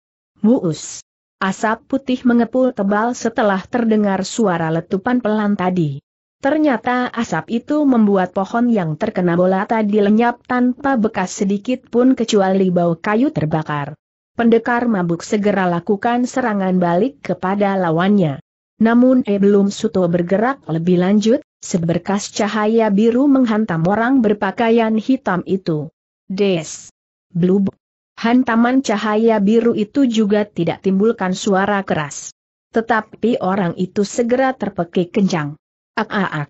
Muus. Asap putih mengepul tebal setelah terdengar suara letupan pelan tadi. Ternyata asap itu membuat pohon yang terkena bola tadi lenyap tanpa bekas sedikit pun kecuali bau kayu terbakar. Pendekar mabuk segera lakukan serangan balik kepada lawannya. Namun eh, belum Suto bergerak lebih lanjut, seberkas cahaya biru menghantam orang berpakaian hitam itu. Des. Blub. Hantaman cahaya biru itu juga tidak timbulkan suara keras. Tetapi orang itu segera terpekik kencang. Ak-ak-ak.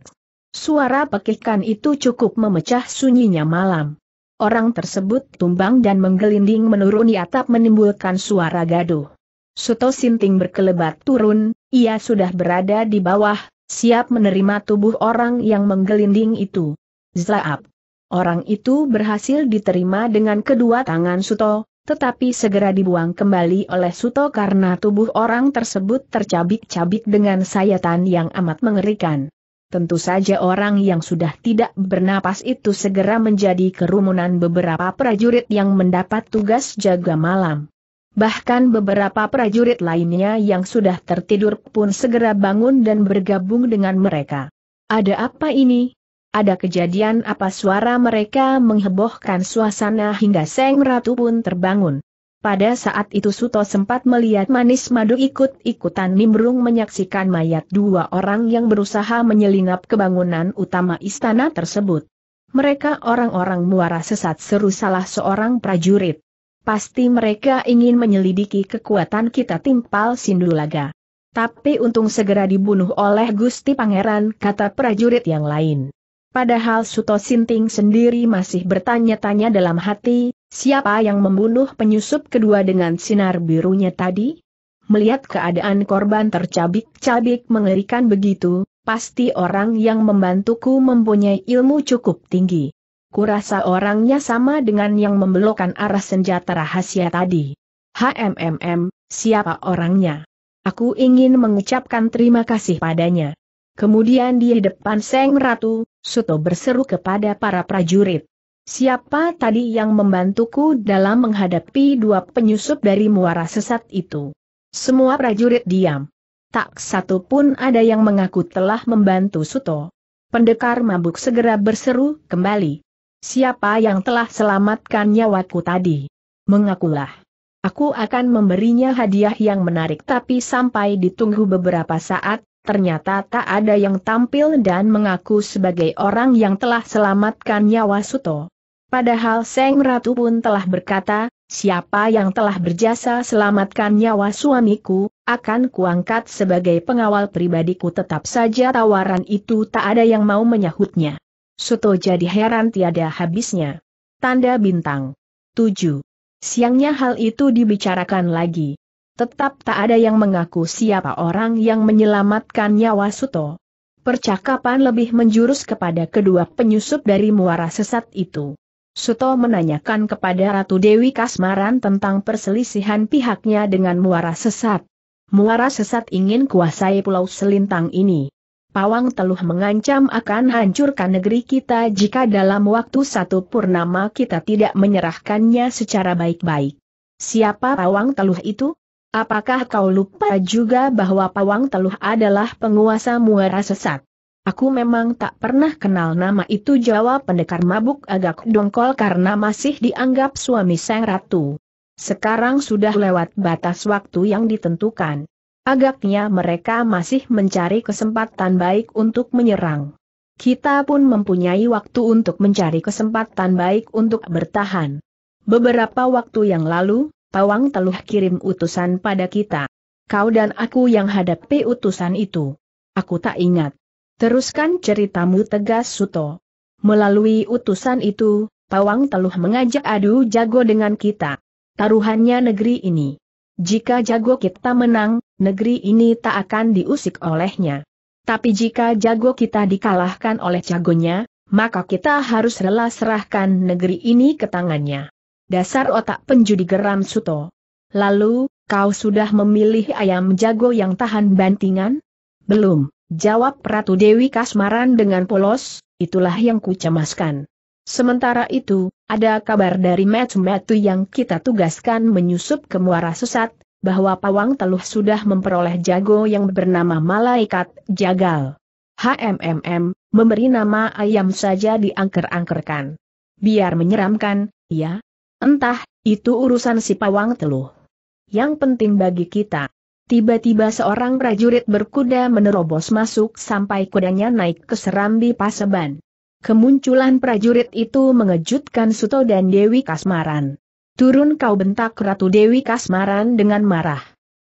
Suara pekikan itu cukup memecah sunyinya malam. Orang tersebut tumbang dan menggelinding menuruni atap menimbulkan suara gaduh. Suto Sinting berkelebat turun, ia sudah berada di bawah, siap menerima tubuh orang yang menggelinding itu. Zlaap. Orang itu berhasil diterima dengan kedua tangan Suto, tetapi segera dibuang kembali oleh Suto karena tubuh orang tersebut tercabik-cabik dengan sayatan yang amat mengerikan. Tentu saja orang yang sudah tidak bernapas itu segera menjadi kerumunan beberapa prajurit yang mendapat tugas jaga malam. Bahkan beberapa prajurit lainnya yang sudah tertidur pun segera bangun dan bergabung dengan mereka. Ada apa ini? Ada kejadian apa suara mereka menghebohkan suasana hingga Seng Ratu pun terbangun. Pada saat itu Suto sempat melihat Manis Madu ikut-ikutan nimbrung menyaksikan mayat dua orang yang berusaha menyelinap ke bangunan utama istana tersebut. Mereka orang-orang muara sesat seru salah seorang prajurit. Pasti mereka ingin menyelidiki kekuatan kita timpal Sindulaga. Tapi untung segera dibunuh oleh Gusti Pangeran, kata prajurit yang lain. Padahal Suto Sinting sendiri masih bertanya-tanya dalam hati, siapa yang membunuh penyusup kedua dengan sinar birunya tadi? Melihat keadaan korban tercabik-cabik mengerikan begitu, pasti orang yang membantuku mempunyai ilmu cukup tinggi. Kurasa orangnya sama dengan yang membelokkan arah senjata rahasia tadi. HMMM, siapa orangnya? Aku ingin mengucapkan terima kasih padanya. Kemudian di depan Seng Ratu, Suto berseru kepada para prajurit. Siapa tadi yang membantuku dalam menghadapi dua penyusup dari muara sesat itu? Semua prajurit diam. Tak satu pun ada yang mengaku telah membantu Suto. Pendekar mabuk segera berseru kembali. Siapa yang telah selamatkan nyawaku tadi? Mengakulah. Aku akan memberinya hadiah yang menarik tapi sampai ditunggu beberapa saat, ternyata tak ada yang tampil dan mengaku sebagai orang yang telah selamatkan nyawa Suto. Padahal Seng Ratu pun telah berkata, siapa yang telah berjasa selamatkan nyawa suamiku, akan kuangkat sebagai pengawal pribadiku tetap saja tawaran itu tak ada yang mau menyahutnya. Suto jadi heran tiada habisnya. Tanda bintang. 7. Siangnya hal itu dibicarakan lagi. Tetap tak ada yang mengaku siapa orang yang menyelamatkan nyawa Suto. Percakapan lebih menjurus kepada kedua penyusup dari muara sesat itu. Suto menanyakan kepada Ratu Dewi Kasmaran tentang perselisihan pihaknya dengan muara sesat. Muara sesat ingin kuasai pulau selintang ini. Pawang Teluh mengancam akan hancurkan negeri kita jika dalam waktu satu purnama kita tidak menyerahkannya secara baik-baik. Siapa Pawang Teluh itu? Apakah kau lupa juga bahwa Pawang Teluh adalah penguasa muara sesat? Aku memang tak pernah kenal nama itu jawab pendekar mabuk agak dongkol karena masih dianggap suami sang ratu. Sekarang sudah lewat batas waktu yang ditentukan. Agaknya mereka masih mencari kesempatan baik untuk menyerang. Kita pun mempunyai waktu untuk mencari kesempatan baik untuk bertahan. Beberapa waktu yang lalu, Pawang teluh kirim utusan pada kita. Kau dan aku yang hadapi utusan itu. Aku tak ingat. Teruskan ceritamu tegas Suto. Melalui utusan itu, Pawang Teluh mengajak adu jago dengan kita. Taruhannya negeri ini. Jika jago kita menang, negeri ini tak akan diusik olehnya. Tapi jika jago kita dikalahkan oleh jagonya, maka kita harus rela serahkan negeri ini ke tangannya dasar otak penjudi geram Suto. Lalu, kau sudah memilih ayam jago yang tahan bantingan? Belum, jawab Ratu Dewi Kasmaran dengan polos, itulah yang kucemaskan. Sementara itu, ada kabar dari Metu-Metu yang kita tugaskan menyusup ke muara sesat, bahwa Pawang Teluh sudah memperoleh jago yang bernama Malaikat Jagal. HMMM, memberi nama ayam saja diangker-angkerkan. Biar menyeramkan, ya, Entah, itu urusan si pawang teluh. Yang penting bagi kita. Tiba-tiba seorang prajurit berkuda menerobos masuk sampai kudanya naik ke serambi paseban. Kemunculan prajurit itu mengejutkan Suto dan Dewi Kasmaran. Turun kau bentak Ratu Dewi Kasmaran dengan marah.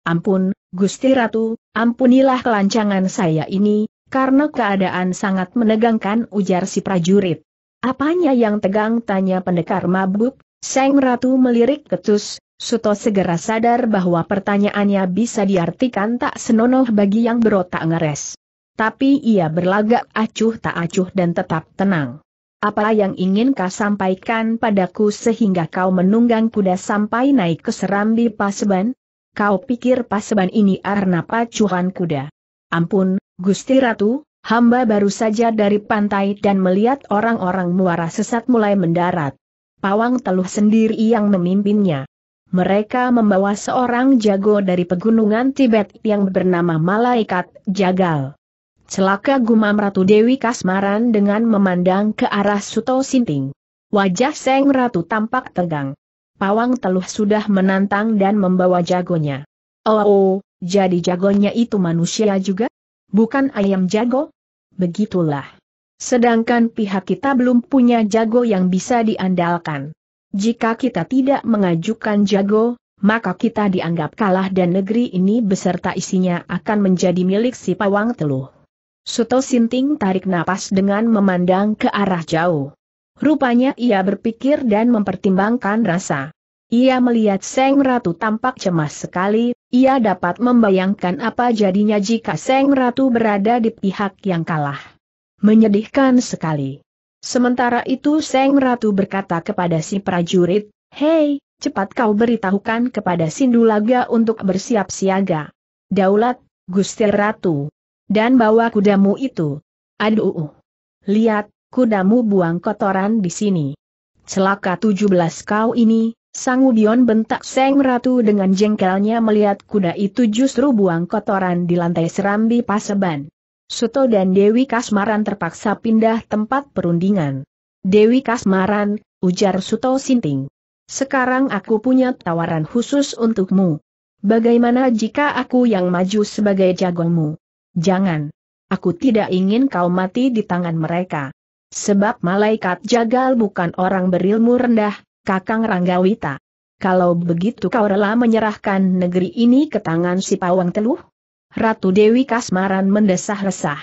Ampun, Gusti Ratu, ampunilah kelancangan saya ini, karena keadaan sangat menegangkan ujar si prajurit. Apanya yang tegang tanya pendekar mabuk, Seng Ratu melirik ketus, Suto segera sadar bahwa pertanyaannya bisa diartikan tak senonoh bagi yang berotak ngeres. Tapi ia berlagak acuh tak acuh dan tetap tenang. Apa yang ingin kau sampaikan padaku sehingga kau menunggang kuda sampai naik ke serambi paseban? Kau pikir paseban ini arna pacuhan kuda? Ampun, Gusti Ratu, hamba baru saja dari pantai dan melihat orang-orang muara sesat mulai mendarat. Pawang Teluh sendiri yang memimpinnya. Mereka membawa seorang jago dari pegunungan Tibet yang bernama Malaikat Jagal. Celaka gumam Ratu Dewi Kasmaran dengan memandang ke arah Suto Sinting. Wajah Seng Ratu tampak tegang. Pawang Teluh sudah menantang dan membawa jagonya. Oh, oh jadi jagonya itu manusia juga? Bukan ayam jago? Begitulah. Sedangkan pihak kita belum punya jago yang bisa diandalkan. Jika kita tidak mengajukan jago, maka kita dianggap kalah dan negeri ini beserta isinya akan menjadi milik si pawang teluh. Suto Sinting tarik napas dengan memandang ke arah jauh. Rupanya ia berpikir dan mempertimbangkan rasa. Ia melihat Seng Ratu tampak cemas sekali, ia dapat membayangkan apa jadinya jika Seng Ratu berada di pihak yang kalah. Menyedihkan sekali. Sementara itu Seng Ratu berkata kepada si prajurit, Hei, cepat kau beritahukan kepada Sindulaga untuk bersiap siaga. Daulat, Gusti Ratu. Dan bawa kudamu itu. Aduh. Lihat, kudamu buang kotoran di sini. Celaka 17 kau ini, Sang Ubion bentak Seng Ratu dengan jengkelnya melihat kuda itu justru buang kotoran di lantai serambi paseban. Suto dan Dewi Kasmaran terpaksa pindah tempat perundingan. Dewi Kasmaran, ujar Suto Sinting. Sekarang aku punya tawaran khusus untukmu. Bagaimana jika aku yang maju sebagai jagongmu? Jangan. Aku tidak ingin kau mati di tangan mereka. Sebab malaikat jagal bukan orang berilmu rendah, Kakang Ranggawita. Kalau begitu kau rela menyerahkan negeri ini ke tangan si Pawang Teluh? Ratu Dewi Kasmaran mendesah resah.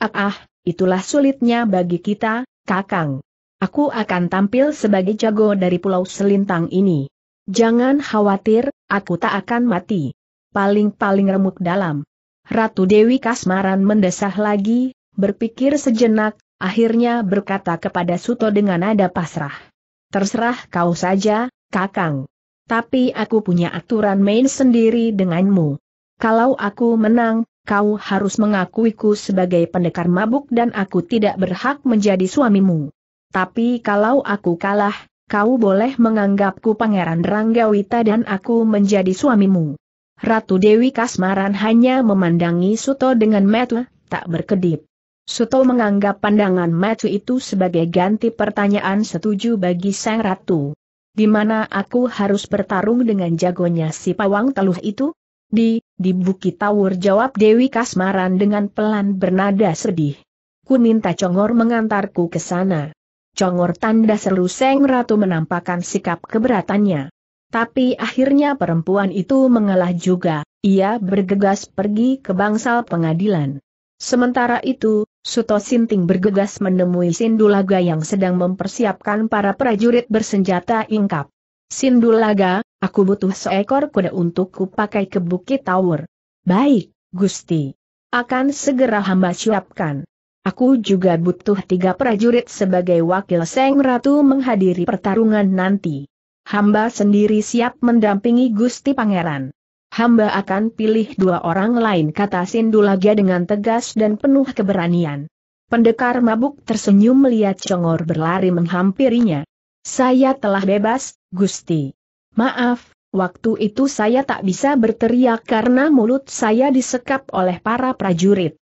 Ah ah, itulah sulitnya bagi kita, Kakang. Aku akan tampil sebagai jago dari pulau selintang ini. Jangan khawatir, aku tak akan mati. Paling-paling remuk dalam. Ratu Dewi Kasmaran mendesah lagi, berpikir sejenak, akhirnya berkata kepada Suto dengan nada pasrah. Terserah kau saja, Kakang. Tapi aku punya aturan main sendiri denganmu. Kalau aku menang, kau harus mengakuiku sebagai pendekar mabuk dan aku tidak berhak menjadi suamimu. Tapi kalau aku kalah, kau boleh menganggapku Pangeran Ranggawita dan aku menjadi suamimu. Ratu Dewi Kasmaran hanya memandangi Suto dengan mata tak berkedip. Suto menganggap pandangan metu itu sebagai ganti pertanyaan setuju bagi sang ratu. Di mana aku harus bertarung dengan jagonya si pawang teluh itu? Di, di Bukit Tawur jawab Dewi Kasmaran dengan pelan bernada sedih. Ku minta Congor mengantarku ke sana. Congor tanda seru Seng Ratu menampakkan sikap keberatannya. Tapi akhirnya perempuan itu mengalah juga, ia bergegas pergi ke bangsal pengadilan. Sementara itu, Suto Sinting bergegas menemui Sindulaga yang sedang mempersiapkan para prajurit bersenjata ingkap. Sindulaga, aku butuh seekor kuda untuk kupakai ke Bukit Tower. Baik, Gusti. Akan segera hamba siapkan. Aku juga butuh tiga prajurit sebagai wakil Seng Ratu menghadiri pertarungan nanti. Hamba sendiri siap mendampingi Gusti Pangeran. Hamba akan pilih dua orang lain kata Sindulaga dengan tegas dan penuh keberanian. Pendekar mabuk tersenyum melihat Congor berlari menghampirinya. Saya telah bebas, Gusti. Maaf, waktu itu saya tak bisa berteriak karena mulut saya disekap oleh para prajurit.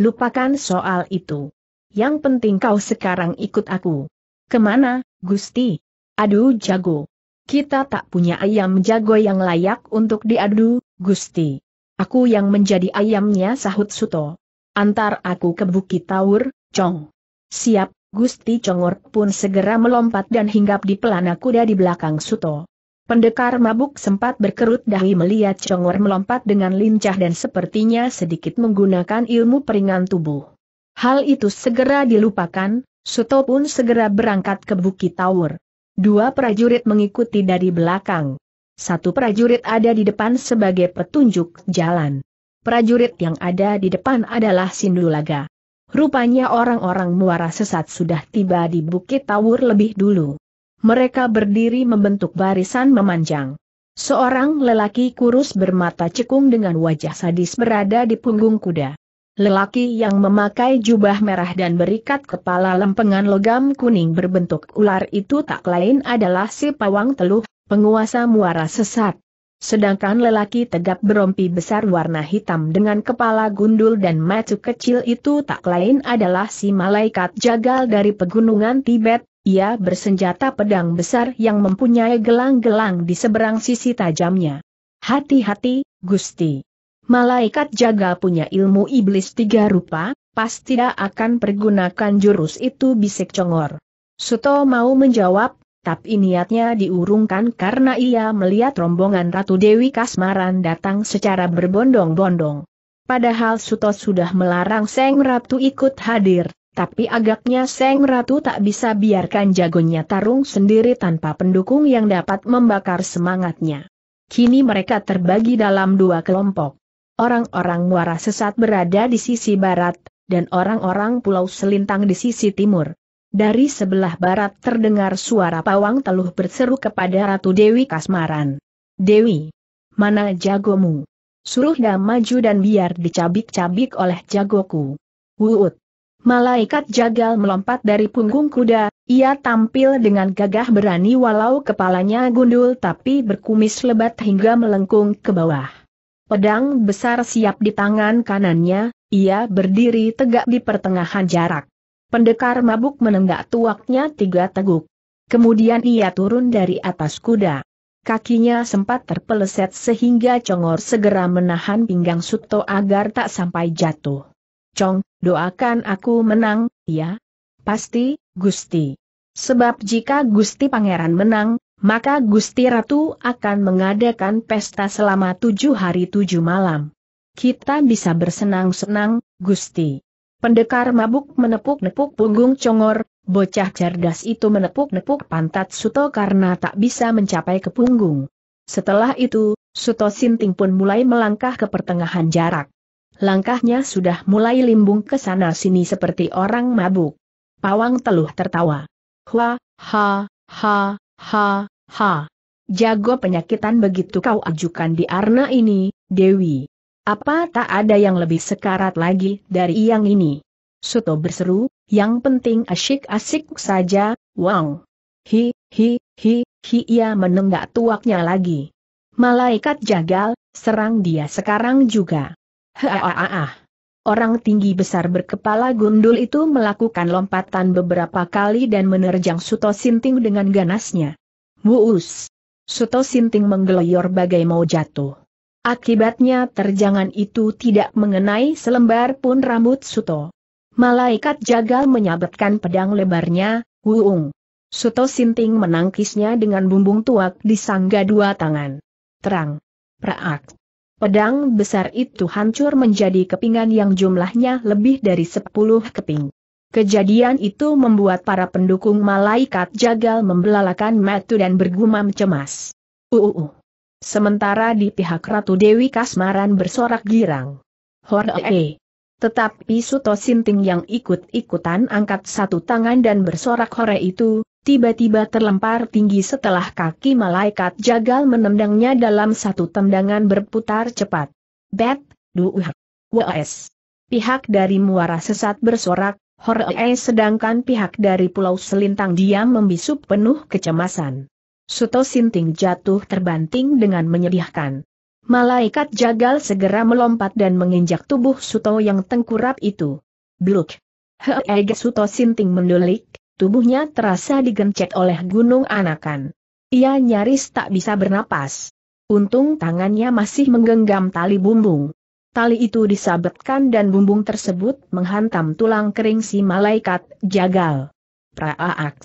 Lupakan soal itu. Yang penting kau sekarang ikut aku. Kemana, Gusti? Aduh jago. Kita tak punya ayam jago yang layak untuk diadu, Gusti. Aku yang menjadi ayamnya sahut Suto. Antar aku ke Bukit Taur, Cong. Siap, Gusti Congor pun segera melompat dan hinggap di pelana kuda di belakang Suto. Pendekar mabuk sempat berkerut dahi melihat Congor melompat dengan lincah dan sepertinya sedikit menggunakan ilmu peringan tubuh. Hal itu segera dilupakan, Suto pun segera berangkat ke Bukit Tower. Dua prajurit mengikuti dari belakang. Satu prajurit ada di depan sebagai petunjuk jalan. Prajurit yang ada di depan adalah Sindulaga. Rupanya orang-orang muara sesat sudah tiba di Bukit Tawur lebih dulu. Mereka berdiri membentuk barisan memanjang. Seorang lelaki kurus bermata cekung dengan wajah sadis berada di punggung kuda. Lelaki yang memakai jubah merah dan berikat kepala lempengan logam kuning berbentuk ular itu tak lain adalah si pawang teluh, penguasa muara sesat. Sedangkan lelaki tegap berompi besar warna hitam dengan kepala gundul dan mata kecil itu tak lain adalah si malaikat jagal dari pegunungan Tibet, ia bersenjata pedang besar yang mempunyai gelang-gelang di seberang sisi tajamnya. Hati-hati, Gusti. Malaikat jagal punya ilmu iblis tiga rupa, pasti tidak akan pergunakan jurus itu bisik congor. Suto mau menjawab, tapi niatnya diurungkan karena ia melihat rombongan Ratu Dewi Kasmaran datang secara berbondong-bondong. Padahal Suto sudah melarang Seng Ratu ikut hadir, tapi agaknya Seng Ratu tak bisa biarkan jagonya tarung sendiri tanpa pendukung yang dapat membakar semangatnya. Kini mereka terbagi dalam dua kelompok. Orang-orang muara sesat berada di sisi barat, dan orang-orang pulau selintang di sisi timur dari sebelah barat terdengar suara pawang teluh berseru kepada Ratu Dewi Kasmaran. Dewi, mana jagomu? Suruh dia maju dan biar dicabik-cabik oleh jagoku. Wuut. Malaikat jagal melompat dari punggung kuda, ia tampil dengan gagah berani walau kepalanya gundul tapi berkumis lebat hingga melengkung ke bawah. Pedang besar siap di tangan kanannya, ia berdiri tegak di pertengahan jarak. Pendekar mabuk menenggak tuaknya tiga teguk. Kemudian ia turun dari atas kuda. Kakinya sempat terpeleset sehingga Congor segera menahan pinggang Suto agar tak sampai jatuh. Cong, doakan aku menang, ya? Pasti, Gusti. Sebab jika Gusti Pangeran menang, maka Gusti Ratu akan mengadakan pesta selama tujuh hari tujuh malam. Kita bisa bersenang-senang, Gusti. Pendekar mabuk menepuk-nepuk punggung congor, bocah cerdas itu menepuk-nepuk pantat Suto karena tak bisa mencapai ke punggung. Setelah itu, Suto Sinting pun mulai melangkah ke pertengahan jarak. Langkahnya sudah mulai limbung ke sana sini seperti orang mabuk. Pawang teluh tertawa. Hua, ha, ha, ha, ha. Jago penyakitan begitu kau ajukan di arna ini, Dewi. Apa tak ada yang lebih sekarat lagi dari yang ini? Suto berseru, yang penting asyik-asyik saja, Wang. Hi, hi, hi, hi ia menenggak tuaknya lagi. Malaikat jagal, serang dia sekarang juga. Haaah. Orang tinggi besar berkepala gundul itu melakukan lompatan beberapa kali dan menerjang Suto Sinting dengan ganasnya. Wuus! Suto Sinting menggeloyor bagai mau jatuh. Akibatnya terjangan itu tidak mengenai selembar pun rambut Suto. Malaikat jagal menyabetkan pedang lebarnya, wuung. Suto Sinting menangkisnya dengan bumbung tuak di sangga dua tangan. Terang. Praak. Pedang besar itu hancur menjadi kepingan yang jumlahnya lebih dari sepuluh keping. Kejadian itu membuat para pendukung malaikat jagal membelalakan matu dan bergumam cemas. -uh. Sementara di pihak Ratu Dewi Kasmaran bersorak girang. Horee! E. Tetapi Suto Sinting yang ikut-ikutan angkat satu tangan dan bersorak hore itu, tiba-tiba terlempar tinggi setelah kaki malaikat jagal menendangnya dalam satu tendangan berputar cepat. Bet, duh, wes. Pihak dari muara sesat bersorak, hore sedangkan pihak dari pulau selintang diam membisup penuh kecemasan. Suto Sinting jatuh terbanting dengan menyedihkan. Malaikat jagal segera melompat dan menginjak tubuh Suto yang tengkurap itu. Bluk! Heege Suto Sinting mendulik, tubuhnya terasa digencet oleh gunung anakan. Ia nyaris tak bisa bernapas. Untung tangannya masih menggenggam tali bumbung. Tali itu disabetkan dan bumbung tersebut menghantam tulang kering si malaikat jagal. Praaak!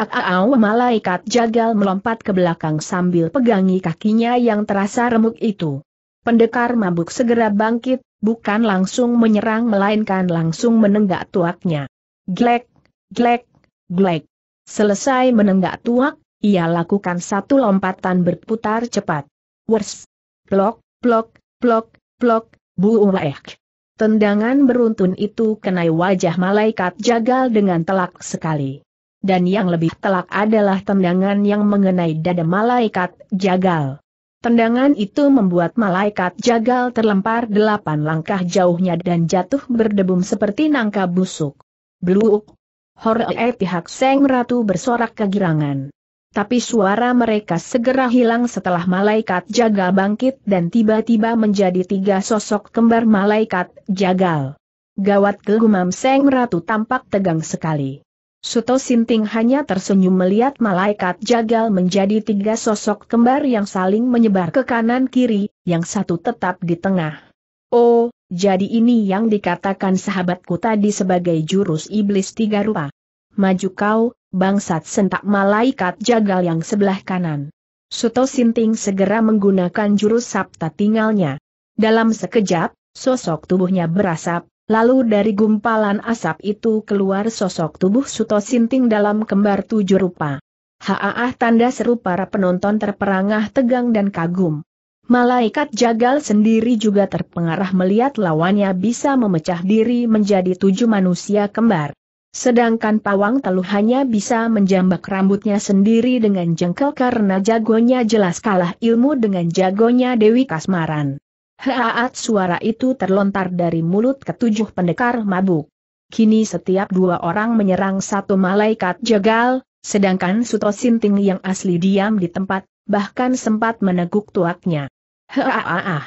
Aau malaikat jagal melompat ke belakang sambil pegangi kakinya yang terasa remuk itu. Pendekar mabuk segera bangkit, bukan langsung menyerang melainkan langsung menenggak tuaknya. Glek, glek, glek. Selesai menenggak tuak, ia lakukan satu lompatan berputar cepat. Wers. Plok, plok, plok, plok, buuek. Tendangan beruntun itu kenai wajah malaikat jagal dengan telak sekali dan yang lebih telak adalah tendangan yang mengenai dada malaikat jagal. Tendangan itu membuat malaikat jagal terlempar delapan langkah jauhnya dan jatuh berdebum seperti nangka busuk. Bluuk! Horee pihak Seng Ratu bersorak kegirangan. Tapi suara mereka segera hilang setelah malaikat jagal bangkit dan tiba-tiba menjadi tiga sosok kembar malaikat jagal. Gawat kegumam Seng Ratu tampak tegang sekali. Suto Sinting hanya tersenyum melihat malaikat jagal menjadi tiga sosok kembar yang saling menyebar ke kanan-kiri, yang satu tetap di tengah. Oh, jadi ini yang dikatakan sahabatku tadi sebagai jurus iblis tiga rupa. Maju kau, bangsat sentak malaikat jagal yang sebelah kanan. Suto Sinting segera menggunakan jurus sabta tinggalnya. Dalam sekejap, sosok tubuhnya berasap, Lalu dari gumpalan asap itu keluar sosok tubuh Suto Sinting dalam kembar tujuh rupa. Haaah tanda seru para penonton terperangah tegang dan kagum. Malaikat jagal sendiri juga terpengarah melihat lawannya bisa memecah diri menjadi tujuh manusia kembar. Sedangkan pawang Teluh hanya bisa menjambak rambutnya sendiri dengan jengkel karena jagonya jelas kalah ilmu dengan jagonya Dewi Kasmaran. Haat suara itu terlontar dari mulut ketujuh pendekar mabuk. Kini setiap dua orang menyerang satu malaikat jagal, sedangkan Suto Sinting yang asli diam di tempat, bahkan sempat meneguk tuaknya. Haaah!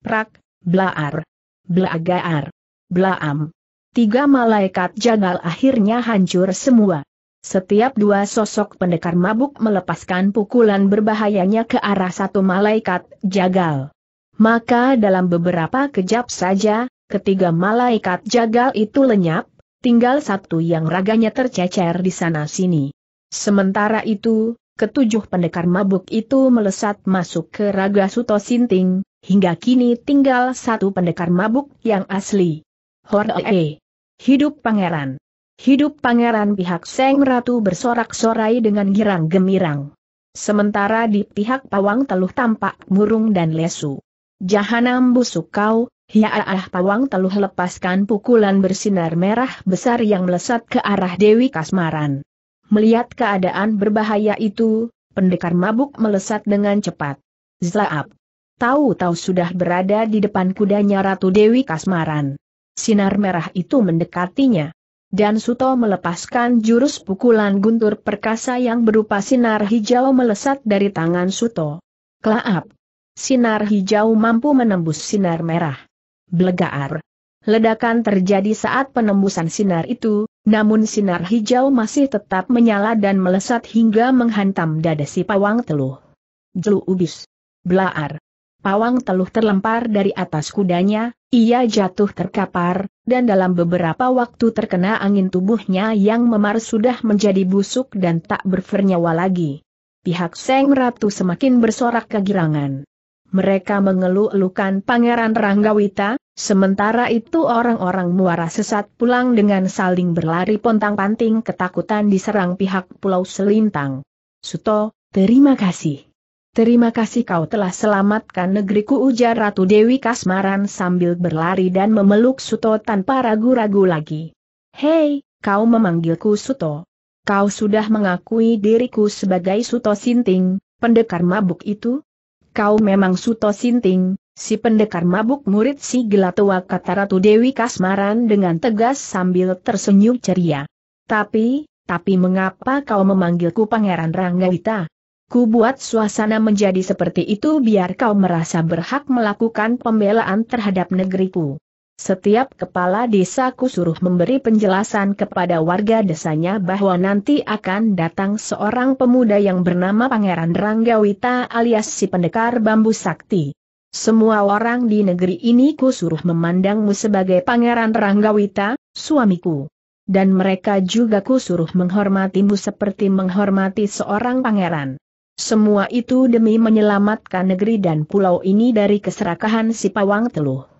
Prak, blaar! Blagaar! Blaam! Tiga malaikat jagal akhirnya hancur semua. Setiap dua sosok pendekar mabuk melepaskan pukulan berbahayanya ke arah satu malaikat jagal. Maka dalam beberapa kejap saja, ketiga malaikat jagal itu lenyap, tinggal satu yang raganya tercecer di sana-sini. Sementara itu, ketujuh pendekar mabuk itu melesat masuk ke raga Suto Sinting, hingga kini tinggal satu pendekar mabuk yang asli. Horoe! Hidup pangeran! Hidup pangeran pihak Seng Ratu bersorak-sorai dengan girang gemirang. Sementara di pihak pawang teluh tampak murung dan lesu. Jahanam busuk kau, hiaalah pawang teluh lepaskan pukulan bersinar merah besar yang melesat ke arah Dewi Kasmaran. Melihat keadaan berbahaya itu, pendekar mabuk melesat dengan cepat. Zlaap! Tahu-tahu sudah berada di depan kudanya Ratu Dewi Kasmaran. Sinar merah itu mendekatinya dan Suto melepaskan jurus pukulan guntur perkasa yang berupa sinar hijau melesat dari tangan Suto. Klaab sinar hijau mampu menembus sinar merah. Blegaar. Ledakan terjadi saat penembusan sinar itu, namun sinar hijau masih tetap menyala dan melesat hingga menghantam dada si pawang teluh. Jelu ubis. Blaar. Pawang teluh terlempar dari atas kudanya, ia jatuh terkapar, dan dalam beberapa waktu terkena angin tubuhnya yang memar sudah menjadi busuk dan tak bernyawa lagi. Pihak Seng Ratu semakin bersorak kegirangan mereka mengeluh-elukan Pangeran Ranggawita, sementara itu orang-orang muara sesat pulang dengan saling berlari pontang-panting ketakutan diserang pihak Pulau Selintang. Suto, terima kasih. Terima kasih kau telah selamatkan negeriku ujar Ratu Dewi Kasmaran sambil berlari dan memeluk Suto tanpa ragu-ragu lagi. Hei, kau memanggilku Suto. Kau sudah mengakui diriku sebagai Suto Sinting, pendekar mabuk itu? kau memang suto sinting, si pendekar mabuk murid si gelatua kata Ratu Dewi Kasmaran dengan tegas sambil tersenyum ceria. Tapi, tapi mengapa kau memanggilku Pangeran Ranggawita? Ku buat suasana menjadi seperti itu biar kau merasa berhak melakukan pembelaan terhadap negeriku. Setiap kepala desa kusuruh memberi penjelasan kepada warga desanya bahwa nanti akan datang seorang pemuda yang bernama Pangeran Ranggawita alias si pendekar bambu sakti. Semua orang di negeri ini kusuruh memandangmu sebagai Pangeran Ranggawita, suamiku. Dan mereka juga kusuruh menghormatimu seperti menghormati seorang pangeran. Semua itu demi menyelamatkan negeri dan pulau ini dari keserakahan si pawang teluh.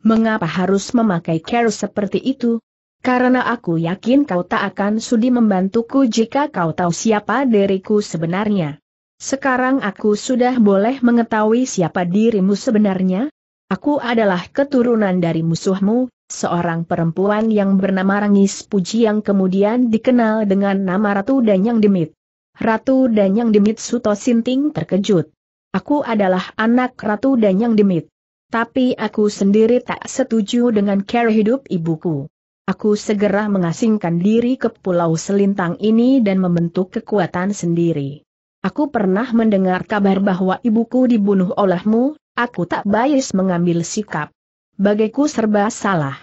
Mengapa harus memakai care seperti itu? Karena aku yakin kau tak akan sudi membantuku jika kau tahu siapa diriku sebenarnya. Sekarang aku sudah boleh mengetahui siapa dirimu sebenarnya? Aku adalah keturunan dari musuhmu, seorang perempuan yang bernama Rangis Puji yang kemudian dikenal dengan nama Ratu Danyang Demit. Ratu Danyang Demit Suto Sinting terkejut. Aku adalah anak Ratu Danyang Demit. Tapi aku sendiri tak setuju dengan cara hidup ibuku. Aku segera mengasingkan diri ke Pulau Selintang ini dan membentuk kekuatan sendiri. Aku pernah mendengar kabar bahwa ibuku dibunuh olehmu, aku tak bias mengambil sikap. Bagiku serba salah.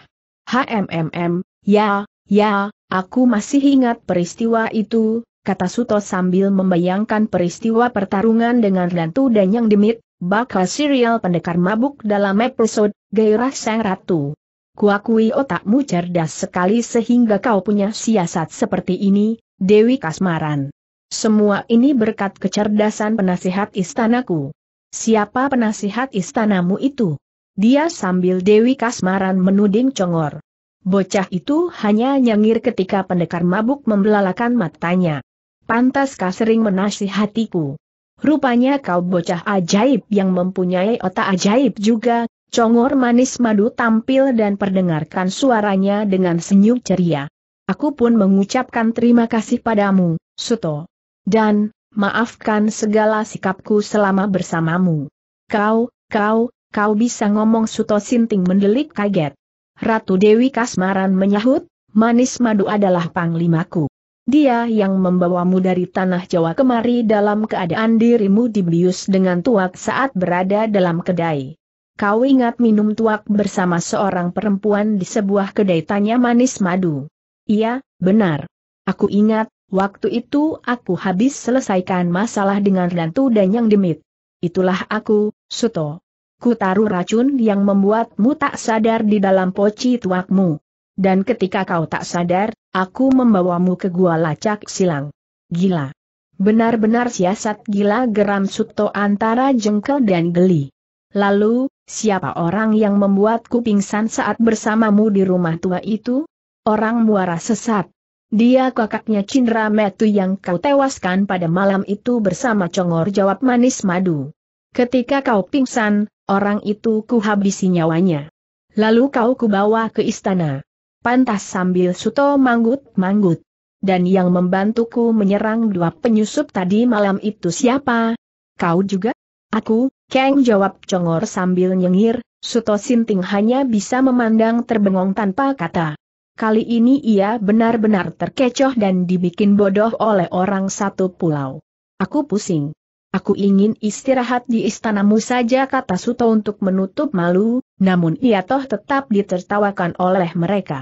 HMMM, ya, ya, aku masih ingat peristiwa itu, kata Suto sambil membayangkan peristiwa pertarungan dengan dan Yang Demit, Bakal serial pendekar mabuk dalam episode Gairah Sang Ratu. Kuakui otakmu cerdas sekali sehingga kau punya siasat seperti ini, Dewi Kasmaran. Semua ini berkat kecerdasan penasihat istanaku. Siapa penasihat istanamu itu? Dia sambil Dewi Kasmaran menuding congor. Bocah itu hanya nyengir ketika pendekar mabuk membelalakan matanya. Pantaskah sering menasihatiku? Rupanya kau bocah ajaib yang mempunyai otak ajaib juga, congor manis madu tampil dan perdengarkan suaranya dengan senyum ceria. Aku pun mengucapkan terima kasih padamu, Suto. Dan, maafkan segala sikapku selama bersamamu. Kau, kau, kau bisa ngomong Suto Sinting mendelik kaget. Ratu Dewi Kasmaran menyahut, manis madu adalah panglimaku. Dia yang membawamu dari tanah Jawa kemari dalam keadaan dirimu dibius dengan tuak saat berada dalam kedai. Kau ingat minum tuak bersama seorang perempuan di sebuah kedai tanya manis madu. Iya, benar. Aku ingat, waktu itu aku habis selesaikan masalah dengan Rantu dan Yang Demit. Itulah aku, Suto. Ku taruh racun yang membuatmu tak sadar di dalam poci tuakmu. Dan ketika kau tak sadar, Aku membawamu ke gua lacak silang. Gila. Benar-benar siasat gila geram Suto antara jengkel dan geli. Lalu, siapa orang yang membuatku pingsan saat bersamamu di rumah tua itu? Orang muara sesat. Dia kakaknya Cindra Metu yang kau tewaskan pada malam itu bersama Congor jawab manis madu. Ketika kau pingsan, orang itu kuhabisi nyawanya. Lalu kau kubawa ke istana. Pantas sambil Suto manggut-manggut. Dan yang membantuku menyerang dua penyusup tadi malam itu siapa? Kau juga? Aku, Kang jawab congor sambil nyengir, Suto Sinting hanya bisa memandang terbengong tanpa kata. Kali ini ia benar-benar terkecoh dan dibikin bodoh oleh orang satu pulau. Aku pusing aku ingin istirahat di istanamu saja kata Suto untuk menutup malu, namun ia toh tetap ditertawakan oleh mereka.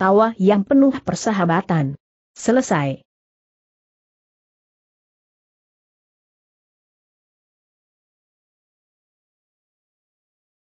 Tawa yang penuh persahabatan. Selesai.